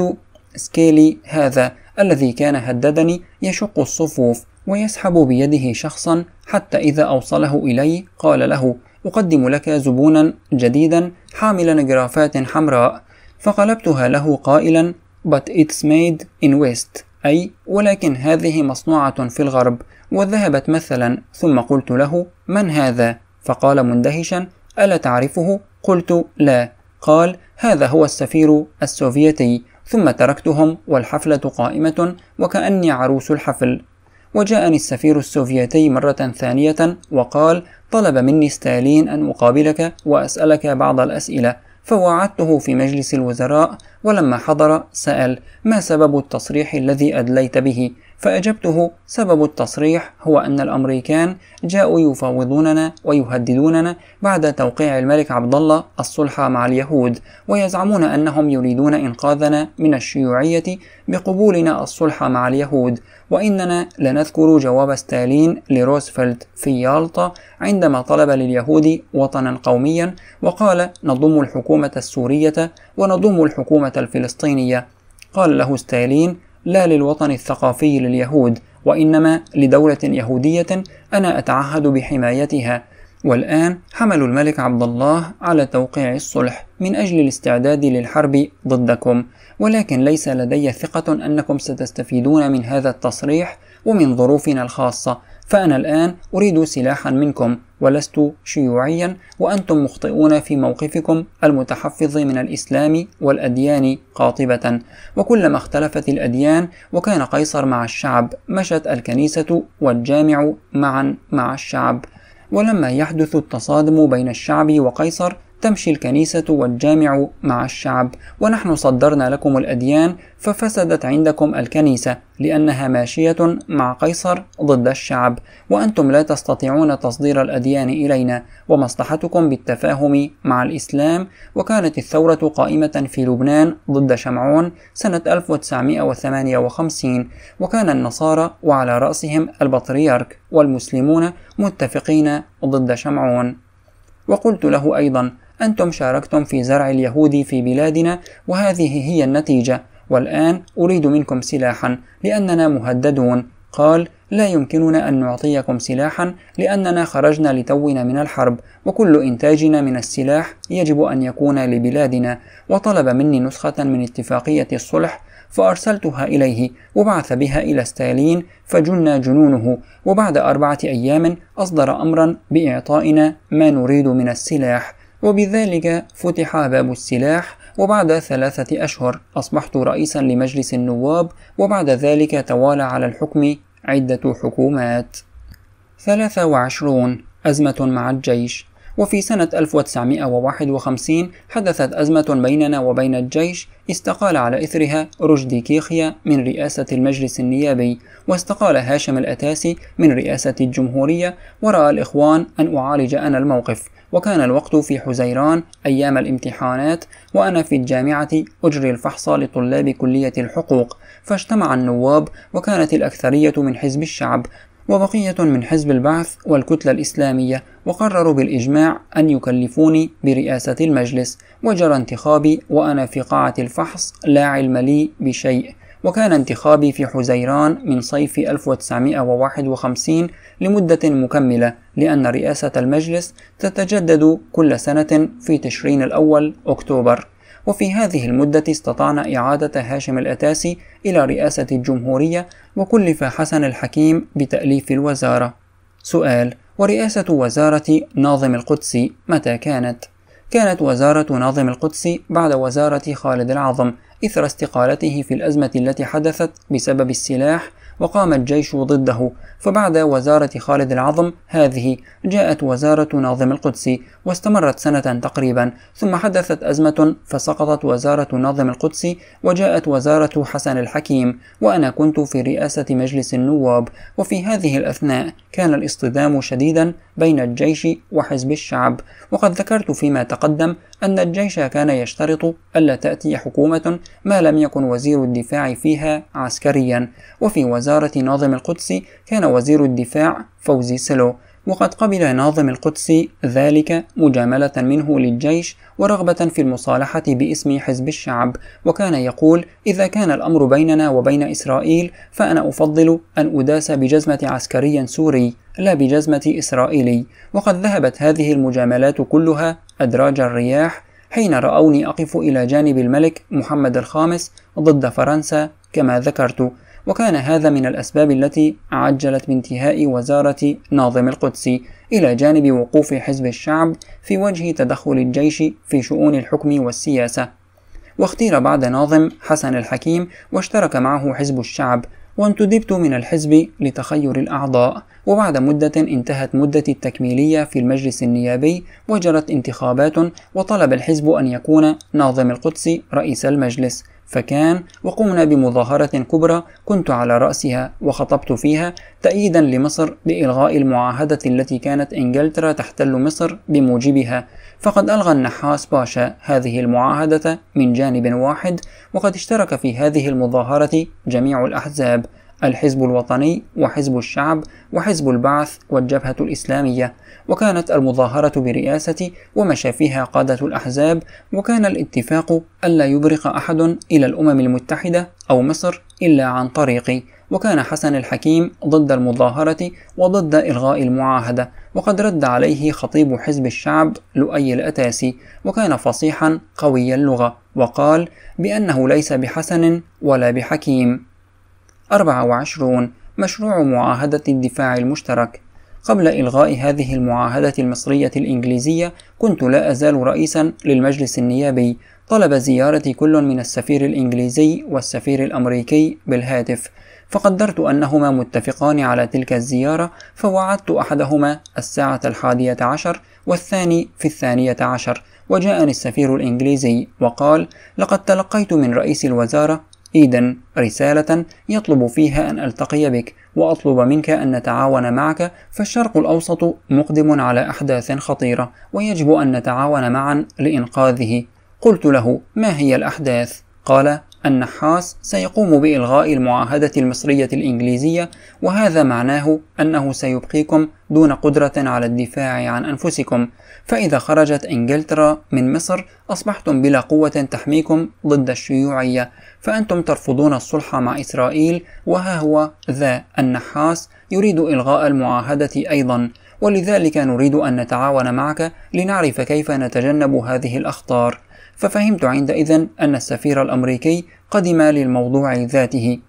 سكيلي هذا الذي كان هددني يشق الصفوف ويسحب بيده شخصا حتى إذا أوصله إلي قال له أقدم لك زبونا جديدا حاملا جرافات حمراء فقلبتها له قائلا But it's made in West أي ولكن هذه مصنوعة في الغرب وذهبت مثلا ثم قلت له من هذا؟ فقال مندهشا ألا تعرفه؟ قلت لا قال هذا هو السفير السوفيتي ثم تركتهم والحفلة قائمة وكأني عروس الحفل وجاءني السفير السوفيتي مرة ثانية وقال طلب مني ستالين أن أقابلك وأسألك بعض الأسئلة فوعدته في مجلس الوزراء ولما حضر سأل ما سبب التصريح الذي أدليت به فأجبته سبب التصريح هو أن الأمريكان جاءوا يفاوضوننا ويهددوننا بعد توقيع الملك عبد الله الصلح مع اليهود ويزعمون أنهم يريدون إنقاذنا من الشيوعية بقبولنا الصلح مع اليهود وإننا لنذكر جواب ستالين لروزفلت في يالطا عندما طلب لليهود وطنا قوميا وقال نضم الحكومة السورية ونضم الحكومة الفلسطينية قال له ستالين لا للوطن الثقافي لليهود وإنما لدولة يهودية أنا أتعهد بحمايتها والآن حمل الملك عبد الله على توقيع الصلح من أجل الاستعداد للحرب ضدكم ولكن ليس لدي ثقة أنكم ستستفيدون من هذا التصريح ومن ظروفنا الخاصة فأنا الآن أريد سلاحا منكم ولست شيوعيا وأنتم مخطئون في موقفكم المتحفظ من الإسلام والأديان قاطبة وكلما اختلفت الأديان وكان قيصر مع الشعب مشت الكنيسة والجامع معا مع الشعب ولما يحدث التصادم بين الشعب وقيصر تمشي الكنيسة والجامع مع الشعب ونحن صدرنا لكم الأديان ففسدت عندكم الكنيسة لأنها ماشية مع قيصر ضد الشعب وأنتم لا تستطيعون تصدير الأديان إلينا ومصلحتكم بالتفاهم مع الإسلام وكانت الثورة قائمة في لبنان ضد شمعون سنة 1958 وكان النصارى وعلى رأسهم البطريرك والمسلمون متفقين ضد شمعون وقلت له أيضا أنتم شاركتم في زرع اليهود في بلادنا وهذه هي النتيجة والآن أريد منكم سلاحا لأننا مهددون قال لا يمكننا أن نعطيكم سلاحا لأننا خرجنا لتونا من الحرب وكل إنتاجنا من السلاح يجب أن يكون لبلادنا وطلب مني نسخة من اتفاقية الصلح فأرسلتها إليه وبعث بها إلى ستالين فجن جنونه وبعد أربعة أيام أصدر أمرا بإعطائنا ما نريد من السلاح وبذلك فتح باب السلاح وبعد ثلاثة أشهر أصبحت رئيسا لمجلس النواب وبعد ذلك توالى على الحكم عدة حكومات 23 أزمة مع الجيش وفي سنة 1951 حدثت أزمة بيننا وبين الجيش استقال على إثرها رشدي كيخيا من رئاسة المجلس النيابي واستقال هاشم الأتاسي من رئاسة الجمهورية ورأى الإخوان أن أعالج أنا الموقف وكان الوقت في حزيران أيام الامتحانات وأنا في الجامعة أجري الفحص لطلاب كلية الحقوق فاجتمع النواب وكانت الأكثرية من حزب الشعب وبقية من حزب البعث والكتلة الإسلامية وقرروا بالإجماع أن يكلفوني برئاسة المجلس وجرى انتخابي وأنا في قاعة الفحص لا علم لي بشيء وكان انتخابي في حزيران من صيف 1951 لمدة مكملة لأن رئاسة المجلس تتجدد كل سنة في تشرين الأول أكتوبر وفي هذه المدة استطعنا إعادة هاشم الأتاسي إلى رئاسة الجمهورية وكلف حسن الحكيم بتأليف الوزارة سؤال ورئاسة وزارة ناظم القدس متى كانت؟ كانت وزارة ناظم القدس بعد وزارة خالد العظم إثر استقالته في الأزمة التي حدثت بسبب السلاح وقام الجيش ضده فبعد وزارة خالد العظم هذه جاءت وزارة ناظم القدسي واستمرت سنة تقريبا ثم حدثت أزمة فسقطت وزارة ناظم القدسي وجاءت وزارة حسن الحكيم وأنا كنت في رئاسة مجلس النواب وفي هذه الأثناء كان الاصطدام شديدا بين الجيش وحزب الشعب وقد ذكرت فيما تقدم أن الجيش كان يشترط ألا تأتي حكومة ما لم يكن وزير الدفاع فيها عسكريا وفي وزارة ناظم القدس كان وزير الدفاع فوزي سلو وقد قبل ناظم القدسي ذلك مجاملة منه للجيش ورغبة في المصالحة باسم حزب الشعب وكان يقول إذا كان الأمر بيننا وبين إسرائيل فأنا أفضل أن أداس بجزمة عسكري سوري لا بجزمة إسرائيلي وقد ذهبت هذه المجاملات كلها أدراج الرياح حين رأوني أقف إلى جانب الملك محمد الخامس ضد فرنسا كما ذكرت وكان هذا من الأسباب التي عجلت بانتهاء وزارة ناظم القدسي إلى جانب وقوف حزب الشعب في وجه تدخل الجيش في شؤون الحكم والسياسة واختير بعد ناظم حسن الحكيم واشترك معه حزب الشعب وانتدبت من الحزب لتخير الأعضاء وبعد مدة انتهت مدة التكميلية في المجلس النيابي وجرت انتخابات وطلب الحزب أن يكون ناظم القدسي رئيس المجلس فكان وقمنا بمظاهرة كبرى كنت على رأسها وخطبت فيها تأييدا لمصر بإلغاء المعاهدة التي كانت إنجلترا تحتل مصر بموجبها فقد ألغى النحاس باشا هذه المعاهدة من جانب واحد وقد اشترك في هذه المظاهرة جميع الأحزاب الحزب الوطني وحزب الشعب وحزب البعث والجبهة الإسلامية وكانت المظاهرة برئاسة ومشافيها قادة الأحزاب وكان الاتفاق ألا يبرق أحد إلى الأمم المتحدة أو مصر إلا عن طريقي وكان حسن الحكيم ضد المظاهرة وضد إلغاء المعاهدة وقد رد عليه خطيب حزب الشعب لؤي الأتاسي وكان فصيحا قوي اللغة وقال بأنه ليس بحسن ولا بحكيم 24 مشروع معاهدة الدفاع المشترك قبل إلغاء هذه المعاهدة المصرية الإنجليزية كنت لا أزال رئيسا للمجلس النيابي طلب زيارتي كل من السفير الإنجليزي والسفير الأمريكي بالهاتف فقدرت أنهما متفقان على تلك الزيارة فوعدت أحدهما الساعة الحادية عشر والثاني في الثانية عشر وجاءني السفير الإنجليزي وقال لقد تلقيت من رئيس الوزارة إيدا رسالة يطلب فيها أن ألتقي بك وأطلب منك أن نتعاون معك فالشرق الأوسط مقدم على أحداث خطيرة ويجب أن نتعاون معا لإنقاذه قلت له ما هي الأحداث؟ قال النحاس سيقوم بإلغاء المعاهدة المصرية الإنجليزية وهذا معناه أنه سيبقيكم دون قدرة على الدفاع عن أنفسكم فإذا خرجت إنجلترا من مصر أصبحتم بلا قوة تحميكم ضد الشيوعية فأنتم ترفضون الصلح مع إسرائيل وها هو ذا النحاس يريد إلغاء المعاهدة أيضا ولذلك نريد أن نتعاون معك لنعرف كيف نتجنب هذه الأخطار ففهمت عندئذ أن السفير الأمريكي قدم للموضوع ذاته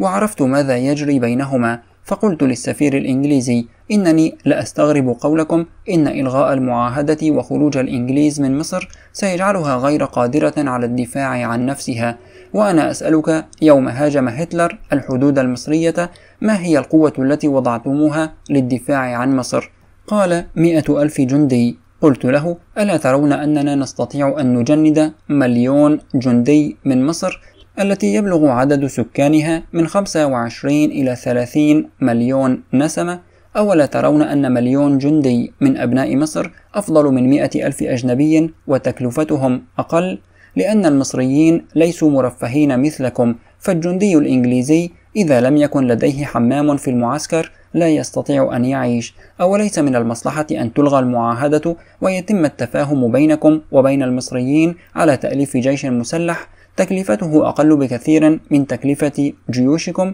وعرفت ماذا يجري بينهما فقلت للسفير الإنجليزي إنني لأستغرب قولكم إن إلغاء المعاهدة وخروج الإنجليز من مصر سيجعلها غير قادرة على الدفاع عن نفسها وأنا أسألك يوم هاجم هتلر الحدود المصرية ما هي القوة التي وضعتموها للدفاع عن مصر؟ قال مئة ألف جندي قلت له ألا ترون أننا نستطيع أن نجند مليون جندي من مصر التي يبلغ عدد سكانها من 25 إلى 30 مليون نسمة أولا ترون أن مليون جندي من أبناء مصر أفضل من مئة ألف أجنبي وتكلفتهم أقل لأن المصريين ليسوا مرفهين مثلكم فالجندي الإنجليزي إذا لم يكن لديه حمام في المعسكر لا يستطيع أن يعيش أوليس من المصلحة أن تلغى المعاهدة ويتم التفاهم بينكم وبين المصريين على تأليف جيش مسلح تكلفته أقل بكثير من تكلفة جيوشكم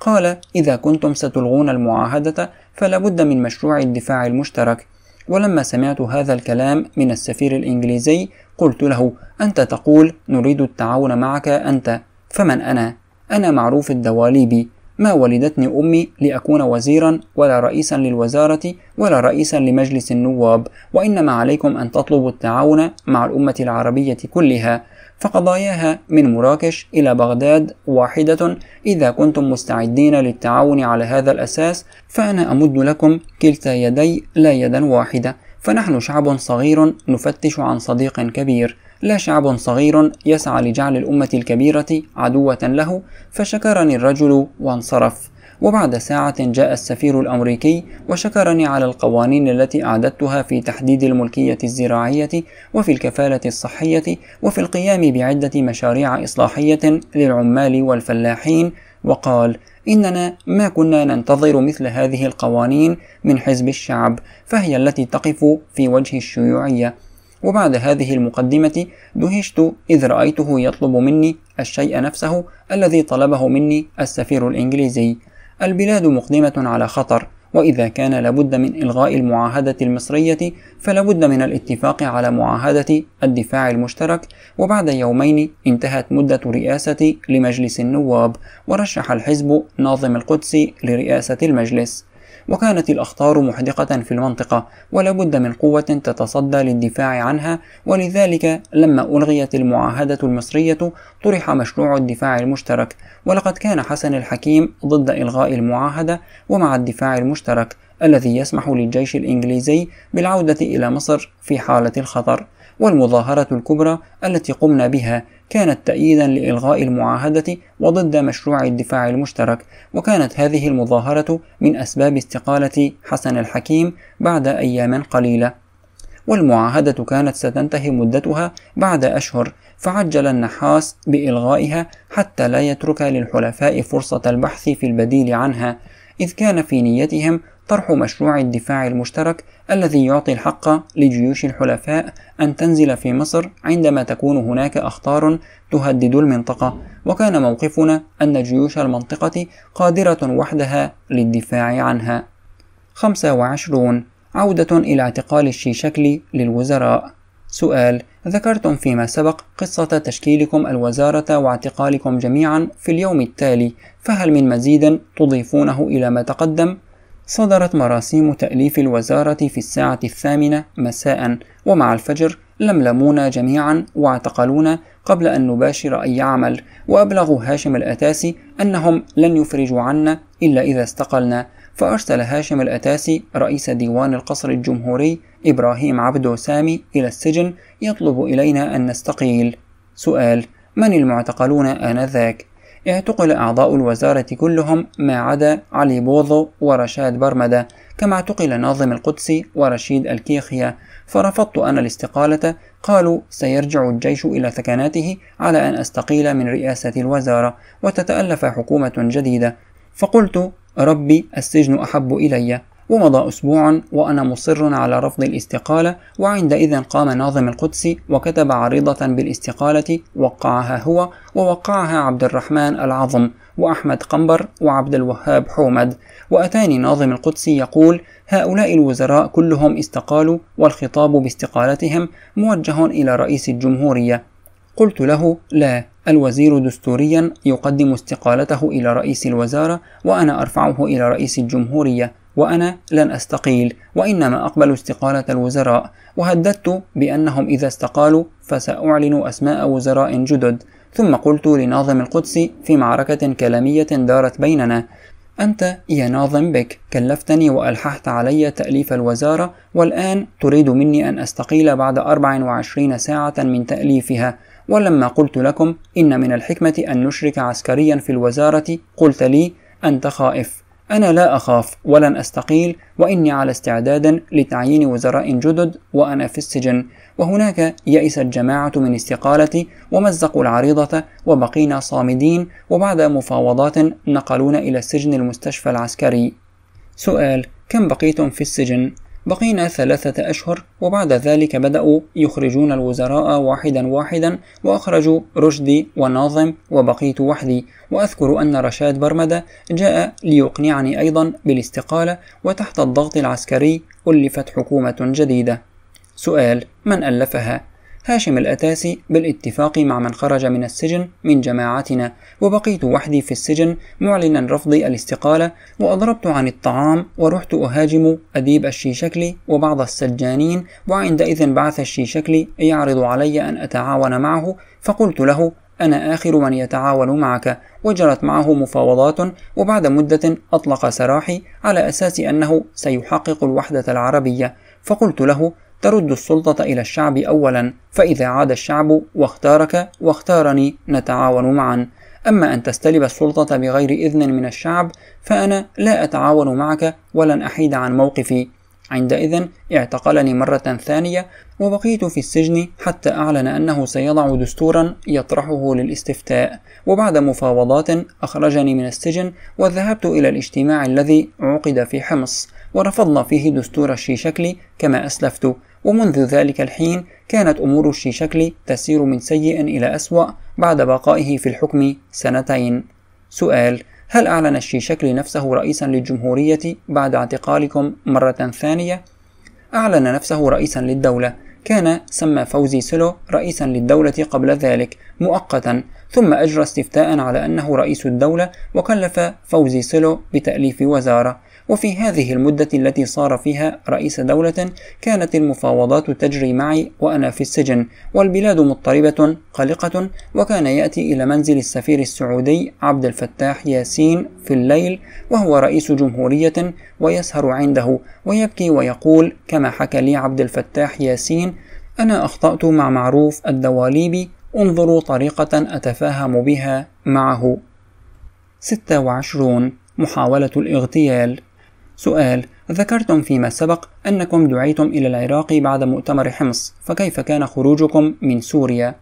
قال إذا كنتم ستلغون المعاهدة فلابد من مشروع الدفاع المشترك ولما سمعت هذا الكلام من السفير الإنجليزي قلت له أنت تقول نريد التعاون معك أنت فمن أنا؟ أنا معروف الدواليبي ما ولدتني أمي لأكون وزيرا ولا رئيسا للوزارة ولا رئيسا لمجلس النواب وإنما عليكم أن تطلبوا التعاون مع الأمة العربية كلها فقضاياها من مراكش إلى بغداد واحدة إذا كنتم مستعدين للتعاون على هذا الأساس فأنا أمد لكم كلتا يدي لا يدا واحدة فنحن شعب صغير نفتش عن صديق كبير لا شعب صغير يسعى لجعل الأمة الكبيرة عدوة له فشكرني الرجل وانصرف وبعد ساعة جاء السفير الأمريكي وشكرني على القوانين التي أعددتها في تحديد الملكية الزراعية وفي الكفالة الصحية وفي القيام بعدة مشاريع إصلاحية للعمال والفلاحين وقال إننا ما كنا ننتظر مثل هذه القوانين من حزب الشعب فهي التي تقف في وجه الشيوعية وبعد هذه المقدمة دهشت إذ رأيته يطلب مني الشيء نفسه الذي طلبه مني السفير الإنجليزي البلاد مقدمة على خطر وإذا كان لابد من إلغاء المعاهدة المصرية فلابد من الاتفاق على معاهدة الدفاع المشترك وبعد يومين انتهت مدة رئاسة لمجلس النواب ورشح الحزب ناظم القدس لرئاسة المجلس وكانت الأخطار محدقة في المنطقة ولا بد من قوة تتصدى للدفاع عنها ولذلك لما ألغيت المعاهدة المصرية طرح مشروع الدفاع المشترك ولقد كان حسن الحكيم ضد إلغاء المعاهدة ومع الدفاع المشترك الذي يسمح للجيش الإنجليزي بالعودة إلى مصر في حالة الخطر والمظاهرة الكبرى التي قمنا بها كانت تأييدا لإلغاء المعاهدة وضد مشروع الدفاع المشترك وكانت هذه المظاهرة من أسباب استقالة حسن الحكيم بعد أيام قليلة والمعاهدة كانت ستنتهي مدتها بعد أشهر فعجل النحاس بإلغائها حتى لا يترك للحلفاء فرصة البحث في البديل عنها إذ كان في نيتهم طرح مشروع الدفاع المشترك الذي يعطي الحق لجيوش الحلفاء أن تنزل في مصر عندما تكون هناك أخطار تهدد المنطقة، وكان موقفنا أن جيوش المنطقة قادرة وحدها للدفاع عنها. 25 عودة إلى اعتقال الشيشكلي للوزراء سؤال ذكرتم فيما سبق قصة تشكيلكم الوزارة واعتقالكم جميعا في اليوم التالي فهل من مزيد تضيفونه إلى ما تقدم؟ صدرت مراسيم تأليف الوزارة في الساعة الثامنة مساء ومع الفجر لملمونا جميعا واعتقلونا قبل أن نباشر أي عمل وأبلغوا هاشم الأتاسي أنهم لن يفرجوا عنا إلا إذا استقلنا فأرسل هاشم الأتاسي رئيس ديوان القصر الجمهوري إبراهيم عبدو سامي إلى السجن يطلب إلينا أن نستقيل سؤال من المعتقلون آنذاك؟ اعتقل أعضاء الوزارة كلهم ما عدا علي بوظو ورشاد برمدة كما اعتقل ناظم القدسي ورشيد الكيخية فرفضت أنا الاستقالة قالوا سيرجع الجيش إلى ثكناته على أن أستقيل من رئاسة الوزارة وتتألف حكومة جديدة فقلت ربي السجن أحب إلي ومضى أسبوع وأنا مصر على رفض الاستقالة وعندئذ قام ناظم القدسي وكتب عريضة بالاستقالة وقعها هو ووقعها عبد الرحمن العظم وأحمد قنبر وعبد الوهاب حومد وأتاني ناظم القدسي يقول هؤلاء الوزراء كلهم استقالوا والخطاب باستقالتهم موجه إلى رئيس الجمهورية قلت له لا الوزير دستوريا يقدم استقالته إلى رئيس الوزارة وأنا أرفعه إلى رئيس الجمهورية وأنا لن أستقيل وإنما أقبل استقالة الوزراء وهددت بأنهم إذا استقالوا فسأعلن أسماء وزراء جدد ثم قلت لناظم القدس في معركة كلامية دارت بيننا أنت يا ناظم بك كلفتني وألححت علي تأليف الوزارة والآن تريد مني أن أستقيل بعد 24 ساعة من تأليفها ولما قلت لكم إن من الحكمة أن نشرك عسكريا في الوزارة قلت لي أنت خائف أنا لا أخاف ولن أستقيل وإني على استعداد لتعيين وزراء جدد وأنا في السجن وهناك يئس الجماعة من استقالتي ومزقوا العريضة وبقينا صامدين وبعد مفاوضات نقلونا إلى السجن المستشفى العسكري سؤال كم بقيتم في السجن؟ بقينا ثلاثة أشهر وبعد ذلك بدأوا يخرجون الوزراء واحدا واحدا وأخرجوا رشدي وناظم وبقيت وحدي وأذكر أن رشاد برمدة جاء ليقنعني أيضا بالاستقالة وتحت الضغط العسكري ألفت حكومة جديدة سؤال من ألفها؟ هاشم الأتاسي بالاتفاق مع من خرج من السجن من جماعتنا وبقيت وحدي في السجن معلنا رفضي الاستقالة وأضربت عن الطعام ورحت أهاجم أديب الشيشكلي وبعض السجانين وعندئذ بعث الشيشكلي يعرض علي أن أتعاون معه فقلت له أنا آخر من يتعاون معك وجرت معه مفاوضات وبعد مدة أطلق سراحي على أساس أنه سيحقق الوحدة العربية فقلت له ترد السلطة إلى الشعب أولا فإذا عاد الشعب واختارك واختارني نتعاون معا أما أن تستلب السلطة بغير إذن من الشعب فأنا لا أتعاون معك ولن أحيد عن موقفي عندئذ اعتقلني مرة ثانية وبقيت في السجن حتى أعلن أنه سيضع دستورا يطرحه للاستفتاء وبعد مفاوضات أخرجني من السجن وذهبت إلى الاجتماع الذي عقد في حمص ورفضنا فيه دستور الشيشكلي كما أسلفت ومنذ ذلك الحين كانت أمور الشيشكلي تسير من سيء إلى أسوأ بعد بقائه في الحكم سنتين سؤال هل أعلن الشيشكلي نفسه رئيسا للجمهورية بعد اعتقالكم مرة ثانية؟ أعلن نفسه رئيسا للدولة كان سمى فوزي سلو رئيسا للدولة قبل ذلك مؤقتا ثم أجرى استفتاء على أنه رئيس الدولة وكلف فوزي سلو بتأليف وزارة وفي هذه المدة التي صار فيها رئيس دولة كانت المفاوضات تجري معي وأنا في السجن والبلاد مضطربة قلقة وكان يأتي إلى منزل السفير السعودي عبد الفتاح ياسين في الليل وهو رئيس جمهورية ويسهر عنده ويبكي ويقول كما حكى لي عبد الفتاح ياسين أنا أخطأت مع معروف الدواليبي انظروا طريقة أتفاهم بها معه 26 محاولة الاغتيال سؤال ذكرتم فيما سبق أنكم دعيتم إلى العراق بعد مؤتمر حمص فكيف كان خروجكم من سوريا؟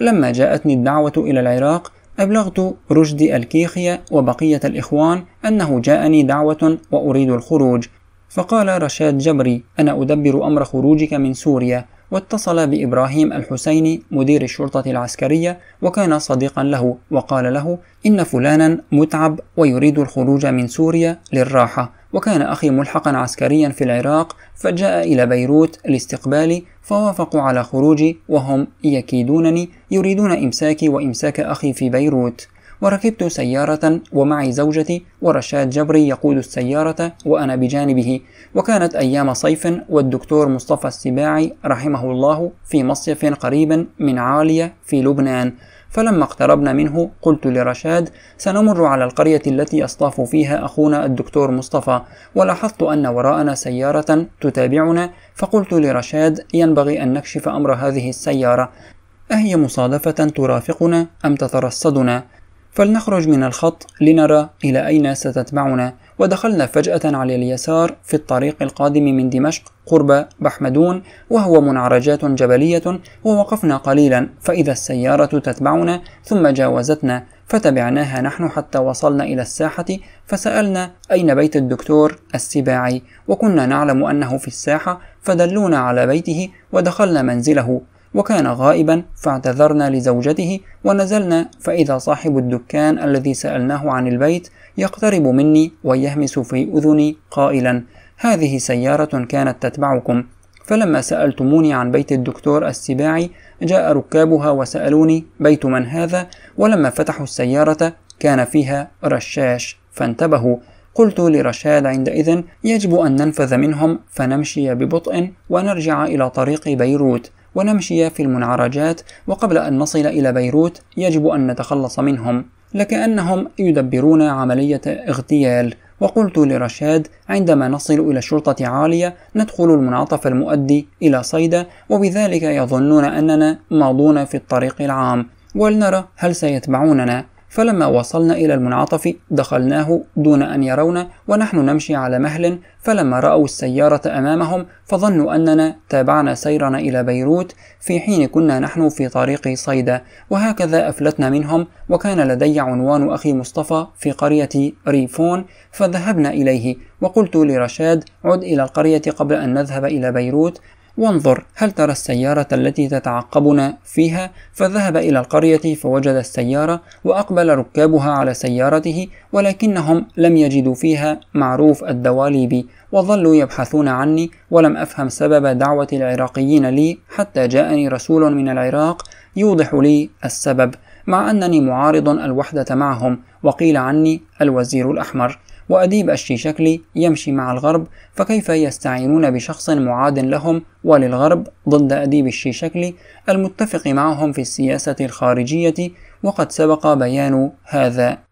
لما جاءتني الدعوة إلى العراق أبلغت رشدي الكيخية وبقية الإخوان أنه جاءني دعوة وأريد الخروج فقال رشاد جبري أنا أدبر أمر خروجك من سوريا واتصل بإبراهيم الحسيني مدير الشرطة العسكرية وكان صديقا له وقال له إن فلانا متعب ويريد الخروج من سوريا للراحة وكان أخي ملحقا عسكريا في العراق فجاء إلى بيروت لاستقبالي فوافقوا على خروجي وهم يكيدونني يريدون إمساكي وإمساك أخي في بيروت وركبت سيارة ومعي زوجتي ورشاد جبري يقود السيارة وأنا بجانبه وكانت أيام صيف والدكتور مصطفى السباعي رحمه الله في مصيف قريب من عالية في لبنان فلما اقتربنا منه قلت لرشاد سنمر على القرية التي يصطاف فيها أخونا الدكتور مصطفى ولاحظت أن وراءنا سيارة تتابعنا فقلت لرشاد ينبغي أن نكشف أمر هذه السيارة أهي مصادفة ترافقنا أم تترصدنا فلنخرج من الخط لنرى إلى أين ستتبعنا ودخلنا فجأة على اليسار في الطريق القادم من دمشق قرب بحمدون وهو منعرجات جبلية ووقفنا قليلا فإذا السيارة تتبعنا ثم جاوزتنا فتبعناها نحن حتى وصلنا إلى الساحة فسألنا أين بيت الدكتور السباعي وكنا نعلم أنه في الساحة فدلونا على بيته ودخلنا منزله وكان غائبا فاعتذرنا لزوجته ونزلنا فإذا صاحب الدكان الذي سألناه عن البيت يقترب مني ويهمس في أذني قائلا هذه سيارة كانت تتبعكم فلما سألتموني عن بيت الدكتور السباعي جاء ركابها وسألوني بيت من هذا ولما فتحوا السيارة كان فيها رشاش فانتبهوا قلت لرشاد عندئذ يجب أن ننفذ منهم فنمشي ببطء ونرجع إلى طريق بيروت ونمشي في المنعرجات وقبل أن نصل إلى بيروت يجب أن نتخلص منهم لكأنهم يدبرون عملية اغتيال وقلت لرشاد عندما نصل إلى شرطة عالية ندخل المنعطف المؤدي إلى صيدا وبذلك يظنون أننا ماضون في الطريق العام ولنرى هل سيتبعوننا فلما وصلنا إلى المنعطف دخلناه دون أن يرونا ونحن نمشي على مهل فلما رأوا السيارة أمامهم فظنوا أننا تابعنا سيرنا إلى بيروت في حين كنا نحن في طريق صيدا وهكذا أفلتنا منهم وكان لدي عنوان أخي مصطفى في قرية ريفون فذهبنا إليه وقلت لرشاد عد إلى القرية قبل أن نذهب إلى بيروت وانظر هل ترى السيارة التي تتعقبنا فيها فذهب إلى القرية فوجد السيارة وأقبل ركابها على سيارته ولكنهم لم يجدوا فيها معروف الدواليبي وظلوا يبحثون عني ولم أفهم سبب دعوة العراقيين لي حتى جاءني رسول من العراق يوضح لي السبب مع أنني معارض الوحدة معهم وقيل عني الوزير الأحمر وأديب الشيشكلي يمشي مع الغرب فكيف يستعينون بشخص معاد لهم وللغرب ضد أديب الشيشكلي المتفق معهم في السياسة الخارجية وقد سبق بيان هذا